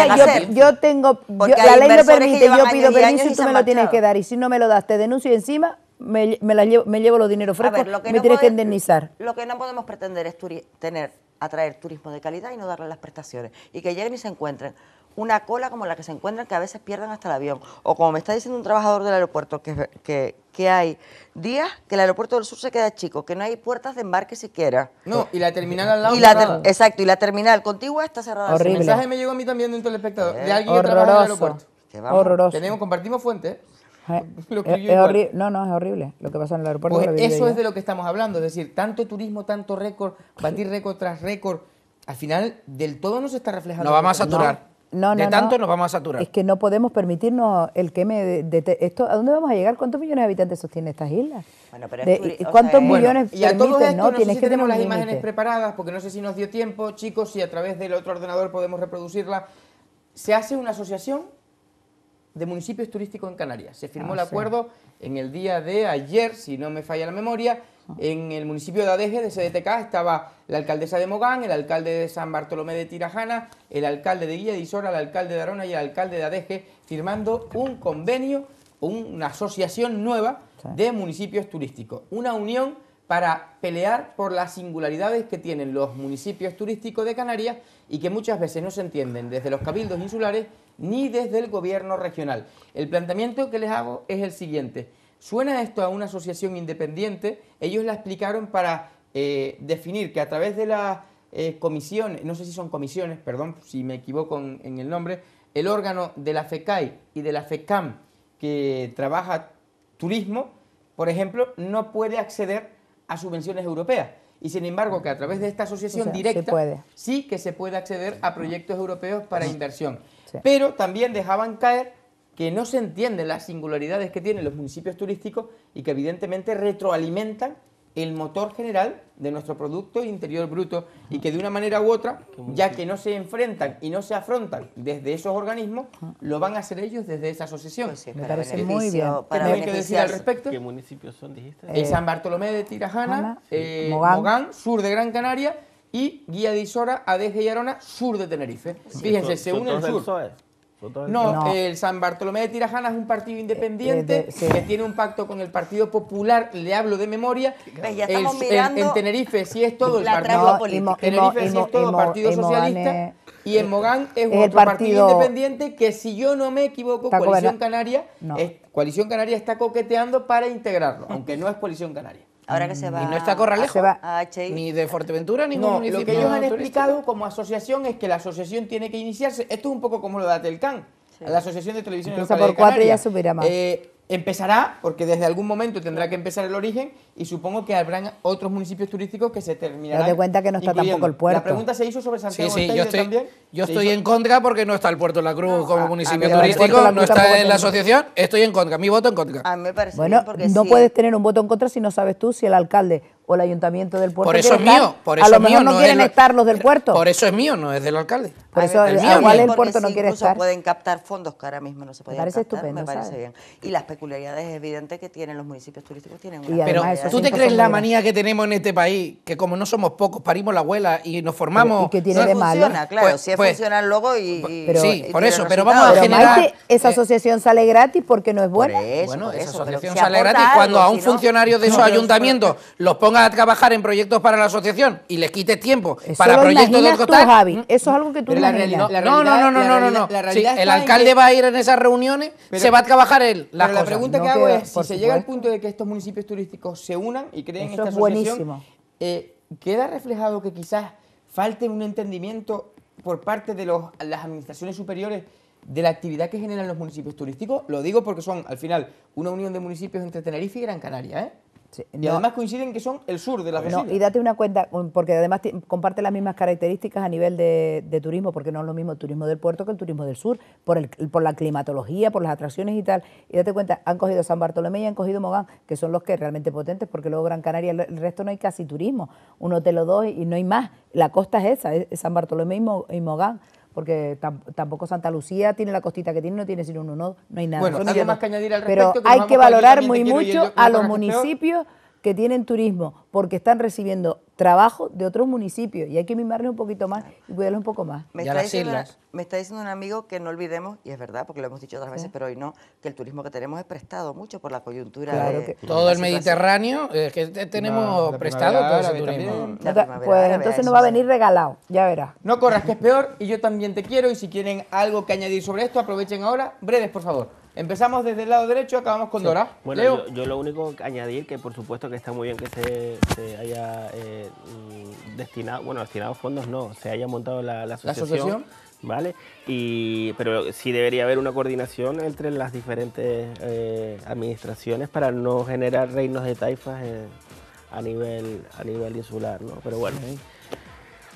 yo tengo. la ley lo permite, yo pido permiso y tú me lo tienes que dar. Y si no me lo das, te denuncio y encima me, la llevo, me llevo los dineros frescos, me tiene que indemnizar. Lo que no podemos pretender es tener, atraer turismo de calidad y no darle las prestaciones. Y que lleguen y se encuentren una cola como la que se encuentran, que a veces pierdan hasta el avión. O como me está diciendo un trabajador del aeropuerto, que, que, que hay días que el aeropuerto del sur se queda chico, que no hay puertas de embarque siquiera. No, y la terminal al lado. exacto, y la terminal contigua está cerrada. Horrible. El mensaje me llegó a mí también de un telespectador, de alguien que trabaja en el aeropuerto. Tenemos, compartimos fuentes. Ah, no, no, es horrible lo que pasa en el aeropuerto. Pues eso es de lo que estamos hablando, es decir, tanto turismo, tanto récord, batir récord tras récord, al final del todo no se está reflejando. Nos vamos a saturar. No, de tanto nos vamos a saturar. Es que no podemos permitirnos el que me de, esto, ¿A dónde vamos a llegar? ¿Cuántos millones de habitantes sostiene estas islas? ¿Cuántos millones de y a ¿no? Tienes que tenemos las imágenes preparadas, porque no sé si nos dio tiempo, chicos, si a través del otro ordenador podemos reproducirla. ¿Se hace una asociación de municipios turísticos en Canarias. Se firmó ah, el acuerdo en el día de ayer, si no me falla la memoria, ah. en el municipio de Adeje, de CDTK, estaba la alcaldesa de Mogán, el alcalde de San Bartolomé de Tirajana, el alcalde de Guía de Isora, el alcalde de Arona y el alcalde de Adeje, firmando un convenio, una asociación nueva de municipios turísticos. Una unión para pelear por las singularidades que tienen los municipios turísticos de Canarias y que muchas veces no se entienden desde los cabildos insulares ni desde el gobierno regional. El planteamiento que les hago es el siguiente. Suena esto a una asociación independiente, ellos la explicaron para eh, definir que a través de la comisión eh, comisiones, no sé si son comisiones, perdón si me equivoco en, el nombre, el órgano de la FECAI y de la FECAM que trabaja turismo, por ejemplo, no puede acceder a subvenciones europeas. Y sin embargo, que a través de esta asociación directa sí que se puede acceder a proyectos europeos para inversión pero también dejaban caer que no se entienden las singularidades que tienen los municipios turísticos y que evidentemente retroalimentan el motor general de nuestro Producto Interior Bruto y que de una manera u otra, ya que no se enfrentan y no se afrontan desde esos organismos, ah. lo van a hacer ellos desde esa asociación. Pues Me parece muy bien. Para ¿Qué al respecto? ¿Qué municipios son, dijiste? Eh, eh, San Bartolomé de Tirajana, eh, Mogán, sur de Gran Canaria y Guía de Isora, a y Arona, sur de Tenerife. Fíjense, se une el sur. No, el San Bartolomé de Tirajana es un partido eh, independiente eh, que tiene un pacto con el Partido Popular, le hablo de memoria. Pues en Tenerife sí es todo el partido. Socialista. y en Mogán es, otro partido, independiente que, si yo no me equivoco, Coalición Canaria, Coalición Canaria está coqueteando para integrarlo, aunque no es Coalición Canaria. Ahora que se mm. va. Y no está Corralejo. Ni de ah, Fuerteventura, ni Lo que ellos han explicado como asociación es que la asociación tiene que iniciarse. Esto es un poco como lo de Telcán La Asociación de Televisión Entonces, por cuatro ya supera más. Eh, Empezará, porque desde algún momento tendrá que empezar el origen y supongo que habrán otros municipios turísticos que se terminarán. Pero te cuenta que no está tampoco el puerto. La pregunta se hizo sobre Santiago sí, sí, yo estoy, también. Yo estoy en contra porque no está el puerto la Cruz como municipio turístico, no está en la asociación, estoy en contra, mi voto en contra. A me parece bueno, porque no puedes tener un voto en contra si no sabes tú si el alcalde o el ayuntamiento del puerto. Por eso es mío, por eso a lo mejor no, quieren estar los del puerto. Por eso es mío, no es del alcalde. Por eso ver, el, mío, igual el puerto no quiere estar. pueden captar fondos que ahora mismo no se pueden me parece estupendo, me parece bien. Y las peculiaridades evidentes que tienen los municipios turísticos tienen Pero tú te crees la manía que tenemos en este país, que como no somos pocos, parimos la abuela y nos formamos. ¿Y que tiene pues de malo? claro, pues, si pues, funciona luego y, pues, sí, por eso, pero vamos a generar esa eh, asociación sale gratis porque no es buena. bueno, esa asociación sale gratis cuando a un funcionario de esos ayuntamientos los ponga a trabajar en proyectos para la asociación y les quites tiempo para proyectos de otro Eso es algo que tú no, no, no, no, no, no, el alcalde va a ir en esas reuniones, se va a trabajar él. la pregunta que hago es, si se llega al punto de que estos municipios turísticos se unan y creen esta asociación, eh, queda reflejado que quizás falte un entendimiento por parte de las administraciones superiores de la actividad que generan los municipios turísticos. Lo digo porque son, al final, una unión de municipios entre Tenerife y Gran Canaria. ¿eh? y además coinciden que son el sur de la no, Y date una cuenta, porque además comparte las mismas características a nivel de, turismo, porque no es lo mismo el turismo del puerto que el turismo del sur, por, el, por la climatología, por las atracciones y tal. Y date cuenta, han cogido San Bartolomé y han cogido Mogán, que son los que realmente potentes, porque luego Gran Canaria, el resto no hay casi turismo, un hotel o dos y no hay más. La costa es esa, es San Bartolomé y Mogán porque tampoco Santa Lucía tiene la costita que tiene, no tiene sino uno, no, no hay nada. Bueno, más que añadir al respecto. Pero hay que valorar muy mucho a los municipios que tienen turismo porque están recibiendo trabajo de otros municipios y hay que mimarles un poquito más y cuidarlos un poco más. Me está, diciendo, me está diciendo un amigo que no olvidemos, y es verdad porque lo hemos dicho otras veces, pero hoy no, que el turismo que tenemos es prestado mucho por la coyuntura. todo el Mediterráneo eh, que tenemos prestado todo el turismo. Mm, entonces pues, no va a venir regalado, ya verás. No corras que es peor y yo también te quiero y si quieren algo que añadir sobre esto aprovechen ahora, breves por favor. Empezamos desde el lado derecho, acabamos con Dora. Bueno, Yo, lo único que añadir que por supuesto que está muy bien que se, haya eh, destinado, bueno, destinado fondos no, se haya montado la, asociación. ¿Vale? Y, pero sí debería haber una coordinación entre las diferentes eh, administraciones para no generar reinos de taifas eh, a, nivel, a nivel insular, ¿no? Pero bueno.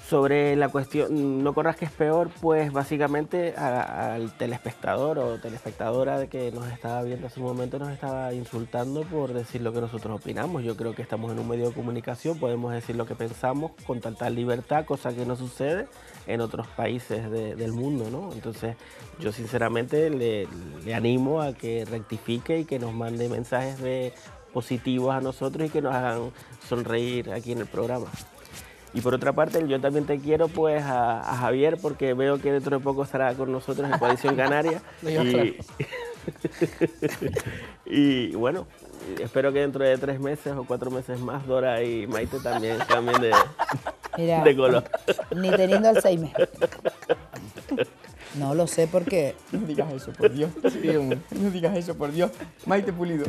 Sobre la cuestión, no corras que es peor, pues básicamente al telespectador o telespectadora que nos estaba viendo hace un momento nos estaba insultando por decir lo que nosotros opinamos. Yo creo que estamos en un medio de comunicación, podemos decir lo que pensamos con tanta libertad, cosa que no sucede en otros países del mundo, ¿no? Entonces yo sinceramente le, animo a que rectifique y que nos mande mensajes de positivos a nosotros y que nos hagan sonreír aquí en el programa. Y por otra parte, yo también te quiero pues a, Javier porque veo que dentro de poco estará con nosotros en Coalición Canaria. y, bueno, espero que dentro de tres meses o cuatro meses más Dora y Maite también cambien de, de color. Ni teniendo Alzheimer. No lo sé porque. No digas eso, por Dios. No digas eso, por Dios. Maite Pulido.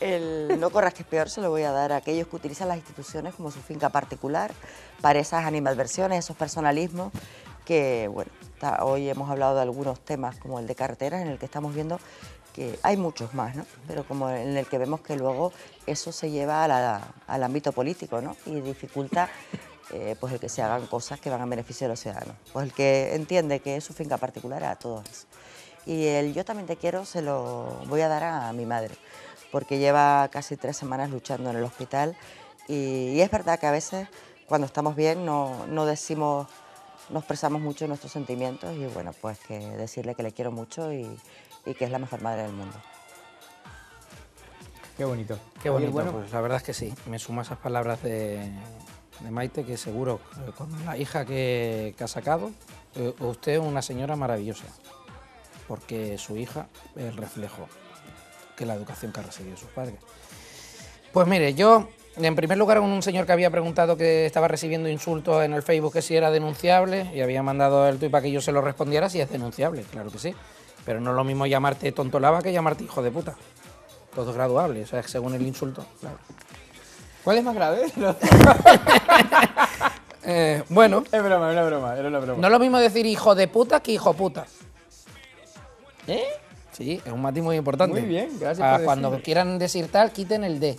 El no corras que es peor se lo voy a dar a aquellos que utilizan las instituciones como su finca particular para esas animadversiones, esos personalismos que, bueno, hoy hemos hablado de algunos temas como el de carreteras en el que estamos viendo que hay muchos más, ¿no? Pero como en el que vemos que luego eso se lleva al ámbito político, ¿no? Y dificulta eh, pues el que se hagan cosas que van a beneficio de los ciudadanos. Pues el que entiende que es su finca particular a todos. Y el yo también te quiero se lo voy a dar a mi madre porque lleva casi tres semanas luchando en el hospital y, es verdad que a veces cuando estamos bien no, decimos, no expresamos mucho nuestros sentimientos y bueno, pues que decirle que le quiero mucho y, que es la mejor madre del mundo. Qué bonito. Qué bonito, bueno, pues la verdad es que sí. Me sumo a esas palabras de, Maite, que seguro, eh, con la hija que, ha sacado, eh, usted es una señora maravillosa, porque su hija es el reflejo que la educación que han recibido sus padres. Pues mire, yo, en primer lugar, un señor que había preguntado que estaba recibiendo insultos en el Facebook que si era denunciable y había mandado el tuit para que yo se lo respondiera, si es denunciable, claro que sí. Pero no es lo mismo llamarte tontolaba que llamarte hijo de puta. Todo es graduable, o sea, según el insulto, ¿Cuál es más grave? Eh, bueno. Es broma, es una broma, era una broma. No es lo mismo decir hijo de puta que hijo puta. ¿Eh? Sí, es un matiz muy importante. Muy bien, gracias. Ah, cuando quieran decir tal, quiten el D.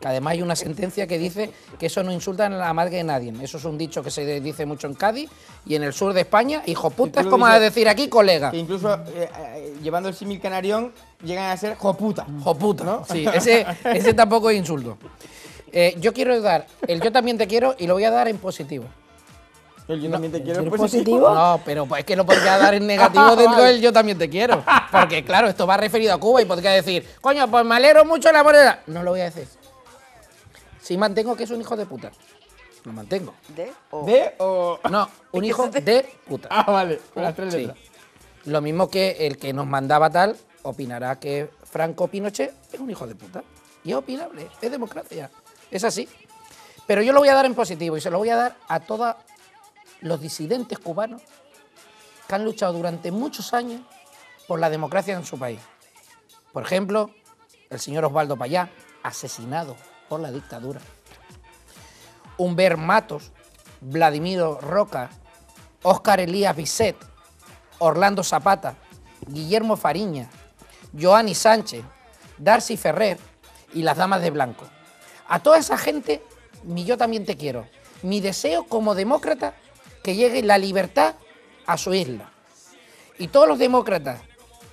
Que además hay una sentencia que dice que eso no insulta a la madre de nadie. Eso es un dicho que se dice mucho en Cádiz y en el sur de España. Hijo puta es como a decir aquí, colega. incluso eh, eh, llevando el símil canarión llegan a ser joputa. Joputa, ¿no? Sí, ese, tampoco es insulto. Eh, yo quiero dar el yo también te quiero y lo voy a dar en positivo yo también te quiero pues positivo. Pues. No, pero es que no podría dar en negativo dentro del yo también te quiero. Porque, claro, esto va referido a Cuba y podría decir, coño, pues me alegro mucho la moneda. No lo voy a decir. Si mantengo que es un hijo de puta. Lo mantengo. ¿De o? ¿De o? No, un hijo de puta. Ah, vale, las tres letras. Lo mismo que el que nos mandaba tal opinará que Franco Pinochet es un hijo de puta. Y es opinable, es democracia. Es así. Pero yo lo voy a dar en positivo y se lo voy a dar a toda los disidentes cubanos que han luchado durante muchos años por la democracia en su país. Por ejemplo, el señor Osvaldo Payá, asesinado por la dictadura. Humbert Matos, ...Vladimiro Roca, Óscar Elías Bisset, Orlando Zapata, Guillermo Fariña, Joanny Sánchez, Darcy Ferrer y las Damas de Blanco. A toda esa gente, mi yo también te quiero. Mi deseo como demócrata que llegue la libertad a su isla. Y todos los demócratas,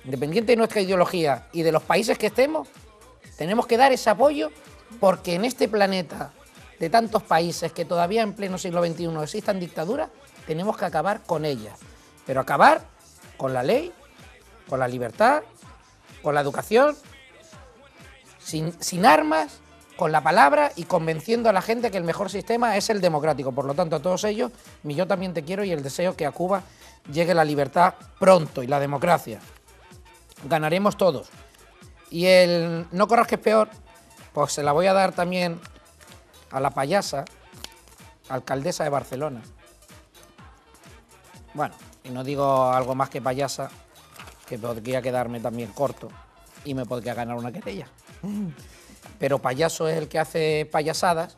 independiente de nuestra ideología y de los países que estemos, tenemos que dar ese apoyo porque en este planeta de tantos países que todavía en pleno siglo XXI existan dictaduras, tenemos que acabar con ellas. Pero acabar con la ley, con la libertad, con la educación, sin, sin armas con la palabra y convenciendo a la gente que el mejor sistema es el democrático. Por lo tanto, a todos ellos, mi yo también te quiero y el deseo que a Cuba llegue la libertad pronto y la democracia. Ganaremos todos. Y el no corras que es peor, pues se la voy a dar también a la payasa, alcaldesa de Barcelona. Bueno, y no digo algo más que payasa, que podría quedarme también corto y me podría ganar una querella. Mm pero payaso es el que hace payasadas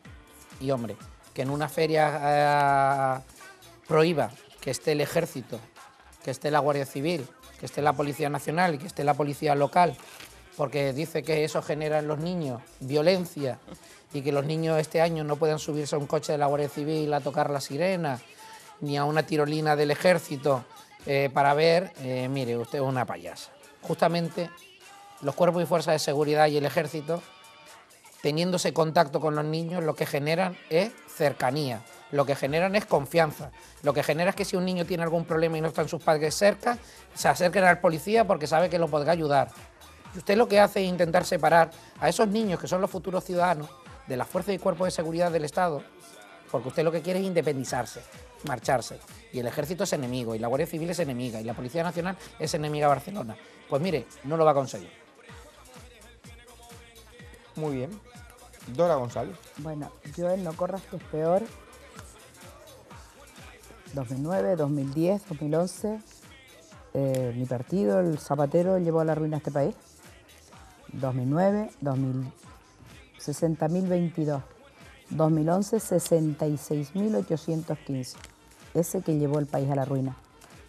y hombre, que en una feria eh, prohíba que esté el ejército, que esté la Guardia Civil, que esté la Policía Nacional y que esté la Policía Local, porque dice que eso genera en los niños violencia y que los niños este año no puedan subirse a un coche de la Guardia Civil a tocar la sirena, ni a una tirolina del ejército eh, para ver, eh, mire, usted es una payasa. Justamente los cuerpos y fuerzas de seguridad y el ejército ...teniéndose contacto con los niños, lo que generan es cercanía, lo que generan es confianza, lo que genera es que si un niño tiene algún problema y no están sus padres cerca, se acerquen al policía porque sabe que lo podrá ayudar. Y usted lo que hace es intentar separar a esos niños que son los futuros ciudadanos de las fuerzas y cuerpos de seguridad del Estado, porque usted lo que quiere es independizarse, marcharse. Y el ejército es enemigo, y la Guardia Civil es enemiga, y la Policía Nacional es enemiga a Barcelona. Pues mire, no lo va a conseguir. Muy bien. Dora González. Bueno, Joel No Corras que es peor. 2009, 2010, 2011. mi partido, el Zapatero, llevó a la ruina a este país. 2009, 2000, 60.022. 2011, 66.815. Ese que llevó el país a la ruina.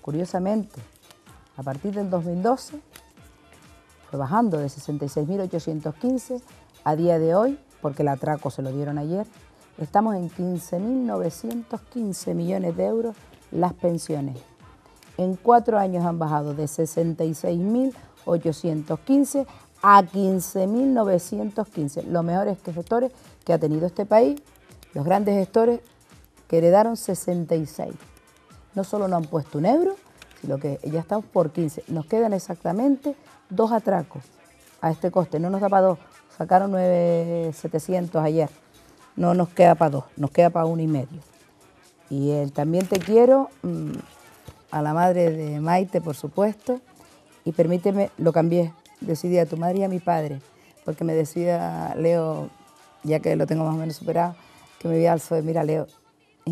Curiosamente, a partir del 2012 fue bajando de 66.815 a día de hoy, porque el atraco se lo dieron ayer, estamos en 15.915 millones de euros las pensiones. En cuatro años han bajado de 66.815 a 15.915, los mejores gestores que ha tenido este país, los grandes gestores que heredaron 66. No solo no han puesto un euro, sino que ya estamos por 15. Nos quedan exactamente dos atracos a este coste. No nos da para dos, Sacaron 9,700 ayer. No nos queda para dos, nos queda para uno y medio. Y él También Te Quiero, mm, a la madre de Maite, por supuesto. Y permíteme, lo cambié. Decidí a tu madre y a mi padre, porque me decía Leo, ya que lo tengo más o menos superado, que me había alzo de mira Leo, es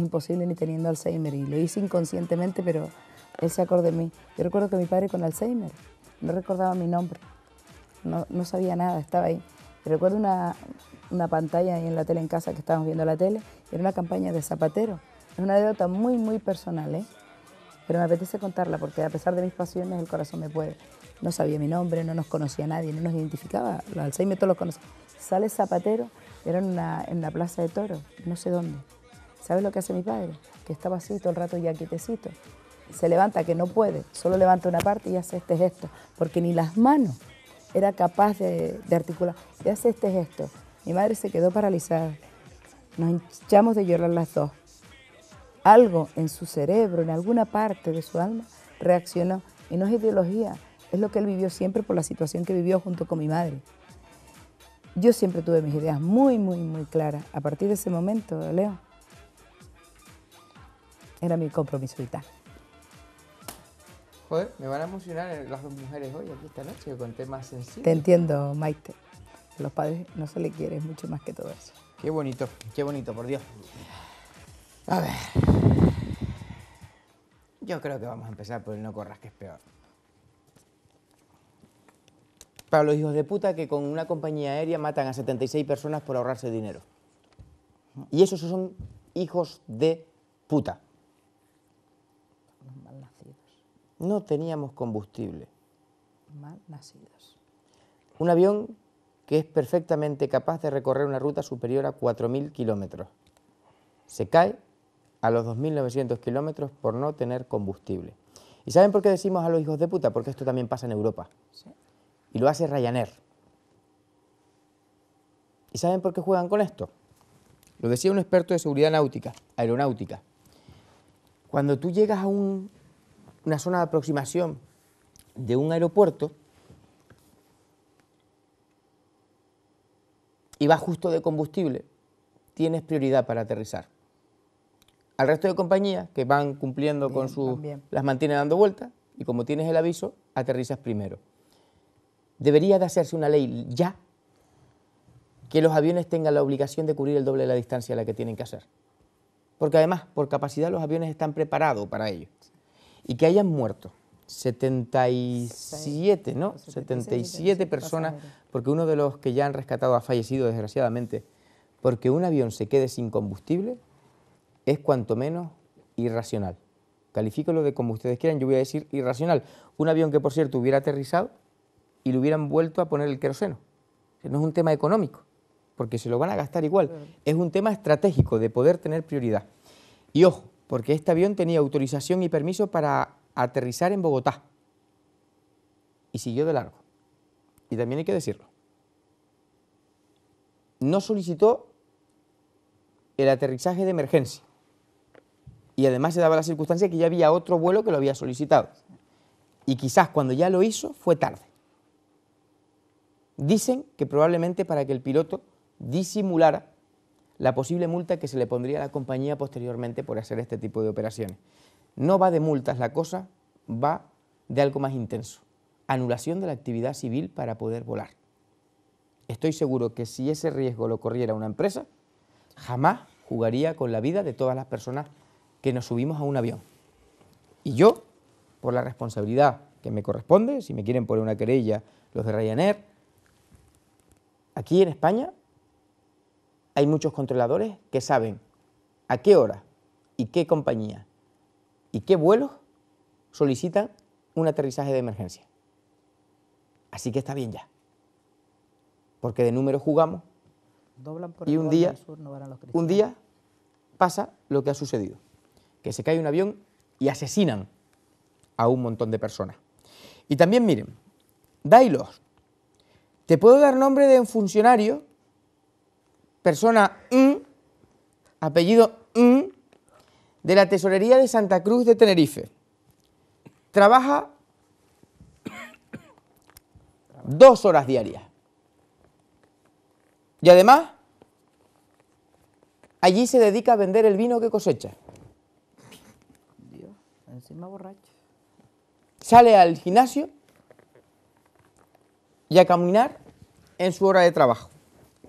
imposible ni teniendo Alzheimer. Y lo hice inconscientemente, pero él se acordó de mí. Yo recuerdo que mi padre con Alzheimer no recordaba mi nombre, no, no sabía nada, estaba ahí. Recuerdo una, una pantalla ahí en la tele en casa que estábamos viendo la tele, era una campaña de Zapatero. Es una anécdota muy, muy personal, ¿eh? pero me apetece contarla porque a pesar de mis pasiones el corazón me puede. No sabía mi nombre, no nos conocía nadie, no nos identificaba, los Alzheimer todos los conocen. Sale Zapatero, era en una, en una plaza de toros, no sé dónde. ¿Sabes lo que hace mi padre? Que estaba así todo el rato ya quietecito. Se levanta, que no puede, solo levanta una parte y hace este gesto, porque ni las manos era capaz de, articular, y hace este gesto. Mi madre se quedó paralizada. Nos hinchamos de llorar las dos. Algo en su cerebro, en alguna parte de su alma, reaccionó. Y no es ideología, es lo que él vivió siempre por la situación que vivió junto con mi madre. Yo siempre tuve mis ideas muy, muy, muy claras. A partir de ese momento, Leo, era mi compromiso vital. Joder, me van a emocionar las dos mujeres hoy, aquí esta noche, con temas sencillos. Te entiendo, Maite. los padres no se le quiere mucho más que todo eso. Qué bonito, qué bonito, por Dios. A ver. Yo creo que vamos a empezar por el no corras, que es peor. Para los hijos de puta que con una compañía aérea matan a 76 personas por ahorrarse dinero. Y esos son hijos de puta. No teníamos combustible. Mal nacidos. Un avión que es perfectamente capaz de recorrer una ruta superior a 4.000 kilómetros. Se cae a los 2.900 kilómetros por no tener combustible. ¿Y saben por qué decimos a los hijos de puta? Porque esto también pasa en Europa. Y lo hace Ryanair. ¿Y saben por qué juegan con esto? Lo decía un experto de seguridad náutica, aeronáutica. Cuando tú llegas a un una zona de aproximación de un aeropuerto y va justo de combustible, tienes prioridad para aterrizar. Al resto de compañías que van cumpliendo con su... las mantiene dando vueltas y como tienes el aviso, aterrizas primero. Debería de hacerse una ley ya que los aviones tengan la obligación de cubrir el doble de la distancia a la que tienen que hacer. Porque además, por capacidad, los aviones están preparados para ello y que hayan muerto 77, ¿no? 77 personas, porque uno de los que ya han rescatado ha fallecido desgraciadamente, porque un avión se quede sin combustible es cuanto menos irracional. Califícalo de como ustedes quieran, yo voy a decir irracional. Un avión que, por cierto, hubiera aterrizado y le hubieran vuelto a poner el queroseno. No es un tema económico, porque se lo van a gastar igual. Es un tema estratégico de poder tener prioridad. Y ojo, porque este avión tenía autorización y permiso para aterrizar en Bogotá. Y siguió de largo. Y también hay que decirlo. No solicitó el aterrizaje de emergencia. Y además se daba la circunstancia que ya había otro vuelo que lo había solicitado. Y quizás cuando ya lo hizo fue tarde. Dicen que probablemente para que el piloto disimulara la posible multa que se le pondría a la compañía posteriormente por hacer este tipo de operaciones. No va de multas la cosa, va de algo más intenso, anulación de la actividad civil para poder volar. Estoy seguro que si ese riesgo lo corriera una empresa, jamás jugaría con la vida de todas las personas que nos subimos a un avión. Y yo, por la responsabilidad que me corresponde, si me quieren poner una querella los de Ryanair, aquí en España hay muchos controladores que saben a qué hora y qué compañía y qué vuelos solicitan un aterrizaje de emergencia. Así que está bien ya. Porque de número jugamos y un día, un día pasa lo que ha sucedido. Que se cae un avión y asesinan a un montón de personas. Y también miren, Dailos, te puedo dar nombre de un funcionario persona N, apellido de la Tesorería de Santa Cruz de Tenerife. Trabaja dos horas diarias. Y además, allí se dedica a vender el vino que cosecha. Dios, encima borracho. Sale al gimnasio y a caminar en su hora de trabajo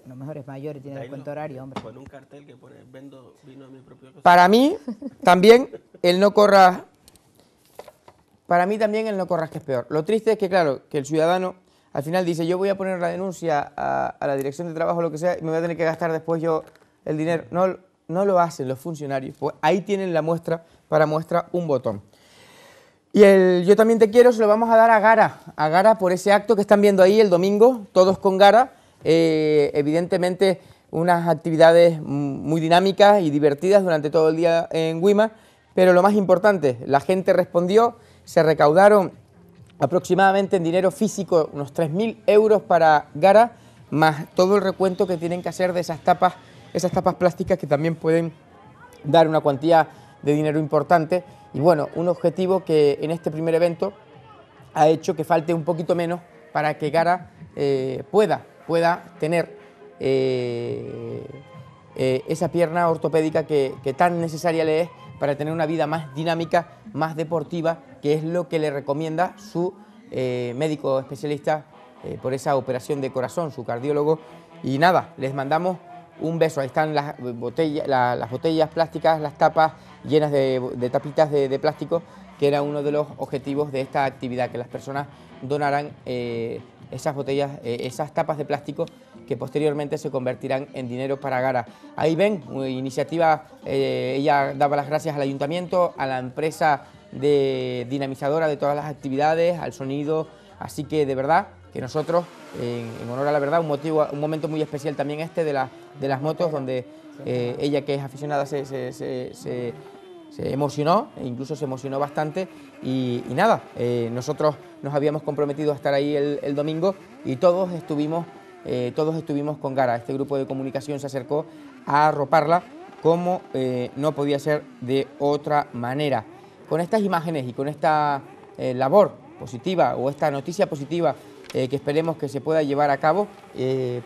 lo mejor es mayor y tiene horario, hombre. Con un cartel que vendo vino a mi propio Para mí, también, el no corra. para mí también el no corras que es peor. Lo triste es que, claro, que el ciudadano al final dice, yo voy a poner la denuncia a, la dirección de trabajo, o lo que sea, y me voy a tener que gastar después yo el dinero. No, no lo hacen los funcionarios, pues ahí tienen la muestra, para muestra un botón. Y el Yo también te quiero se lo vamos a dar a Gara, a Gara por ese acto que están viendo ahí el domingo, todos con Gara, eh, evidentemente unas actividades muy dinámicas y divertidas durante todo el día en Wima, pero lo más importante, la gente respondió, se recaudaron aproximadamente en dinero físico unos 3.000 euros para Gara, más todo el recuento que tienen que hacer de esas tapas, esas tapas plásticas que también pueden dar una cuantía de dinero importante. Y bueno, un objetivo que en este primer evento ha hecho que falte un poquito menos para que Gara eh, pueda pueda tener eh, eh, esa pierna ortopédica que, tan necesaria le es para tener una vida más dinámica, más deportiva, que es lo que le recomienda su eh, médico especialista por esa operación de corazón, su cardiólogo. Y nada, les mandamos un beso. Ahí están las botellas, las botellas plásticas, las tapas llenas de, tapitas de, plástico, que era uno de los objetivos de esta actividad, que las personas donaran esas botellas, eh, esas tapas de plástico que posteriormente se convertirán en dinero para Gara. Ahí ven, iniciativa, eh, ella daba las gracias al ayuntamiento, a la empresa de dinamizadora de todas las actividades, al sonido, así que de verdad que nosotros, en, honor a la verdad, un, motivo, un momento muy especial también este de, la, de las motos, donde eh, ella que es aficionada se se emocionó, e incluso se emocionó bastante y, nada, eh, nosotros nos habíamos comprometido a estar ahí el, domingo y todos estuvimos, eh, todos estuvimos con Gara. Este grupo de comunicación se acercó a arroparla como eh, no podía ser de otra manera. Con estas imágenes y con esta labor positiva o esta noticia positiva que esperemos que se pueda llevar a cabo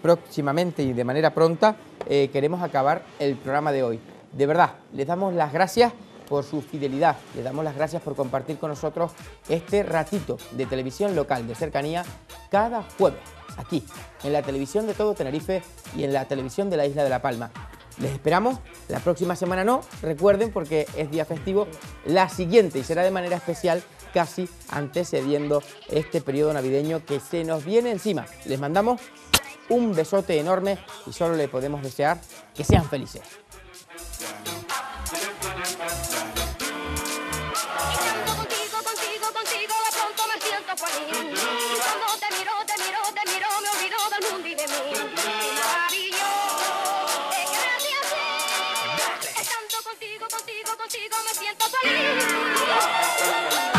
próximamente y de manera pronta, queremos acabar el programa de hoy. De verdad, les damos las gracias por su fidelidad. Les damos las gracias por compartir con nosotros este ratito de televisión local de cercanía cada jueves, aquí, en la televisión de todo Tenerife y en la televisión de la isla de La Palma. Les esperamos, la próxima semana no, recuerden porque es día festivo, la siguiente y será de manera especial casi antecediendo este periodo navideño que se nos viene encima. Les mandamos un besote enorme y solo le podemos desear que sean felices. Cuando te miro, te miro, te miro Me olvido del mundo y de mí Maravilloso Es gracias a Estando contigo, contigo, contigo Me siento feliz